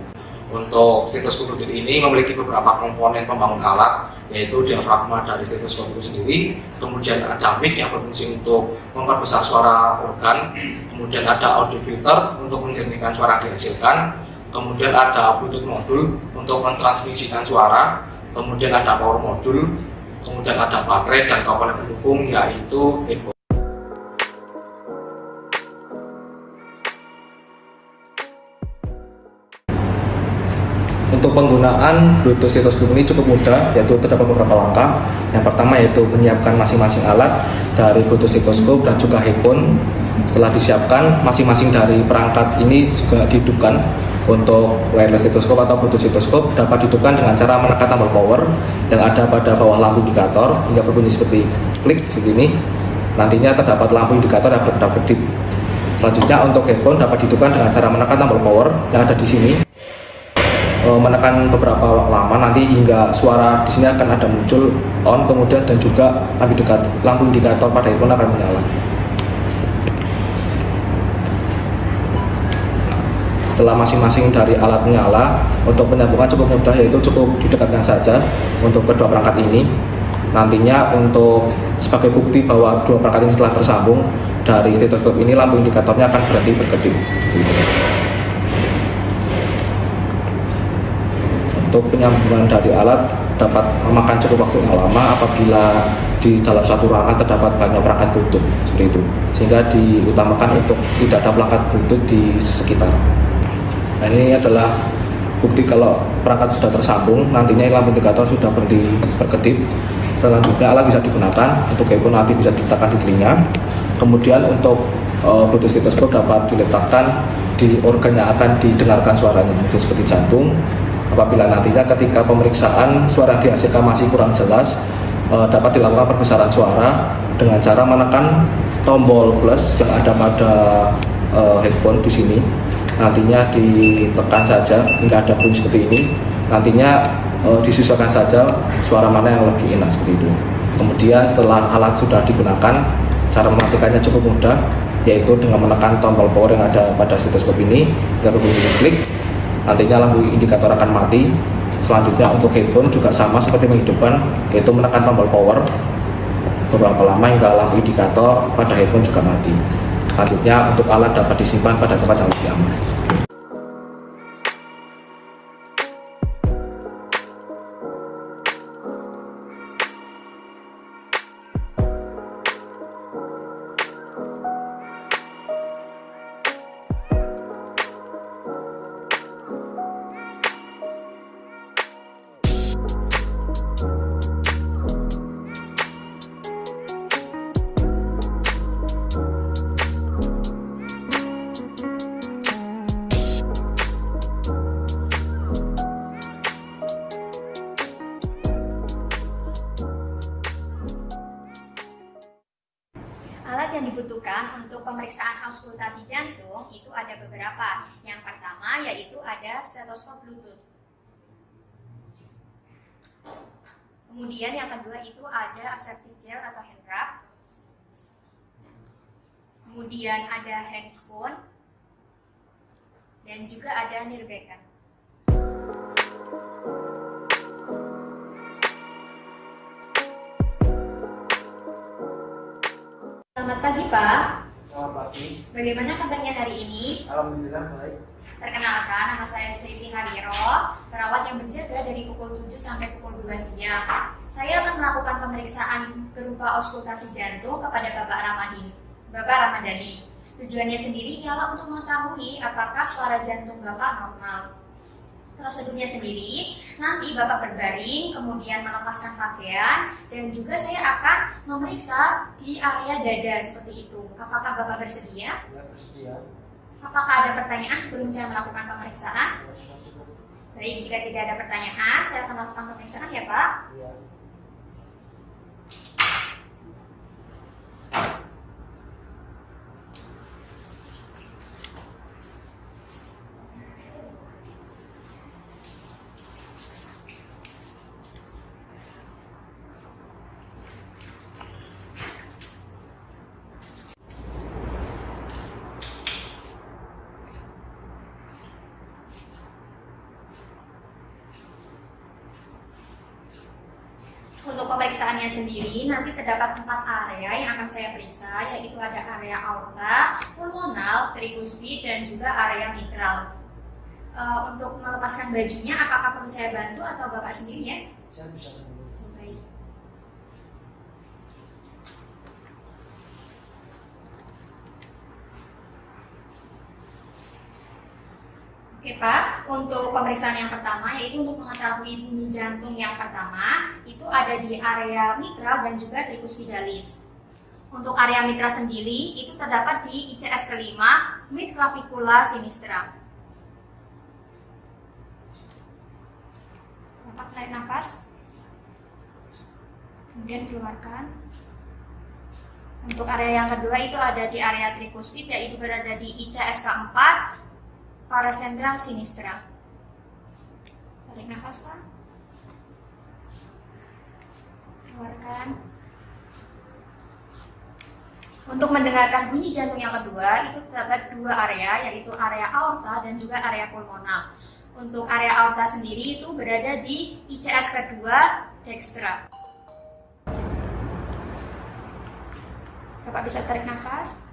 Untuk stetoskop Bluetooth ini memiliki beberapa komponen pembangun alat yaitu diafragma dari stetoskop itu sendiri, kemudian ada mic yang berfungsi untuk memperbesar suara organ, kemudian ada audio filter untuk menjernihkan suara yang dihasilkan, kemudian ada Bluetooth modul untuk mentransmisikan suara, kemudian ada power modul kemudian ada baterai dan komponen pendukung yaitu handphone. Untuk penggunaan Bluetooth Citoscope ini cukup mudah, yaitu terdapat beberapa langkah. Yang pertama yaitu menyiapkan masing-masing alat dari Bluetooth Citoscope dan juga headphone. Setelah disiapkan, masing-masing dari perangkat ini juga dihidupkan untuk wireless stetoskop atau bluetooth stetoskop dapat dihidupkan dengan cara menekan tombol power yang ada pada bawah lampu indikator hingga berbunyi seperti klik seperti ini nantinya terdapat lampu indikator yang berkedap-kedip selanjutnya untuk headphone dapat dihidupkan dengan cara menekan tombol power yang ada di sini e, menekan beberapa lama nanti hingga suara di sini akan ada muncul on kemudian dan juga lampu indikator, lampu indikator pada handphone akan menyala setelah masing-masing dari alat menyala untuk penyambungan cukup mudah yaitu cukup didekatkan saja untuk kedua perangkat ini nantinya untuk sebagai bukti bahwa dua perangkat ini telah tersambung dari stetoskop ini lampu indikatornya akan berhenti berkedip untuk penyambungan dari alat dapat memakan cukup waktu yang lama apabila di dalam satu ruangan terdapat banyak perangkat bluetooth seperti itu sehingga diutamakan untuk tidak ada perangkat bluetooth di sekitar nah ini adalah bukti kalau perangkat sudah tersambung nantinya lampu indikator sudah berhenti berkedip selanjutnya alat bisa digunakan untuk handphone nanti bisa diletakkan di telinga kemudian untuk uh, Bluetooth stetoskop dapat diletakkan di organ yang akan didengarkan suaranya mungkin seperti jantung apabila nantinya ketika pemeriksaan suara di ACK masih kurang jelas uh, dapat dilakukan perbesaran suara dengan cara menekan tombol plus yang ada pada uh, headphone di sini nantinya ditekan saja hingga ada bunyi seperti ini nantinya e, eh, disesuaikan saja suara mana yang lebih enak seperti itu kemudian setelah alat sudah digunakan cara mematikannya cukup mudah yaitu dengan menekan tombol power yang ada pada stetoskop ini kita kemudian klik nantinya lampu indikator akan mati selanjutnya untuk handphone juga sama seperti menghidupkan yaitu menekan tombol power beberapa lama hingga lampu indikator pada handphone juga mati selanjutnya untuk alat dapat disimpan pada tempat yang lebih aman. itu ada stetoskop Bluetooth. Kemudian yang kedua itu ada aseptic gel atau hand wrap. Kemudian ada hand dan juga ada nirbekan. Selamat pagi Pak. Selamat pagi. Bagaimana kabarnya hari ini? Alhamdulillah baik. Perkenalkan, nama saya Sri Hariro, perawat yang berjaga dari pukul 7 sampai pukul 2 siang. Saya akan melakukan pemeriksaan berupa auskultasi jantung kepada Bapak Ramadhin, Bapak Ramadhani. Tujuannya sendiri ialah untuk mengetahui apakah suara jantung Bapak normal. Prosedurnya sendiri, nanti Bapak berbaring, kemudian melepaskan pakaian, dan juga saya akan memeriksa di area dada seperti itu. Apakah Bapak bersedia? Ya, bersedia. Apakah ada pertanyaan sebelum saya melakukan pemeriksaan? Baik, jika tidak ada pertanyaan, saya akan melakukan pemeriksaan ya Pak. Iya. pemeriksaannya sendiri nanti terdapat empat area yang akan saya periksa yaitu ada area aorta, pulmonal, trikuspid dan juga area mitral. Uh, untuk melepaskan bajunya apakah perlu saya bantu atau bapak sendiri ya? Saya bisa bantu. Oke Pak, untuk pemeriksaan yang pertama yaitu untuk mengetahui bunyi jantung yang pertama itu ada di area mitral dan juga trikus Untuk area mitra sendiri itu terdapat di ICS kelima, mid clavicula sinistra. Dapat tarik nafas, kemudian keluarkan. Untuk area yang kedua itu ada di area tricuspid yaitu berada di ICS keempat, parasentral sinistra. Tarik nafas, Pak. Keluarkan. Untuk mendengarkan bunyi jantung yang kedua, itu terdapat dua area, yaitu area aorta dan juga area pulmonal. Untuk area aorta sendiri itu berada di ICS kedua, dextra. Bapak bisa tarik nafas,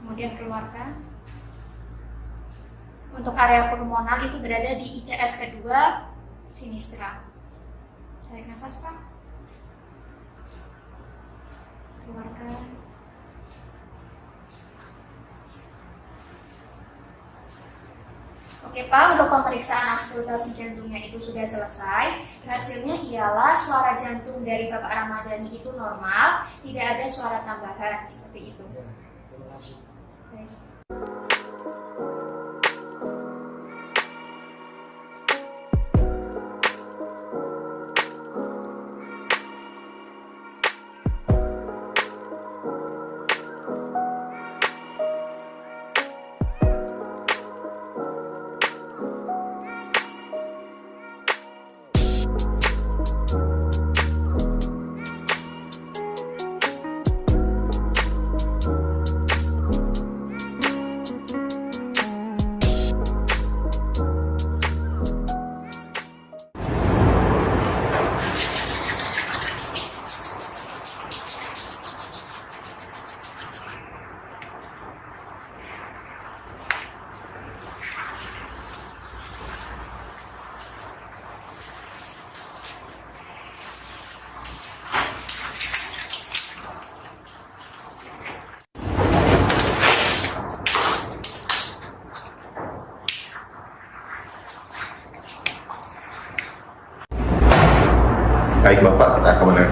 kemudian keluarkan. Untuk area pulmonal itu berada di ICS kedua, sinistra. Tarik nafas, Pak. Keluarkan. Oke Pak, untuk pemeriksaan auskultasi jantungnya itu sudah selesai. Hasilnya ialah suara jantung dari Bapak Ramadhani itu normal, tidak ada suara tambahan seperti itu. Ya, terima kasih.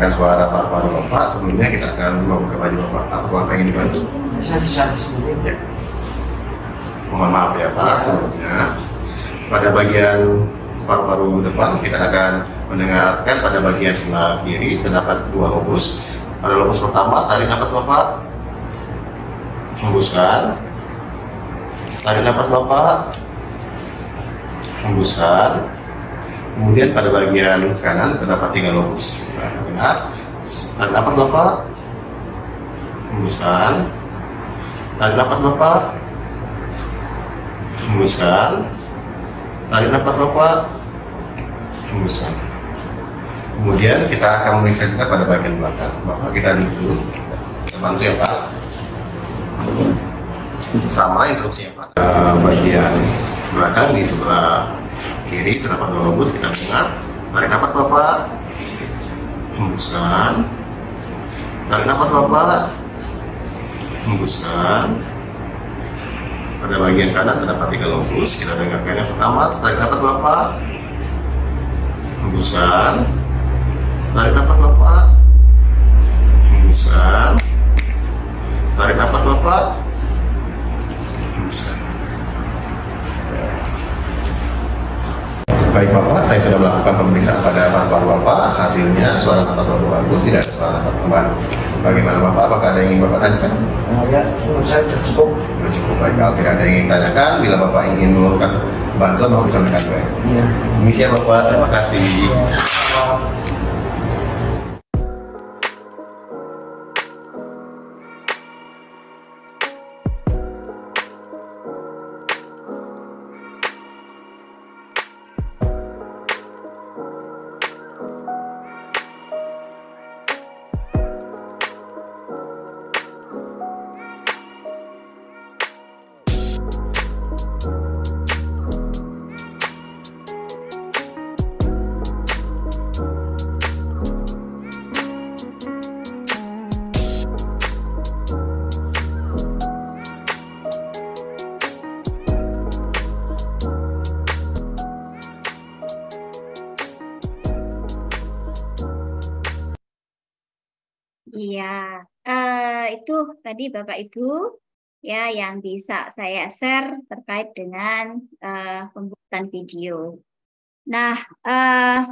mendengarkan suara Pak Fahru Bapak, sebelumnya kita akan mau ke baju Bapak. Aku apa yang dibantu? Saya bisa Ya. Mohon maaf ya Pak, iya. sebelumnya. Pada bagian paru-paru depan kita akan mendengarkan pada bagian sebelah kiri terdapat dua lobus. Pada lobus pertama tarik nafas Bapak, hembuskan. Tarik nafas Bapak, hembuskan. Kemudian pada bagian kanan terdapat tiga lobus. Nah, benar. Tarik nafas bapak, Hembuskan. Tarik nafas bapak, Hembuskan. Tarik nafas bapak, Hembuskan. Kemudian kita akan memeriksa juga pada bagian belakang. Bapak kita duduk dulu. Kita bantu ya Pak. Sama instruksinya Pak. Bagian belakang di sebelah kiri terdapat lobus kita dengar. Tarik nafas Bapak. Hembuskan tarik nafas pelan-pelan. hembuskan pada bagian kanan terdapat tiga lobus. kita dengarkan yang pertama tarik nafas pelan-pelan. hembuskan tarik nafas pelan-pelan. hembuskan tarik nafas pelan-pelan. baik bapak, saya sudah melakukan pemeriksaan pada paru-paru bapak, hasilnya suara bapak paru bagus, tidak ada suara pertumbuhan. Bagaimana bapak? Apakah ada yang ingin bapak tanyakan? Nah, ya, saya sudah cukup. Sudah cukup baik. Kalau tidak ada yang ingin tanyakan, bila bapak ingin melakukan bantuan, bapak bisa menekan saya. Iya. ya bapak, terima kasih. Ya. tadi Bapak Ibu ya yang bisa saya share terkait dengan uh, pembuatan video. Nah, uh,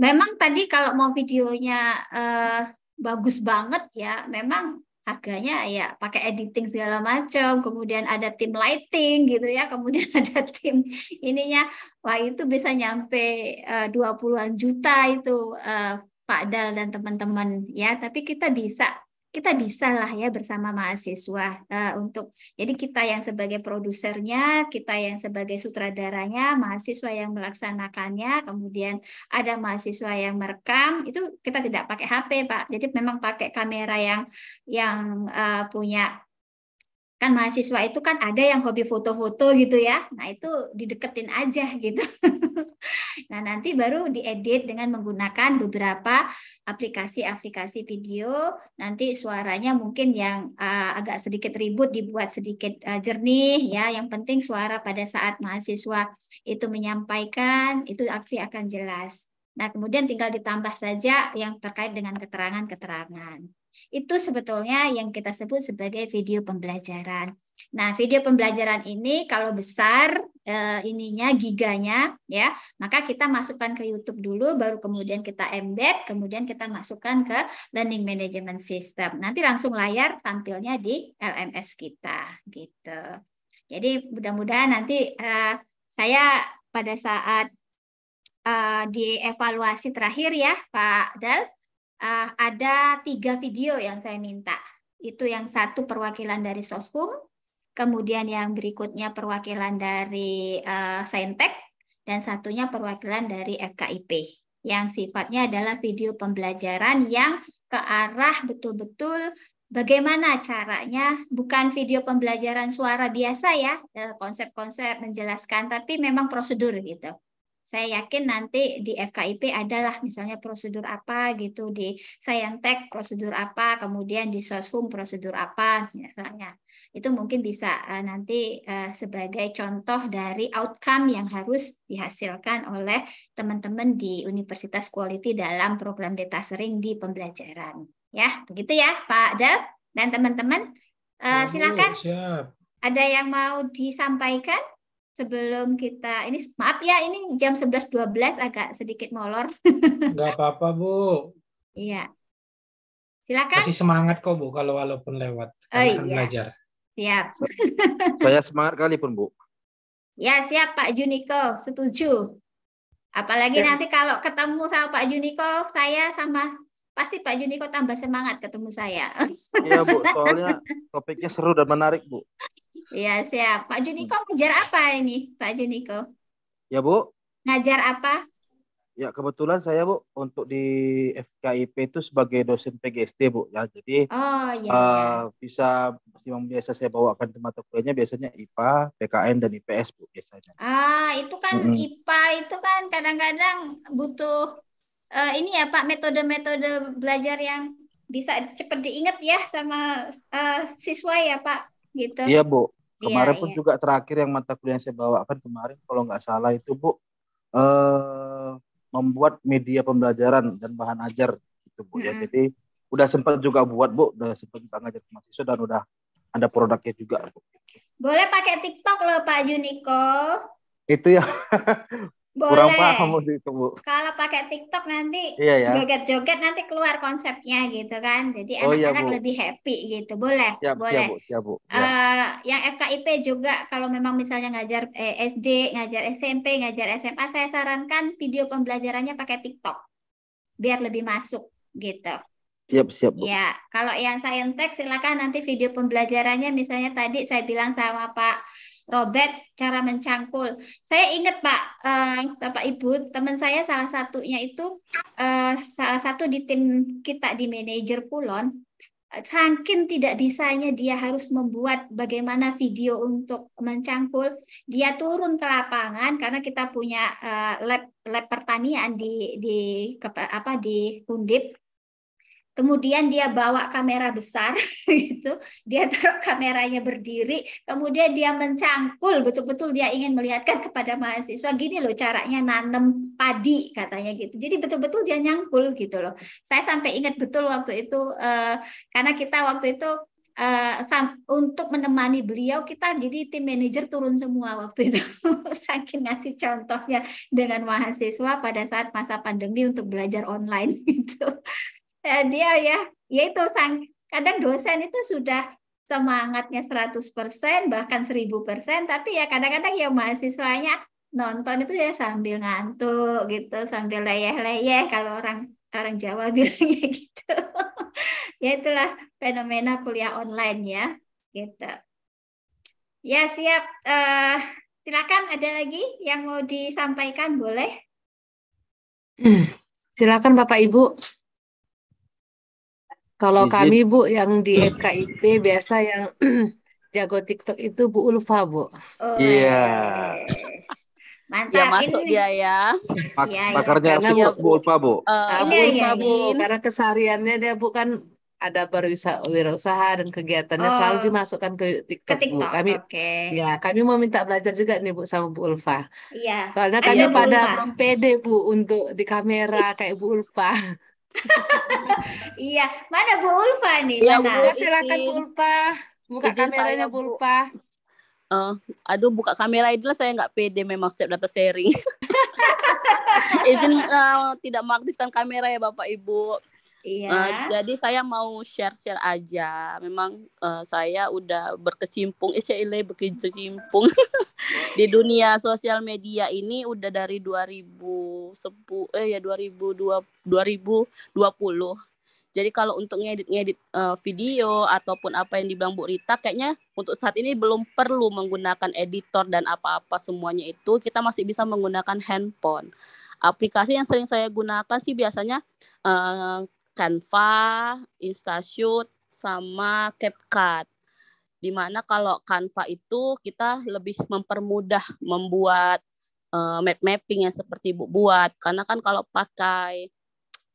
memang tadi kalau mau videonya uh, bagus banget ya, memang harganya ya pakai editing segala macam, kemudian ada tim lighting gitu ya, kemudian ada tim ininya, wah itu bisa nyampe uh, 20-an juta itu uh, Pak Dal dan teman-teman ya, tapi kita bisa kita bisa lah ya bersama mahasiswa uh, untuk jadi kita yang sebagai produsernya, kita yang sebagai sutradaranya, mahasiswa yang melaksanakannya, kemudian ada mahasiswa yang merekam, itu kita tidak pakai HP, Pak. Jadi memang pakai kamera yang yang uh, punya kan mahasiswa itu kan ada yang hobi foto-foto gitu ya. Nah, itu dideketin aja gitu. nah, nanti baru diedit dengan menggunakan beberapa aplikasi-aplikasi video. Nanti suaranya mungkin yang uh, agak sedikit ribut dibuat sedikit uh, jernih ya. Yang penting suara pada saat mahasiswa itu menyampaikan itu aksi akan jelas. Nah, kemudian tinggal ditambah saja yang terkait dengan keterangan-keterangan itu sebetulnya yang kita sebut sebagai video pembelajaran. Nah, video pembelajaran ini kalau besar e, ininya giganya ya, maka kita masukkan ke YouTube dulu baru kemudian kita embed, kemudian kita masukkan ke learning management system. Nanti langsung layar tampilnya di LMS kita gitu. Jadi mudah-mudahan nanti e, saya pada saat e, dievaluasi terakhir ya Pak Dal uh, ada tiga video yang saya minta. Itu yang satu perwakilan dari Soskum, kemudian yang berikutnya perwakilan dari uh, Saintek, dan satunya perwakilan dari FKIP. Yang sifatnya adalah video pembelajaran yang ke arah betul-betul bagaimana caranya bukan video pembelajaran suara biasa ya eh, konsep-konsep menjelaskan tapi memang prosedur gitu saya yakin nanti di FKIP adalah misalnya prosedur apa gitu, di Scientech prosedur apa, kemudian di Soshum prosedur apa misalnya. Itu mungkin bisa uh, nanti uh, sebagai contoh dari outcome yang harus dihasilkan oleh teman-teman di Universitas Quality dalam program data sering di pembelajaran. Ya, begitu ya Pak Del dan teman-teman. Uh, silakan. Ada yang mau disampaikan? sebelum kita ini maaf ya ini jam 11.12 agak sedikit molor. Enggak apa-apa, Bu. Iya. Silakan. Masih semangat kok, Bu, kalau walaupun lewat. Oh, iya. belajar. Siap. Saya semangat kali pun, Bu. Ya, siap Pak Juniko, setuju. Apalagi ya. nanti kalau ketemu sama Pak Juniko, saya sama pasti Pak Juniko tambah semangat ketemu saya. Iya Bu, soalnya topiknya seru dan menarik Bu. Iya siap. Pak Juniko hmm. ngajar apa ini, Pak Juniko? Ya Bu. Ngajar apa? Ya kebetulan saya Bu untuk di FKIP itu sebagai dosen PGSD Bu ya. Jadi oh, iya, uh, iya. bisa biasa saya bawakan mata kuliahnya biasanya IPA, PKN dan IPS Bu biasanya. Ah, itu kan mm -hmm. IPA itu kan kadang-kadang butuh uh, ini ya Pak metode-metode belajar yang bisa cepat diingat ya sama uh, siswa ya Pak gitu. Iya Bu. Kemarin iya, pun iya. juga terakhir yang mata kuliah yang saya kan kemarin kalau nggak salah itu Bu eh membuat media pembelajaran dan bahan ajar itu Bu mm -hmm. ya. Jadi udah sempat juga buat Bu, udah sempat juga ngajar ke mahasiswa dan udah ada produknya juga Bu. Boleh pakai TikTok loh Pak Juniko. Itu ya Boleh. Kurang paham waktu itu, Bu. Kalau pakai TikTok nanti iya, ya. joget-joget nanti keluar konsepnya gitu kan. Jadi oh, iya, anak-anak iya, lebih happy gitu. Boleh, siap, boleh. Siap, Bu. Siap, Bu. Ya. Uh, yang FKIP juga kalau memang misalnya ngajar eh, SD, ngajar SMP, ngajar SMA, saya sarankan video pembelajarannya pakai TikTok. Biar lebih masuk gitu. Siap, siap. Bu. Ya, kalau yang saintek silakan nanti video pembelajarannya misalnya tadi saya bilang sama Pak robek, cara mencangkul. Saya ingat Pak, eh, Bapak Ibu, teman saya salah satunya itu eh, salah satu di tim kita di manajer Kulon, saking tidak bisanya dia harus membuat bagaimana video untuk mencangkul, dia turun ke lapangan karena kita punya eh, lab lab pertanian di di apa di Undip kemudian dia bawa kamera besar gitu, dia taruh kameranya berdiri, kemudian dia mencangkul, betul-betul dia ingin melihatkan kepada mahasiswa gini loh caranya nanam padi katanya gitu. Jadi betul-betul dia nyangkul gitu loh. Saya sampai ingat betul waktu itu eh, karena kita waktu itu Uh, untuk menemani beliau kita jadi tim manajer turun semua waktu itu saking ngasih contohnya dengan mahasiswa pada saat masa pandemi untuk belajar online gitu ya, dia ya yaitu sang kadang dosen itu sudah semangatnya 100% bahkan 1000% tapi ya kadang-kadang ya mahasiswanya nonton itu ya sambil ngantuk gitu sambil leyeh-leyeh kalau orang orang Jawa bilangnya gitu ya itulah fenomena kuliah online ya gitu ya siap uh, silakan ada lagi yang mau disampaikan boleh hmm, silakan Bapak Ibu kalau mm-hmm. kami Bu yang di FKIP biasa yang jago TikTok itu Bu Ulfa Bu. Oh, iya. Oh, yeah. Mantap. Ya masuk ini. dia ya. Pak, ya, pakarnya ya. Bu, Bu Ulfa Bu. Uh, Bu iya, Ulfa Bu karena kesehariannya dia bukan ada berwirausaha dan kegiatannya oh, selalu dimasukkan ke TikTok, ke TikTok Bu. Kami okay. ya, kami mau minta belajar juga nih Bu sama Bu Ulfa. Iya. Soalnya kami bu pada belum pede Bu untuk di kamera kayak Bu Ulfa. iya, mana Bu Ulfa nih? Ya, mana? Bu, silakan Bu iya. Ulfa. Buka Izin kameranya Bu Ulfa. Uh, aduh buka kamera itu lah saya nggak pede memang setiap data sharing. Izin uh, tidak mengaktifkan kamera ya Bapak Ibu. Iya. Uh, jadi saya mau share-share aja. Memang uh, saya udah berkecimpung, istilahnya eh, berkecimpung di dunia sosial media ini udah dari 2010 eh ya 2020 2020. Jadi kalau untuk ngedit-ngedit uh, video ataupun apa yang dibilang Bu Rita kayaknya untuk saat ini belum perlu menggunakan editor dan apa-apa semuanya itu kita masih bisa menggunakan handphone aplikasi yang sering saya gunakan sih biasanya uh, Canva, InstaShoot, sama CapCut. Dimana kalau Canva itu kita lebih mempermudah membuat uh, map mapping yang seperti Ibu buat. Karena kan kalau pakai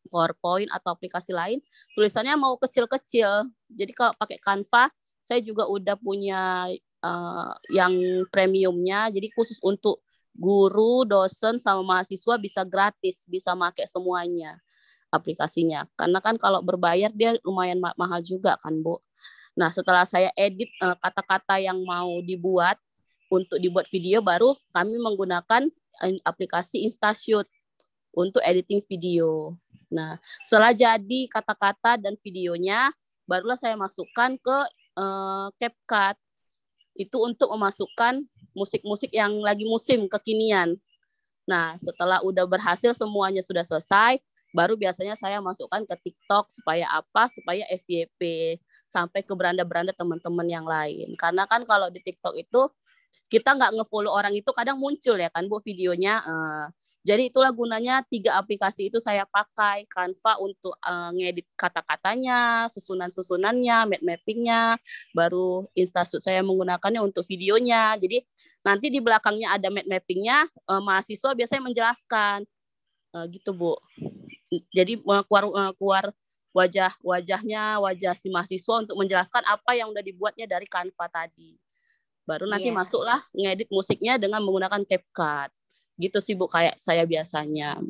PowerPoint atau aplikasi lain, tulisannya mau kecil-kecil. Jadi kalau pakai Canva, saya juga udah punya uh, yang premiumnya. Jadi khusus untuk guru, dosen, sama mahasiswa bisa gratis, bisa pakai semuanya aplikasinya. Karena kan kalau berbayar dia lumayan ma mahal juga kan, Bu. Nah, setelah saya edit eh, kata-kata yang mau dibuat untuk dibuat video baru kami menggunakan eh, aplikasi InstaShoot untuk editing video. Nah, setelah jadi kata-kata dan videonya barulah saya masukkan ke uh, CapCut. Itu untuk memasukkan musik-musik yang lagi musim kekinian. Nah, setelah udah berhasil semuanya sudah selesai, baru biasanya saya masukkan ke TikTok supaya apa supaya FYP sampai ke beranda-beranda teman-teman yang lain karena kan kalau di TikTok itu kita nggak ngefollow orang itu kadang muncul ya kan bu videonya uh, jadi itulah gunanya tiga aplikasi itu saya pakai Canva untuk uh, ngedit kata-katanya susunan-susunannya map mappingnya baru Instashoot saya menggunakannya untuk videonya jadi nanti di belakangnya ada map mappingnya uh, eh, mahasiswa biasanya menjelaskan uh, gitu bu jadi eh, keluar eh, keluar wajah wajahnya wajah si mahasiswa untuk menjelaskan apa yang udah dibuatnya dari kanva tadi. Baru nanti yeah. masuklah ngedit musiknya dengan menggunakan CapCut. Gitu sih Bu kayak saya biasanya.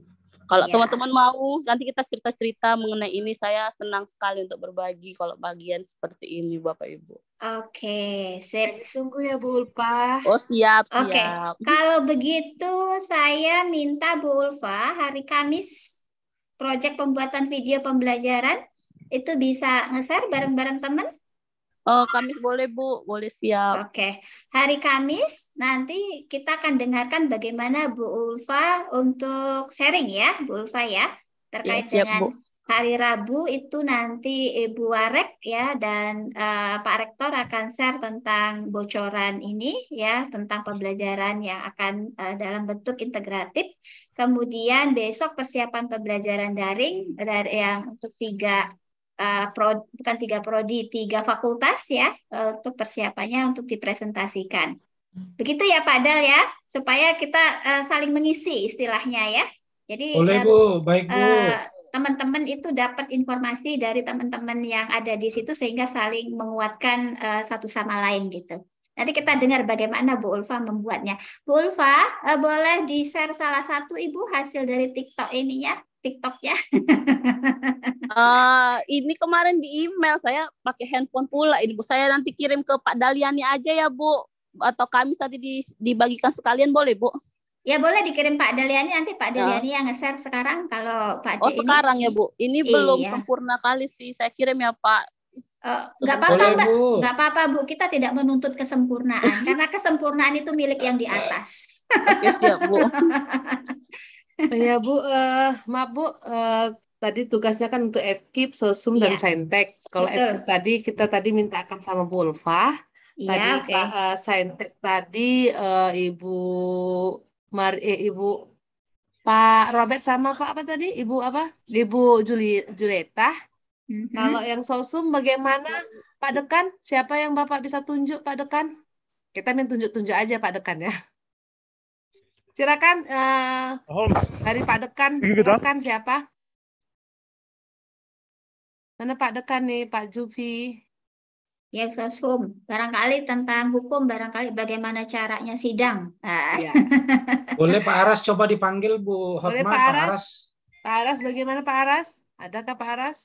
Kalau yeah. teman-teman mau nanti kita cerita-cerita mengenai ini saya senang sekali untuk berbagi kalau bagian seperti ini Bapak Ibu. Oke, okay, sip. Tunggu ya Bu Ulfa. Oh, siap, siap. Okay. Kalau begitu saya minta Bu Ulfa hari Kamis proyek pembuatan video pembelajaran itu bisa ngeser bareng-bareng teman? Oh, Kamis boleh Bu, boleh siap. Oke, hari Kamis nanti kita akan dengarkan bagaimana Bu Ulfa untuk sharing ya, Bu Ulfa ya, terkait ya, siap, dengan Bu. hari Rabu itu nanti Ibu Warek ya dan uh, Pak Rektor akan share tentang bocoran ini ya, tentang pembelajaran yang akan uh, dalam bentuk integratif Kemudian besok persiapan pembelajaran daring dari yang untuk tiga uh, pro, bukan tiga prodi, tiga fakultas ya uh, untuk persiapannya untuk dipresentasikan. Begitu ya Pak Dal ya, supaya kita uh, saling mengisi istilahnya ya. Jadi Boleh, Bu. Baik, Bu. teman-teman itu dapat informasi dari teman-teman yang ada di situ sehingga saling menguatkan uh, satu sama lain gitu. Nanti kita dengar bagaimana Bu Ulfa membuatnya. Bu Ulfa, eh, boleh di-share salah satu Ibu hasil dari TikTok ini ya? TikTok ya? uh, ini kemarin di email saya pakai handphone pula ini Bu. Saya nanti kirim ke Pak Daliani aja ya Bu. Atau kami tadi di, dibagikan sekalian boleh Bu? Ya boleh dikirim Pak Daliani nanti Pak ya. Daliani ya. yang nge-share sekarang kalau Pak Oh, D sekarang ya, Bu. Ini iya. belum sempurna kali sih. Saya kirim ya, Pak. Eh, nggak uh, apa-apa nggak apa-apa bu kita tidak menuntut kesempurnaan karena kesempurnaan itu milik yang di atas Oke, bu ya bu uh, maaf bu uh, tadi tugasnya kan untuk FKIP, Sosum yeah. dan iya. Saintek kalau FKIP tadi kita tadi mintakan sama Bu Ulfa yeah, tadi okay. uh, Saintek tadi uh, Ibu Mar eh, Ibu Pak Robert sama kok apa tadi Ibu apa Ibu Juli Julieta hmm Kalau mm-hmm. yang sosum bagaimana Pak Dekan? Siapa yang Bapak bisa tunjuk Pak Dekan? Kita main tunjuk-tunjuk aja Pak Dekan ya. Silakan uh, dari Pak Dekan, Dekan siapa? Mana Pak Dekan nih, Pak Jufi? Yang sosum, barangkali tentang hukum, barangkali bagaimana caranya sidang. Oleh ah. Ya. Boleh Pak Aras coba dipanggil Bu Hotma, Boleh Pak Aras? Pak Aras. Pak Aras bagaimana Pak Aras? Adakah Pak Aras?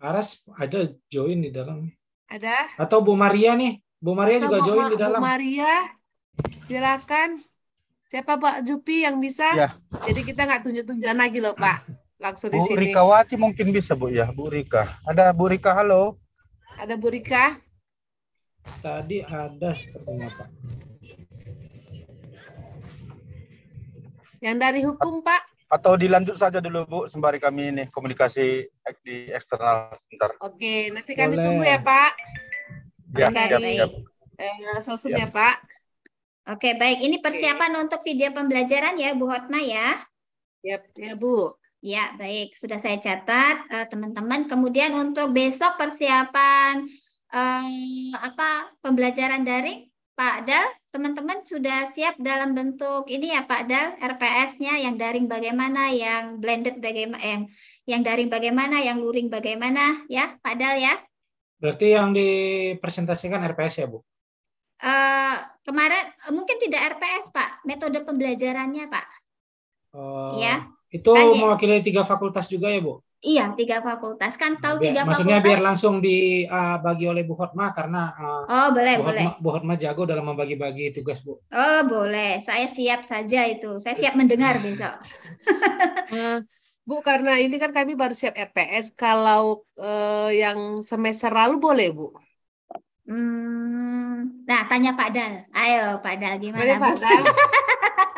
Aras ada join di dalam nih. Ada. Atau Bu Maria nih. Bu Maria Atau juga Bu join Ma di dalam. Bu Maria, silakan. Siapa Pak Jupi yang bisa? Ya. Jadi kita nggak tunjuk tunjuk lagi loh Pak. Langsung Bu di sini. Bu Rika Wati mungkin bisa Bu ya, Bu Rika. Ada Bu Rika, halo. Ada Bu Rika. Tadi ada sepertinya Pak. Yang dari hukum Pak atau dilanjut saja dulu Bu sembari kami ini komunikasi di eksternal sebentar. Oke, nanti kami Boleh. tunggu ya Pak. Ya, siap, Eh, ya. Pak. Oke, baik. Ini persiapan Oke. untuk video pembelajaran ya Bu Hotma ya. Ya, ya Bu. Ya, baik. Sudah saya catat eh, teman-teman. Kemudian untuk besok persiapan uh, apa pembelajaran daring Pak Dal teman-teman sudah siap dalam bentuk ini ya Pak Dal RPS-nya yang daring bagaimana, yang blended bagaimana, yang, yang daring bagaimana, yang luring bagaimana ya Pak Dal ya. Berarti yang dipresentasikan RPS ya Bu? Uh, kemarin mungkin tidak RPS Pak, metode pembelajarannya Pak. Uh, ya. Itu mewakili tiga fakultas juga ya Bu? Iya, tiga fakultas. Kan tahu biar, tiga maksudnya fakultas. Maksudnya biar langsung dibagi eh, oleh Bu Hotma karena eh, Oh, boleh, Bu Hotma, Bu Hotma jago dalam membagi-bagi tugas, Bu. Oh, boleh. Saya siap saja itu. Saya siap mendengar besok. Eh, Bu, karena ini kan kami baru siap RPS. Kalau uh, yang semester lalu boleh, Bu? Hmm, nah, tanya Pak Dal. Ayo, Pak Dal gimana? Boleh, Pak Dal.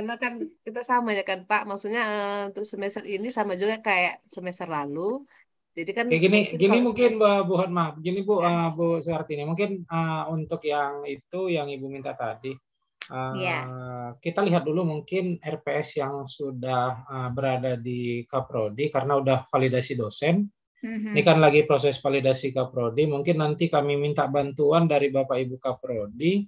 karena kan kita sama ya kan Pak, maksudnya uh, untuk semester ini sama juga kayak semester lalu. Jadi kan Kayak gini, mungkin gini kalau... mungkin Bu, Bu Hotma, gini Bu, ya. uh, Bu Sartini mungkin uh, untuk yang itu yang Ibu minta tadi, uh, ya. kita lihat dulu mungkin RPS yang sudah uh, berada di Kaprodi karena udah validasi dosen. Mm-hmm. Ini kan lagi proses validasi Kaprodi. Mungkin nanti kami minta bantuan dari Bapak Ibu Kaprodi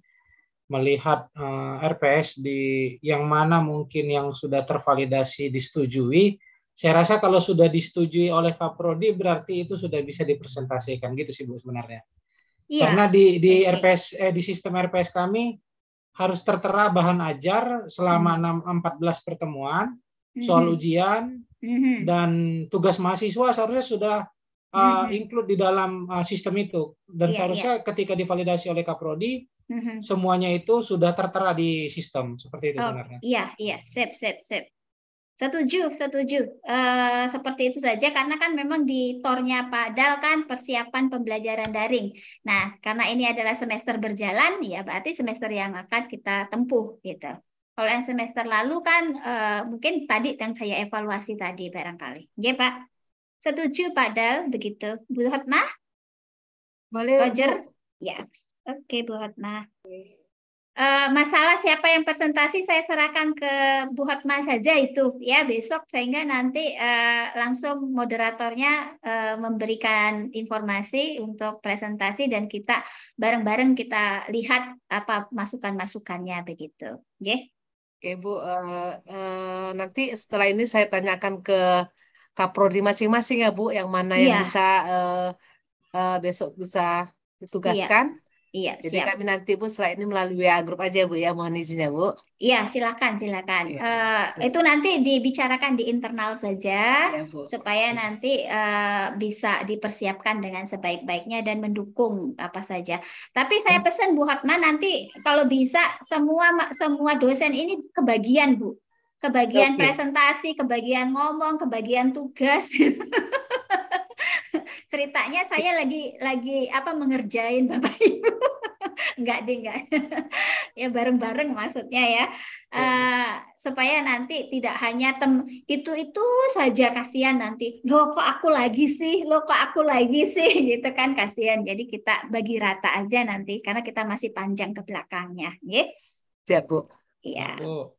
melihat uh, eh, RPS di yang mana mungkin yang sudah tervalidasi disetujui, saya rasa kalau sudah disetujui oleh Kaprodi berarti itu sudah bisa dipresentasikan gitu sih Bu sebenarnya. Iya. Karena di di RPS eh, di sistem RPS kami harus tertera bahan ajar selama hmm. 6, 14 pertemuan, hmm. soal ujian hmm. dan tugas mahasiswa seharusnya sudah uh, include di dalam uh, sistem itu dan iya, seharusnya iya. ketika divalidasi oleh Kaprodi hmm semuanya itu sudah tertera di sistem seperti itu oh, sebenarnya. Iya, iya, sip, sip, sip. Setuju, setuju. Uh, seperti itu saja karena kan memang di tornya Pak Dal kan persiapan pembelajaran daring. Nah, karena ini adalah semester berjalan, ya berarti semester yang akan kita tempuh gitu. Kalau yang semester lalu kan uh, mungkin tadi yang saya evaluasi tadi barangkali. Ya Pak, setuju Pak Dal begitu. Bu Hotma? Boleh. Roger? Bu. Ya. Oke, Bu Hotma. Uh, masalah siapa yang presentasi saya serahkan ke Bu Hotma saja itu ya besok sehingga nanti uh, langsung moderatornya uh, memberikan informasi untuk presentasi dan kita bareng-bareng kita lihat apa masukan-masukannya begitu. Yeah. Oke Bu, uh, uh, nanti setelah ini saya tanyakan ke kaprodi masing-masing ya Bu, yang mana yeah. yang iya. bisa uh, uh, besok bisa iya. ditugaskan. Yeah. Iya, Jadi siap. kami nanti Bu setelah ini melalui WA grup aja Bu ya, mohon izin ya Bu. Iya, silakan, silakan. Iya. Uh, itu nanti dibicarakan di internal saja iya, Bu. supaya nanti uh, bisa dipersiapkan dengan sebaik-baiknya dan mendukung apa saja. Tapi saya hmm. pesan Bu Hotman nanti kalau bisa semua semua dosen ini kebagian Bu kebagian okay. presentasi, kebagian ngomong, kebagian tugas. ceritanya saya lagi lagi apa mengerjain bapak ibu nggak deh nggak ya bareng bareng maksudnya ya, Uh, supaya nanti tidak hanya tem itu itu saja kasihan nanti lo kok aku lagi sih lo kok aku lagi sih gitu kan kasihan jadi kita bagi rata aja nanti karena kita masih panjang ke belakangnya ya siap bu iya bu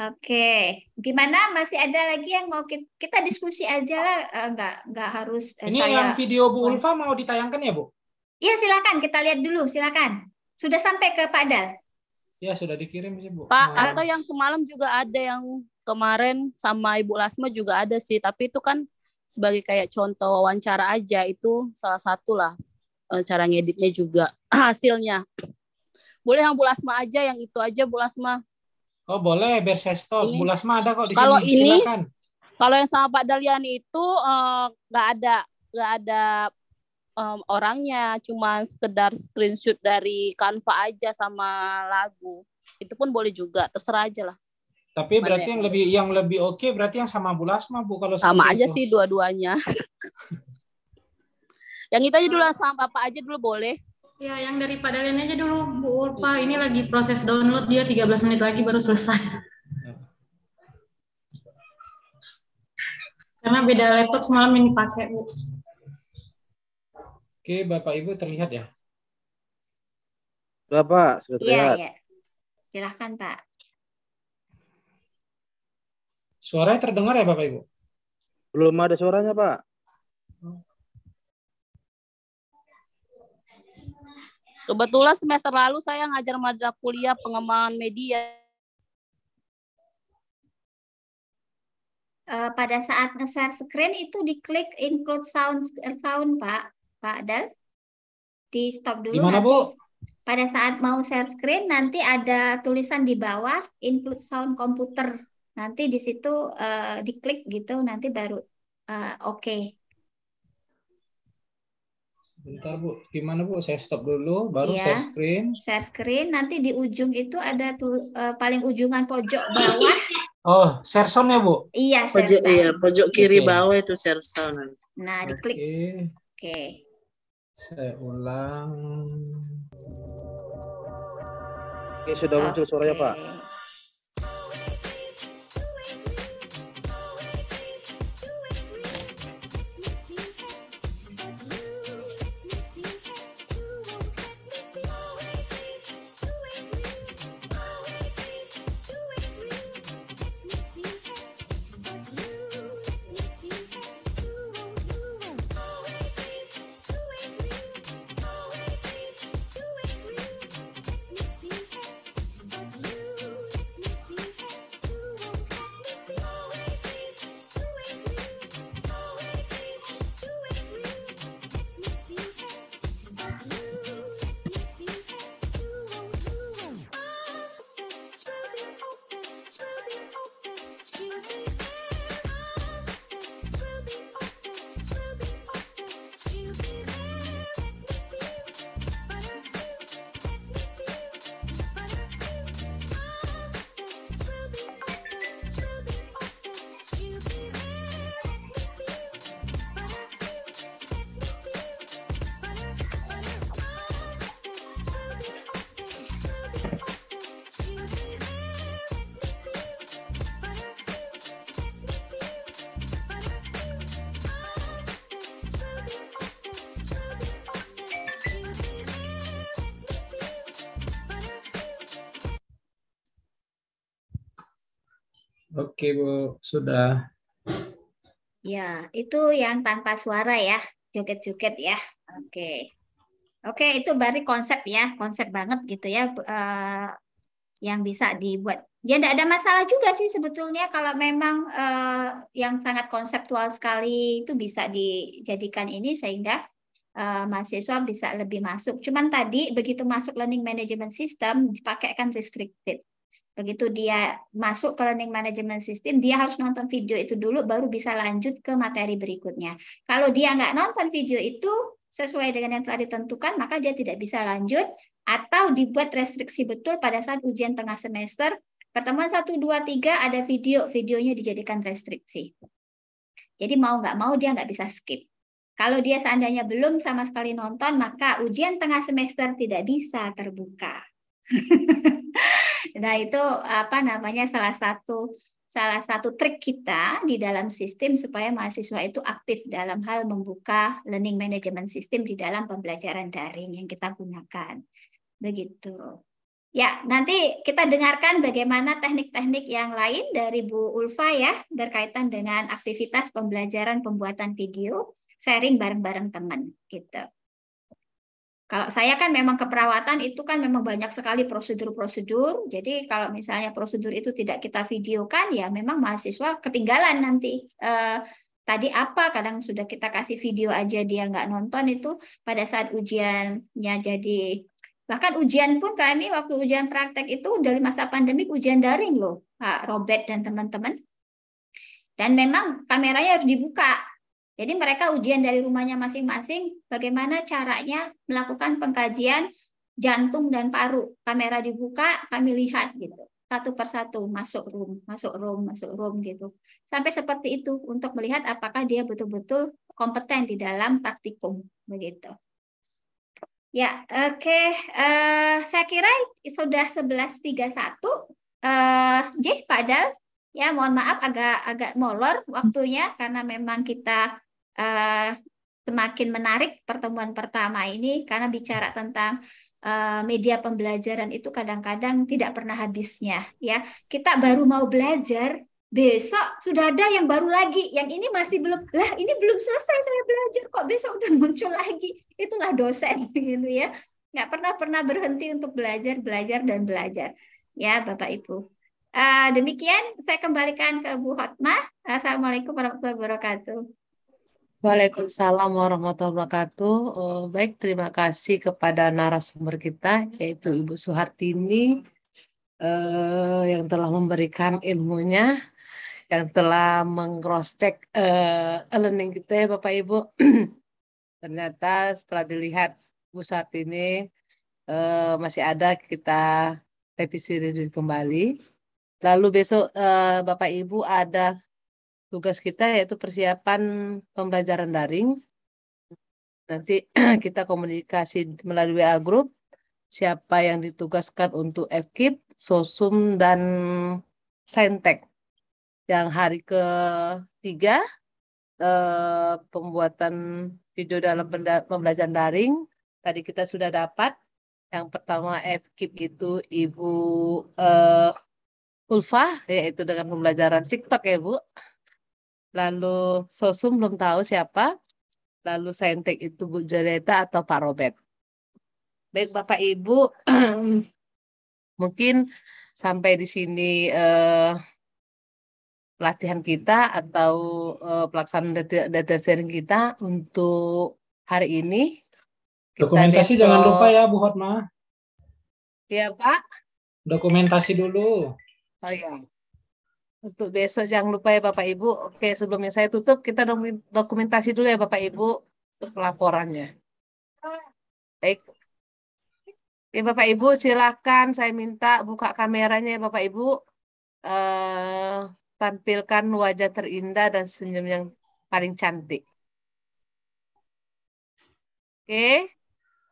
Oke, gimana? Masih ada lagi yang mau kita, kita diskusi aja lah, eh, nggak nggak harus. Eh, Ini saya... yang video Bu Ulfa mau ditayangkan ya Bu? Iya silakan, kita lihat dulu silakan. Sudah sampai ke Pak Dal? Ya sudah dikirim sih Bu. Pak, atau yang semalam juga ada yang kemarin sama Ibu Lasma juga ada sih, tapi itu kan sebagai kayak contoh wawancara aja itu salah satu lah eh, cara ngeditnya juga hasilnya. Boleh yang Bu Lasma aja, yang itu aja Bu Lasma Oh boleh bersesto. Bulas mah ada kok di kalau sini. Ini, Silakan. Kalau yang sama Pak Dalian itu eh, nggak uh, ada nggak ada um, orangnya, cuma sekedar screenshot dari kanva aja sama lagu. Itu pun boleh juga, terserah aja lah. Tapi Mana berarti yang lebih yang lebih oke okay, berarti yang sama mah Bu kalau sama aja itu. sih dua-duanya. yang itu aja dulu hmm. sama Bapak aja dulu boleh. Ya, yang dari Pak aja dulu, Bu Ulpa. Ini lagi proses download dia 13 menit lagi baru selesai. Karena beda laptop semalam ini pakai, Bu. Oke, Bapak Ibu terlihat ya? Sudah, Pak. Sudah iya, terlihat. Iya, iya. Silakan, Pak. Suaranya terdengar ya, Bapak Ibu? Belum ada suaranya, Pak. Kebetulan semester lalu saya ngajar mata kuliah pengembangan media. Eh, pada saat nge-share screen itu diklik include sound eh, sound Pak Pak Dal di stop dulu. Gimana nanti. Bu? Pada saat mau share screen nanti ada tulisan di bawah include sound komputer. Nanti di situ uh, diklik gitu nanti baru uh, oke. Okay. Bentar Bu, gimana Bu? Saya stop dulu, baru ya. share screen. Share screen, nanti di ujung itu ada tuh eh, paling ujungan pojok bawah. Oh, share sound ya Bu? Iya, share pojok, sound. Iya, pojok kiri okay. bawah itu share sound. Nah, diklik. Oke. Saya ulang. Oke, sudah okay. muncul suaranya Pak. Oke, Bu. Sudah. Ya, itu yang tanpa suara ya. Joget-joget ya. Oke. Oke, itu baru konsep ya. Konsep banget gitu ya. Uh, yang bisa dibuat. Ya tidak ada masalah juga sih sebetulnya kalau memang uh, yang sangat konseptual sekali itu bisa dijadikan ini sehingga uh, mahasiswa bisa lebih masuk. Cuman tadi begitu masuk learning management system dipakaikan restricted. Begitu dia masuk ke learning management system, dia harus nonton video itu dulu baru bisa lanjut ke materi berikutnya. Kalau dia nggak nonton video itu sesuai dengan yang telah ditentukan, maka dia tidak bisa lanjut atau dibuat restriksi betul pada saat ujian tengah semester. Pertemuan 1, 2, 3 ada video, videonya dijadikan restriksi. Jadi mau nggak mau dia nggak bisa skip. Kalau dia seandainya belum sama sekali nonton, maka ujian tengah semester tidak bisa terbuka. Nah, itu apa namanya salah satu salah satu trik kita di dalam sistem supaya mahasiswa itu aktif dalam hal membuka learning management system di dalam pembelajaran daring yang kita gunakan. Begitu. Ya, nanti kita dengarkan bagaimana teknik-teknik yang lain dari Bu Ulfa ya berkaitan dengan aktivitas pembelajaran pembuatan video sharing bareng-bareng teman gitu. Kalau saya kan memang keperawatan itu kan memang banyak sekali prosedur-prosedur. Jadi kalau misalnya prosedur itu tidak kita videokan ya memang mahasiswa ketinggalan nanti. Eh, tadi apa kadang sudah kita kasih video aja dia nggak nonton itu pada saat ujiannya jadi bahkan ujian pun kami waktu ujian praktek itu dari masa pandemi ujian daring loh Pak Robert dan teman-teman dan memang kameranya harus dibuka jadi mereka ujian dari rumahnya masing-masing bagaimana caranya melakukan pengkajian jantung dan paru. Kamera dibuka, kami lihat gitu. Satu persatu masuk room, masuk room, masuk room gitu. Sampai seperti itu untuk melihat apakah dia betul-betul kompeten di dalam praktikum begitu. Ya, oke. Okay. Uh, eh, saya kira sudah 11.31. Uh, J, padahal ya mohon maaf agak agak molor waktunya karena memang kita Eh, semakin menarik pertemuan pertama ini karena bicara tentang eh, media pembelajaran itu kadang-kadang tidak pernah habisnya ya. Kita baru mau belajar besok sudah ada yang baru lagi yang ini masih belum lah ini belum selesai saya belajar kok besok udah muncul lagi itulah dosen gitu ya nggak pernah pernah berhenti untuk belajar belajar dan belajar ya bapak ibu eh, demikian saya kembalikan ke Bu Hotma assalamualaikum warahmatullahi wabarakatuh Waalaikumsalam warahmatullahi wabarakatuh. Oh, baik, terima kasih kepada narasumber kita, yaitu Ibu Suhartini, eh, yang telah memberikan ilmunya, yang telah meng-cross-check eh, learning kita ya Bapak Ibu. Ternyata setelah dilihat Ibu Suhartini, eh, masih ada kita revisi-revisi kembali. Lalu besok eh, Bapak Ibu ada tugas kita yaitu persiapan pembelajaran daring. Nanti kita komunikasi melalui WA Group, siapa yang ditugaskan untuk FKIP, e SOSUM, dan Saintek. Yang hari ketiga, eh, pembuatan video dalam pembelajaran daring, tadi kita sudah dapat. Yang pertama FKIP e itu Ibu eh, Ulfa, yaitu dengan pembelajaran TikTok ya Bu lalu Sosum belum tahu siapa, lalu Saintek itu Bu Jareta atau Pak Robert. Baik Bapak Ibu, mungkin sampai di sini eh, pelatihan kita atau eh, pelaksanaan data, data sharing kita untuk hari ini. Kita Dokumentasi besok... jangan lupa ya Bu Hotma. Iya Pak. Dokumentasi dulu. Oh ya untuk besok jangan lupa ya Bapak Ibu. Oke, sebelumnya saya tutup, kita dokumentasi dulu ya Bapak Ibu untuk laporannya. Baik. Ya Bapak Ibu, silakan saya minta buka kameranya ya Bapak Ibu. Eh, tampilkan wajah terindah dan senyum yang paling cantik. Oke,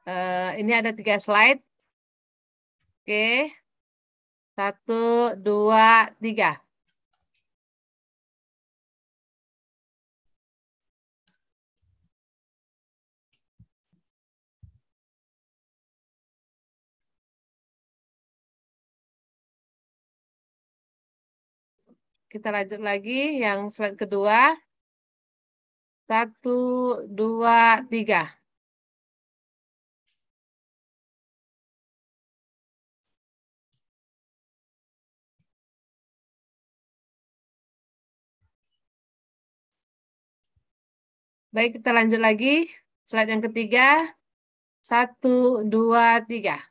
Eh, ini ada tiga slide. Oke, satu, dua, tiga. Kita lanjut lagi yang slide kedua. Satu, dua, tiga. Baik, kita lanjut lagi. Slide yang ketiga. Satu, dua, tiga.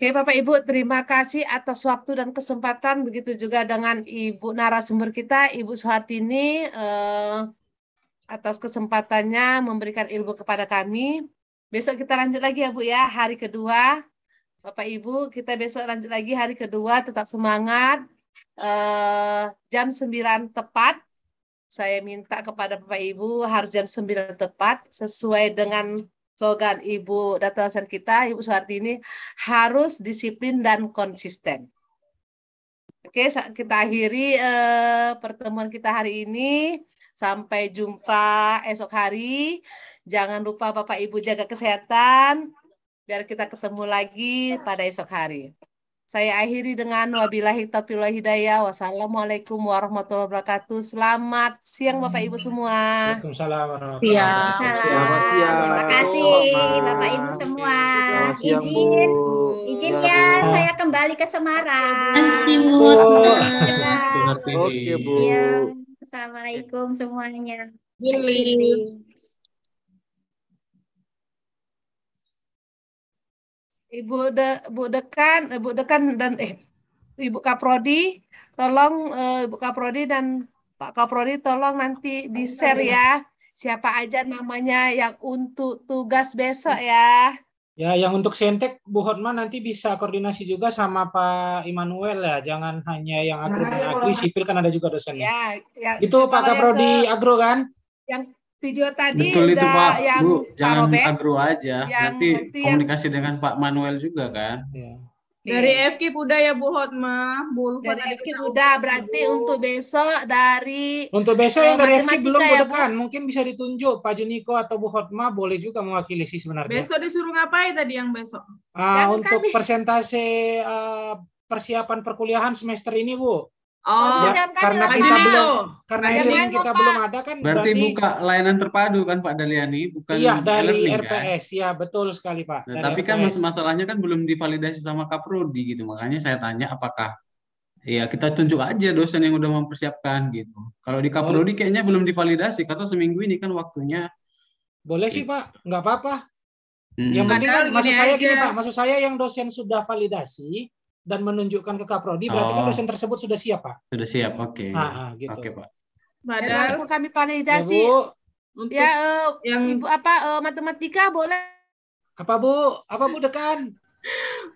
Oke Bapak Ibu, terima kasih atas waktu dan kesempatan. Begitu juga dengan Ibu narasumber kita, Ibu Suhatini, eh, atas kesempatannya memberikan ilmu kepada kami. Besok kita lanjut lagi ya Bu ya, hari kedua. Bapak Ibu, kita besok lanjut lagi hari kedua, tetap semangat. Eh, jam 9 tepat, saya minta kepada Bapak Ibu harus jam 9 tepat, sesuai dengan slogan Ibu data dasar kita, Ibu ini harus disiplin dan konsisten. Oke, kita akhiri eh, pertemuan kita hari ini. Sampai jumpa esok hari. Jangan lupa Bapak Ibu jaga kesehatan. Biar kita ketemu lagi pada esok hari. Saya akhiri dengan wabillahi taufiq hidayah. Wassalamualaikum warahmatullahi wabarakatuh. Selamat siang Bapak Ibu semua. Waalaikumsalam warahmatullahi wabarakatuh. Terima kasih Bapak Ibu semua. izin izin ya saya kembali ke Semarang. Terima kasih Bu. Oke Bu. Iya, Assalamualaikum semuanya. Ibu De, Bu Dekan, Ibu Dekan dan eh Ibu Kaprodi, tolong eh, Ibu Kaprodi dan Pak Kaprodi tolong nanti di-share ya siapa aja namanya yang untuk tugas besok ya. Ya, yang untuk Sentek Bu Hotman nanti bisa koordinasi juga sama Pak Immanuel ya, jangan hanya yang agro, nah, agri iya. sipil kan ada juga dosennya. Ya, ya, itu Pak Kaprodi ke, agro kan? Yang video tadi Betul itu Pak yang Bu, jangan Robert, agro aja. Yang Nanti komunikasi yang... dengan Pak Manuel juga kan. Ya. Dari FK udah ya Bu Hotma, Bu Dari FK udah berarti Bu. untuk besok dari Untuk besok eh, yang dari FK belum ya, bukan, mungkin bisa ditunjuk Pak Juniko atau Bu Hotma boleh juga mewakili sih sebenarnya. Besok disuruh ngapain tadi yang besok? Uh, untuk kami. persentase uh, persiapan perkuliahan semester ini Bu. Oh, ya, karena kita belum karena ilmu kita belum ada kan berarti, berarti buka layanan terpadu kan Pak Daliani bukan Iya dari RPS kan? ya betul sekali Pak. Nah, tapi kan mas masalahnya kan belum divalidasi sama Kaprodi gitu makanya saya tanya apakah ya kita tunjuk aja dosen yang udah mempersiapkan gitu. Kalau di Kaprodi kayaknya belum divalidasi kata seminggu ini kan waktunya. Boleh gitu. sih Pak, nggak apa-apa. Hmm. Yang penting kan maksud saya aja. gini Pak, maksud saya yang dosen sudah validasi dan menunjukkan ke Kaprodi, berarti kan oh. kan dosen tersebut sudah siap, Pak. Sudah siap, oke. Okay. Ah, ah, gitu. Oke, okay, Pak. Dan langsung kami validasi. Ya, Bu. Untuk ya, uh, yang Ibu apa uh, matematika boleh? Apa, Bu? Apa, Bu, dekan?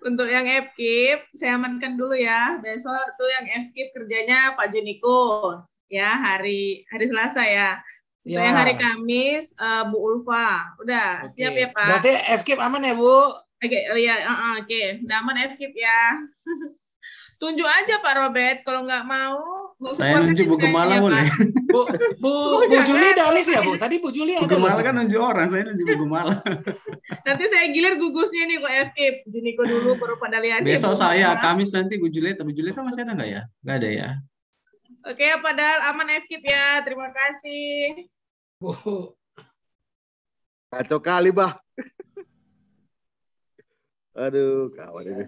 Untuk yang FKIP, saya amankan dulu ya. Besok tuh yang FKIP kerjanya Pak Juniko. Ya, hari hari Selasa ya. Untuk ya. yang hari Kamis, uh, Bu Ulfa. Udah, okay. siap ya, Pak? Berarti FKIP aman ya, Bu? Oke, okay, oh ya, uh, oke. Okay. Damon eh, skip ya. Tunjuk aja Pak Robert, kalau nggak mau. Saya nunjuk Bu Gemala iya, boleh. Bu, Bu, Bu, Bu Juli ada live ya Bu? Tadi Bu Juli ada. Bu Gemala kan nunjuk orang, saya nunjuk Bu Gemala. nanti saya gilir gugusnya nih Bu eh, jadi kok dulu baru pada lihat. Besok ya, saya, Mala. Kamis nanti Bu Juli, Bu Juli kan masih ada nggak ya? Nggak ada ya. Oke, okay, padahal aman Eskip eh, ya. Terima kasih. Bu. Kacau kali, Bah. Aduh, iya. kawan ini.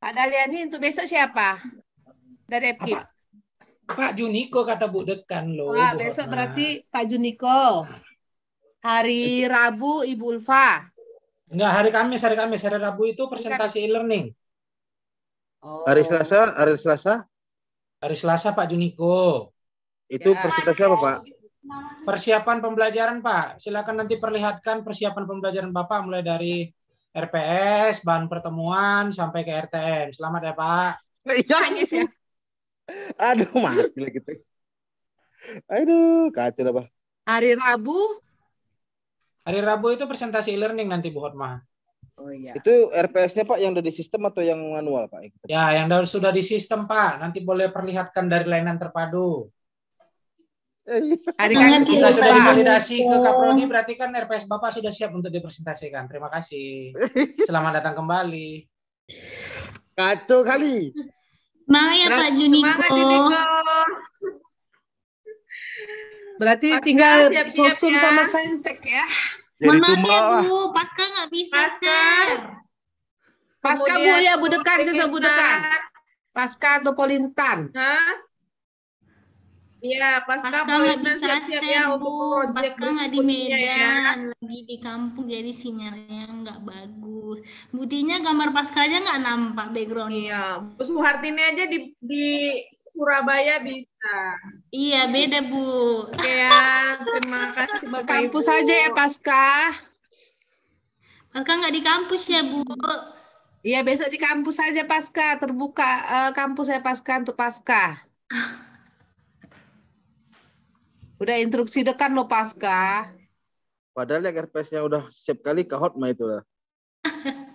Pak Daliani untuk besok siapa? Dari FKIP. Pak Juniko kata Bu Dekan loh. Wah, besok berarti Pak Juniko. Hari Rabu Ibu Ulfa. Enggak, hari Kamis, hari Kamis, hari Rabu itu presentasi e-learning. Oh. Hari Selasa, hari Selasa? Hari Selasa Pak Juniko. Itu ya. presentasi apa, Pak? Persiapan pembelajaran, Pak. Silakan nanti perlihatkan persiapan pembelajaran Bapak mulai dari RPS, bahan pertemuan sampai ke RTM. Selamat ya Pak. Iya Nangis ya. Aduh mati lagi gitu. Aduh kacau apa? Hari Rabu? Hari Rabu itu presentasi e-learning nanti Bu Hotma. Oh iya. Itu RPS-nya Pak yang dari sistem atau yang manual Pak? Ya yang sudah di sistem Pak. Nanti boleh perlihatkan dari layanan terpadu. Hari kan sudah validasi ke Kaproni berarti kan RPS Bapak sudah siap untuk dipresentasikan. Terima kasih. Selamat datang kembali. Kacau kali. Semangat ya Pak Juniko. Berarti Pasca tinggal susun ya. sama saintek ya. Mohon ya Bu, Pasca nggak bisa. Pasca. Pasca Bu ya, Bu Dekan, jasa Bu Dekan. Pasca atau Polintan. Hah? Iya, pasca, pasca mulai bisa siap-siap ya untuk project pasca nggak di ya, Medan, ya. Kan? lagi di kampung jadi sinyalnya nggak bagus. Buktinya gambar pasca aja nggak nampak background. Iya, Bu Suhartini aja di, di Surabaya bisa. Iya, beda Bu. Ya, terima kasih Bapak kampus Ibu. aja ya pasca. Pasca nggak di kampus ya Bu. Iya, besok di kampus aja pasca terbuka uh, kampus saya pasca untuk pasca. Udah instruksi dekan lo Pasca. Padahal yang RPS-nya udah siap kali ke Hotma itu lah.